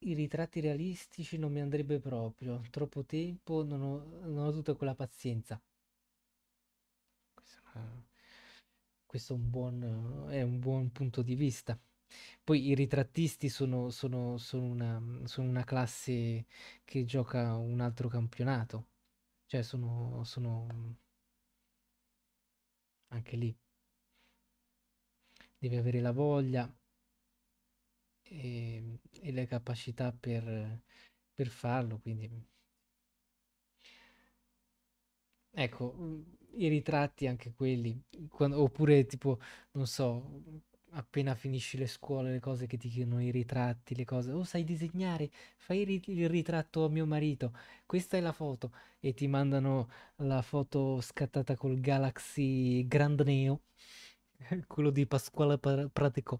I ritratti realistici non mi andrebbe proprio. Troppo tempo, non ho, non ho tutta quella pazienza. Questo è, una, questo è un buon, è un buon punto di vista. Poi i ritrattisti sono, sono, sono una, sono una classe che gioca un altro campionato. Cioè sono, sono anche lì. Devi avere la voglia e, e le capacità per, per farlo. Quindi ecco i ritratti anche quelli quando, oppure tipo non so appena finisci le scuole, le cose che ti chiedono i ritratti, le cose, oh sai disegnare, fai il ritratto a mio marito, questa è la foto, e ti mandano la foto scattata col Galaxy Grand Neo, quello di Pasquale Praticò.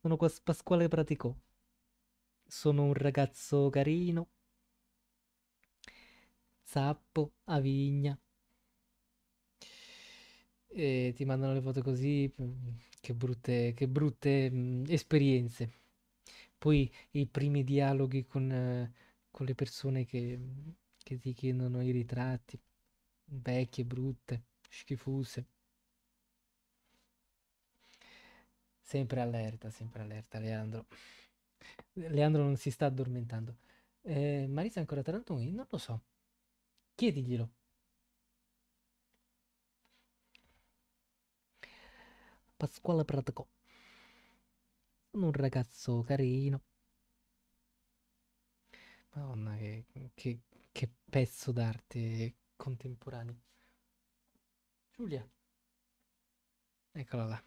Sono qua Pasquale Praticò, sono un ragazzo carino, zappo, avigna, e ti mandano le foto così mm, che brutte, che brutte mh, mm, esperienze. Poi i primi dialoghi con, eh, con le persone che, che ti chiedono i ritratti, vecchie, brutte, schifose. Sempre allerta, sempre allerta, Leandro. Leandro non si sta addormentando. Eh, Marisa è ancora Tarantoni? Non lo so. Chiediglielo. Pasquale Pratacò. Sono un ragazzo carino. Madonna, che, che, che pezzo d'arte contemporaneo. Giulia. Eccola là.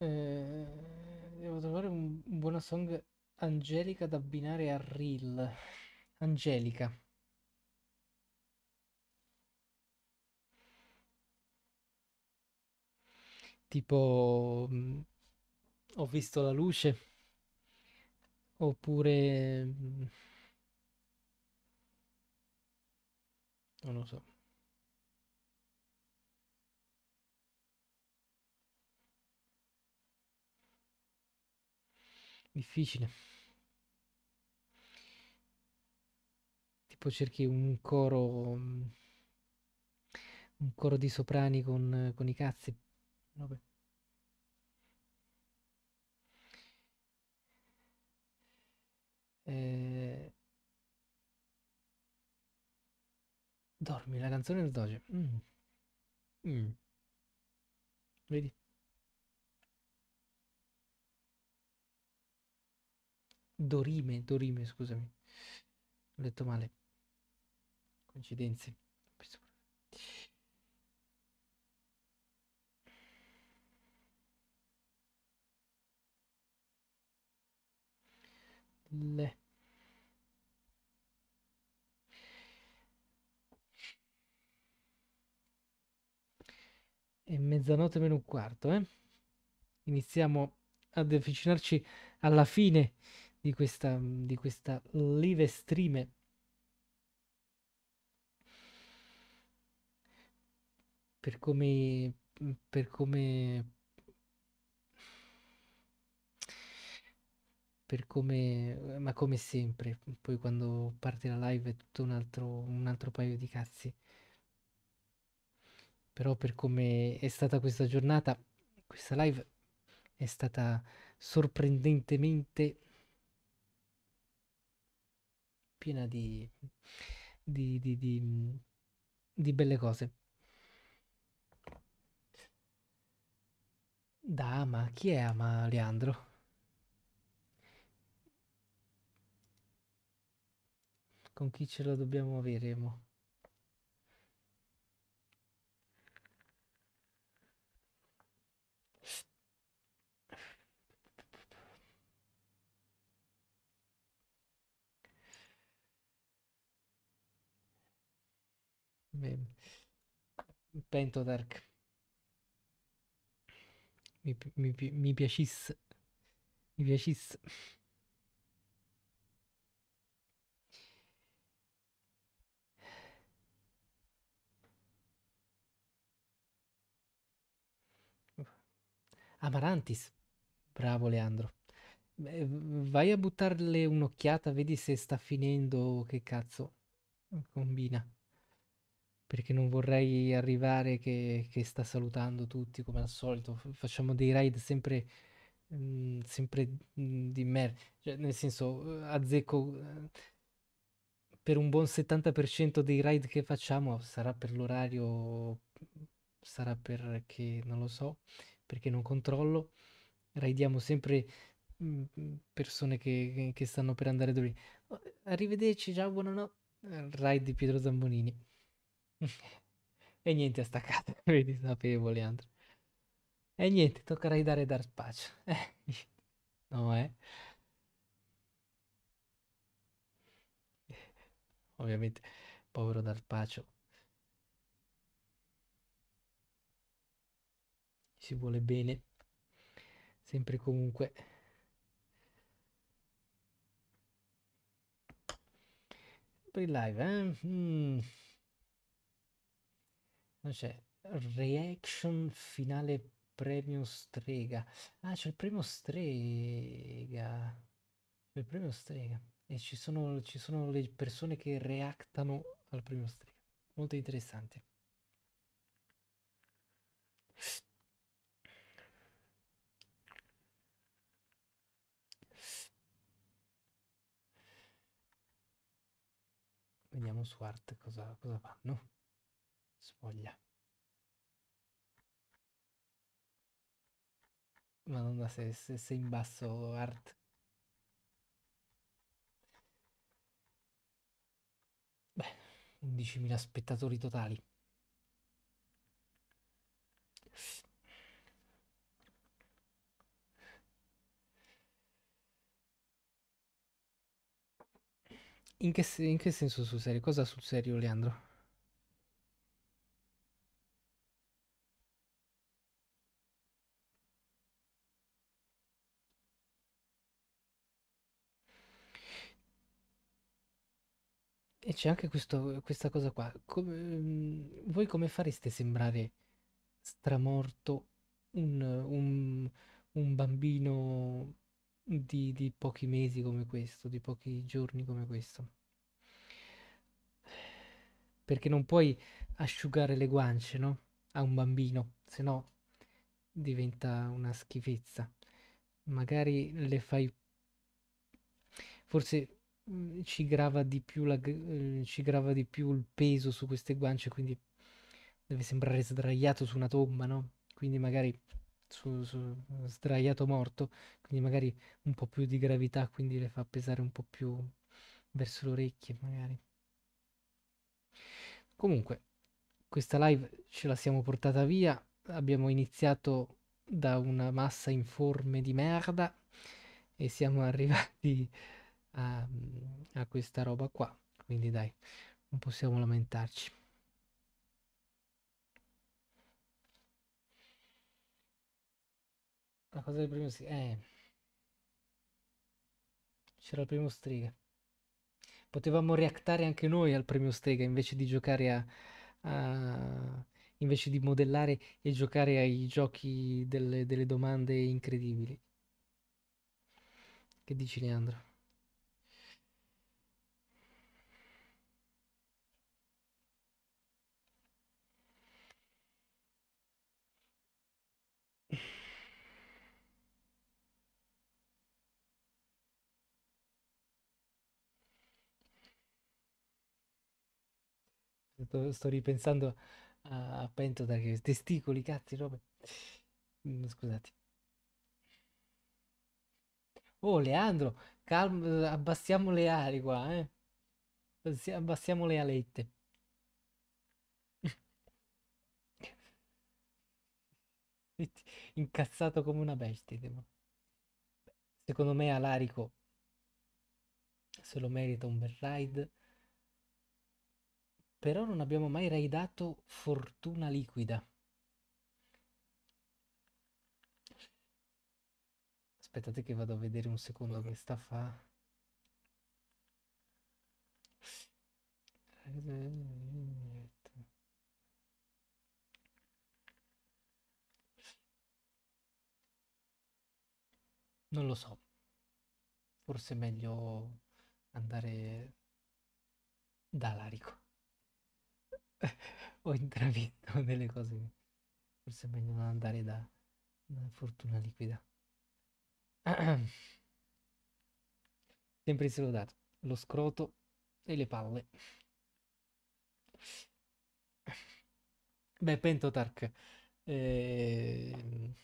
Eh devo trovare un, un buona song Angelica da abbinare a Reel. Angelica. Tipo mm, ho visto la luce oppure mm, non lo so. difficile. Tipo cerchi un coro, mm, un coro di soprani con, con i cazzi. Vabbè. Eh, dormi, la canzone del Doge. Mm. Mm. Vedi? Dorime, Dorime, scusami. Ho letto male. Coincidenze. Le. È mezzanotte meno un quarto, eh? Iniziamo ad avvicinarci alla fine di questa, di questa live stream. Per come, per come, per come, ma come sempre, poi quando parte la live è tutto un altro, un altro paio di cazzi. Però per come è stata questa giornata, questa live è stata sorprendentemente piena di, di, di, di, mm, di belle cose. Da Ama, chi è Ama Leandro? Con chi ce lo dobbiamo avere? Mo? Pento Mi, mi, mi piacesse. Mi piacesse. Amarantis. Bravo Leandro. Vai a buttarle un'occhiata, vedi se sta finendo che cazzo combina perché non vorrei arrivare che, che sta salutando tutti come al solito. facciamo dei raid sempre, mm, sempre mhmm, di merda, cioè, nel senso uhm, azzecco uhm, per un buon 70% dei raid che facciamo sarà per l'orario, sarà perché non lo so, perché non controllo. Raidiamo sempre mhmm, persone che, che stanno per andare dove. Arrivederci, ciao, buonanotte. Raid di Pietro Zambonini. e niente, ha staccato, vedi, sapevo Leandro. E niente, toccherà dare dar spazio. Eh, no, eh. Ovviamente, povero dar spazio. Si vuole bene. Sempre comunque. Sempre in live, eh. Mm. Non c'è. Reaction finale premio strega. Ah, c'è il premio strega. C'è il premio strega. E ci sono, ci sono le persone che reactano al premio strega. Molto interessante. Vediamo su Art cosa, cosa fanno. Sfoglia. Madonna, se, se, se in basso, Art. Beh, 11.000 spettatori totali. In che, in che senso sul serio? Cosa sul serio, Leandro? E c'è anche questo, questa cosa qua. Come, ehm, voi come fareste sembrare stramorto un, un, un bambino di, di, pochi mesi come questo, di pochi giorni come questo? Perché non puoi asciugare le guance, no? A un bambino, se no diventa una schifezza. Magari le fai... Forse Mm, ci grava, la, eh, ci grava di più il peso su queste guance, quindi deve sembrare sdraiato su una tomba, no? Quindi magari su, su, sdraiato morto, quindi magari un po' più di gravità, quindi le fa pesare un po' più verso le orecchie, magari. Comunque, questa live ce la siamo portata via, abbiamo iniziato da una massa informe di merda e siamo arrivati a, ehm, a questa roba qua quindi dai non possiamo lamentarci la cosa del primo striga eh. c'era il primo striga potevamo reactare anche noi al premio Strega invece di giocare a, a, invece di modellare e giocare ai giochi delle, delle domande incredibili che dici Leandro? sto, sto ripensando a, a Pentota che testicoli, cazzi, robe. Mm, scusate. Oh, Leandro, calma, abbassiamo le ali qua, eh. Abbassiamo le alette. Incazzato come una bestia. Secondo me Alarico se lo merita un bel ride però non abbiamo mai raidato fortuna liquida. Aspettate che vado a vedere un secondo che sta fa. Non lo so. Forse è meglio andare da Larico. ho intravisto delle cose che forse è meglio non andare da, da fortuna liquida. Sempre in salutato, lo scroto e le palle. Beh, Pentotark, eh,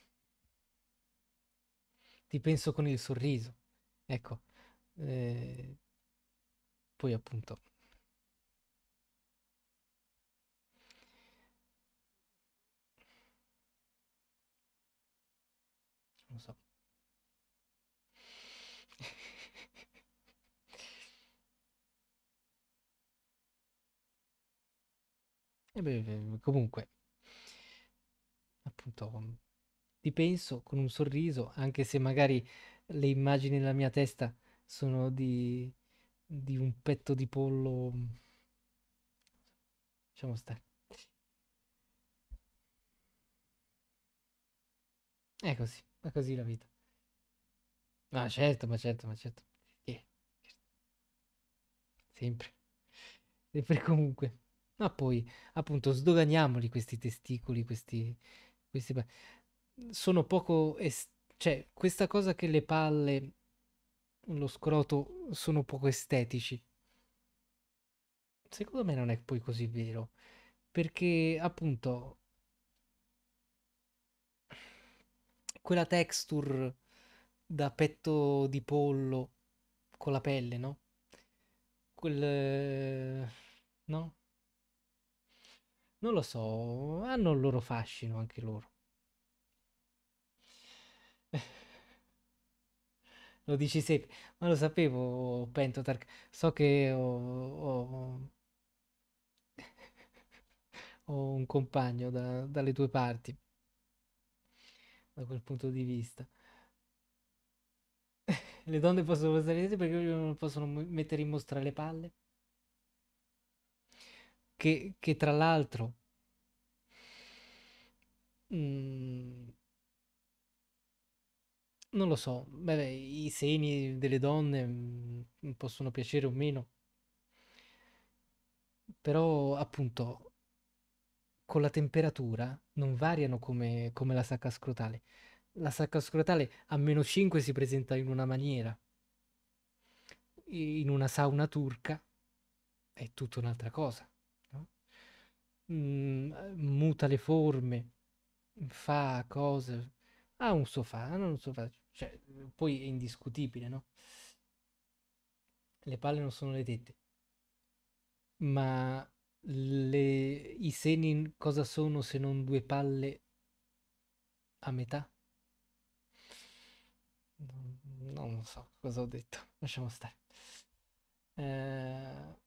ti penso con il sorriso. Ecco, eh, poi appunto E beh, comunque, appunto, ripenso mm, con un sorriso, anche se magari le immagini nella mia testa sono di, di un petto di pollo. Mm, lasciamo stare. È così, è così la vita. Ma certo, ma certo, ma certo. Yeah. Certo. Sempre. Sempre comunque. Ma poi, appunto, sdoganiamoli questi testicoli, questi... questi sono poco... Est- cioè, questa cosa che le palle, lo scroto, sono poco estetici. Secondo me non è poi così vero. Perché, appunto, quella texture da petto di pollo con la pelle, no? Quel... no? non lo so, hanno il loro fascino anche loro. lo dici sempre, ma lo sapevo, Pentotark, so che ho, ho, ho un compagno da, dalle tue parti, da quel punto di vista. le donne possono stare perché non possono mettere in mostra le palle? che, che tra l'altro mm, non lo so, Beh, i seni delle donne mm, possono piacere o meno, però appunto con la temperatura non variano come, come la sacca scrotale. La sacca scrotale a meno 5 si presenta in una maniera, in una sauna turca è tutta un'altra cosa mh, mm, eh, muta le forme, fa cose, ha un sofà, non un sofà, cioè, eh, poi è indiscutibile, no? Le palle non sono le tette, ma le, i seni cosa sono se non due palle a metà? Non, non so cosa ho detto, lasciamo stare. Eh,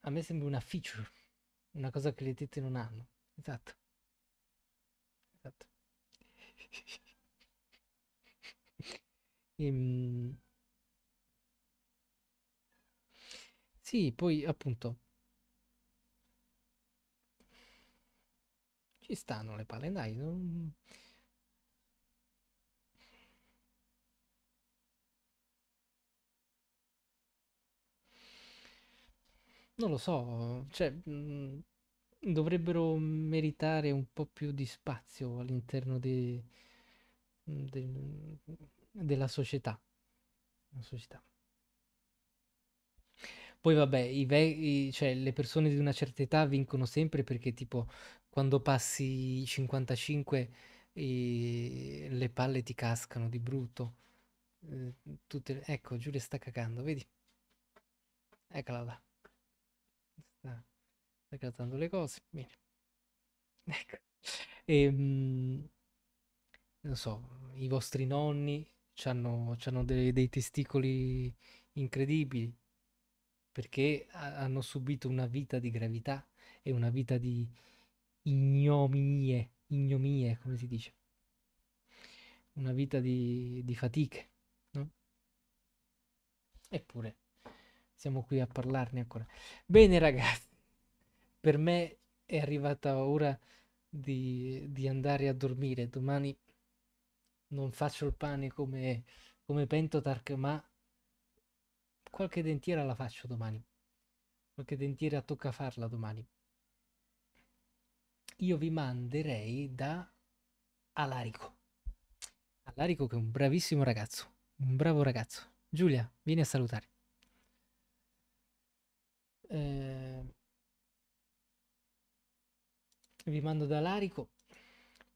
a me sembra una feature una cosa che le tette non hanno. Esatto. Esatto. ehm... Sì, poi appunto ci stanno le palle, dai. Non... Non lo so, cioè, mh, mhmm, dovrebbero meritare un po' più di spazio all'interno de, mhmm, de, della società. società. Poi vabbè, i ve- i, cioè, le persone di una certa età vincono sempre perché tipo quando passi i 55 i, le palle ti cascano di brutto. Eh, tutte, ecco, Giulia sta cagando, vedi? Eccola là. Stai grattando le cose. Bene. Ecco. E, ehm, mh, non so, i vostri nonni hanno, dei, dei testicoli incredibili perché hanno subito una vita di gravità e una vita di ignominie, ignominie come si dice, una vita di, di fatiche, no? Eppure siamo qui a parlarne ancora. Bene ragazzi, per me è arrivata ora di, di andare a dormire. Domani non faccio il pane come, come Pentotark, ma qualche dentiera la faccio domani. Qualche dentiera tocca farla domani. Io vi manderei da Alarico. Alarico che è un bravissimo ragazzo, un bravo ragazzo. Giulia, vieni a salutare. Eh, vi mando da Larico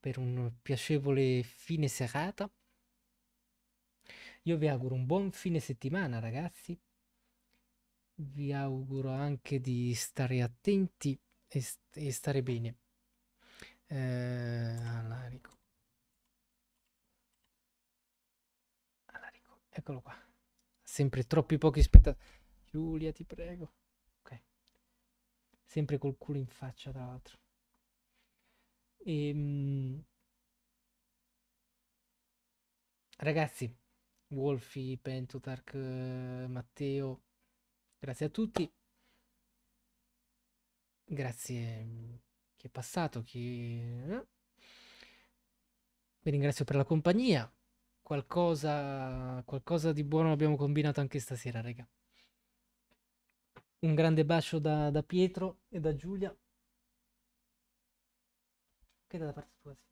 per un piacevole fine serata. Io vi auguro un buon fine settimana, ragazzi. Vi auguro anche di stare attenti e, st e stare bene. Eh, Alarico. Alarico, eccolo qua. Sempre troppi pochi spettatori. Giulia, ti prego. Ok. Sempre col culo in faccia, tra l'altro. E, ehm, ragazzi, Wolfi, Pentotark, eh, Matteo, grazie a tutti. Grazie mm, chi è passato, chi... Eh? Vi ringrazio per la compagnia. Qualcosa, qualcosa di buono abbiamo combinato anche stasera, raga. Un grande bacio da, da Pietro e da Giulia. Che da parte tua, sì.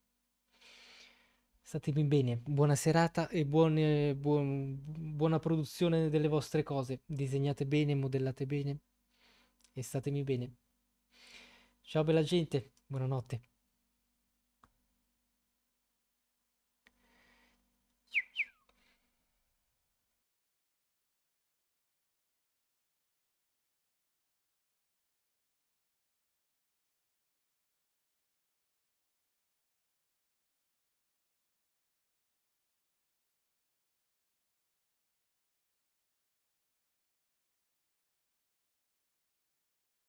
Statevi bene, buona serata e buone, eh, buon, buona produzione delle vostre cose. Disegnate bene, modellate bene e statemi bene. Ciao bella gente, buonanotte.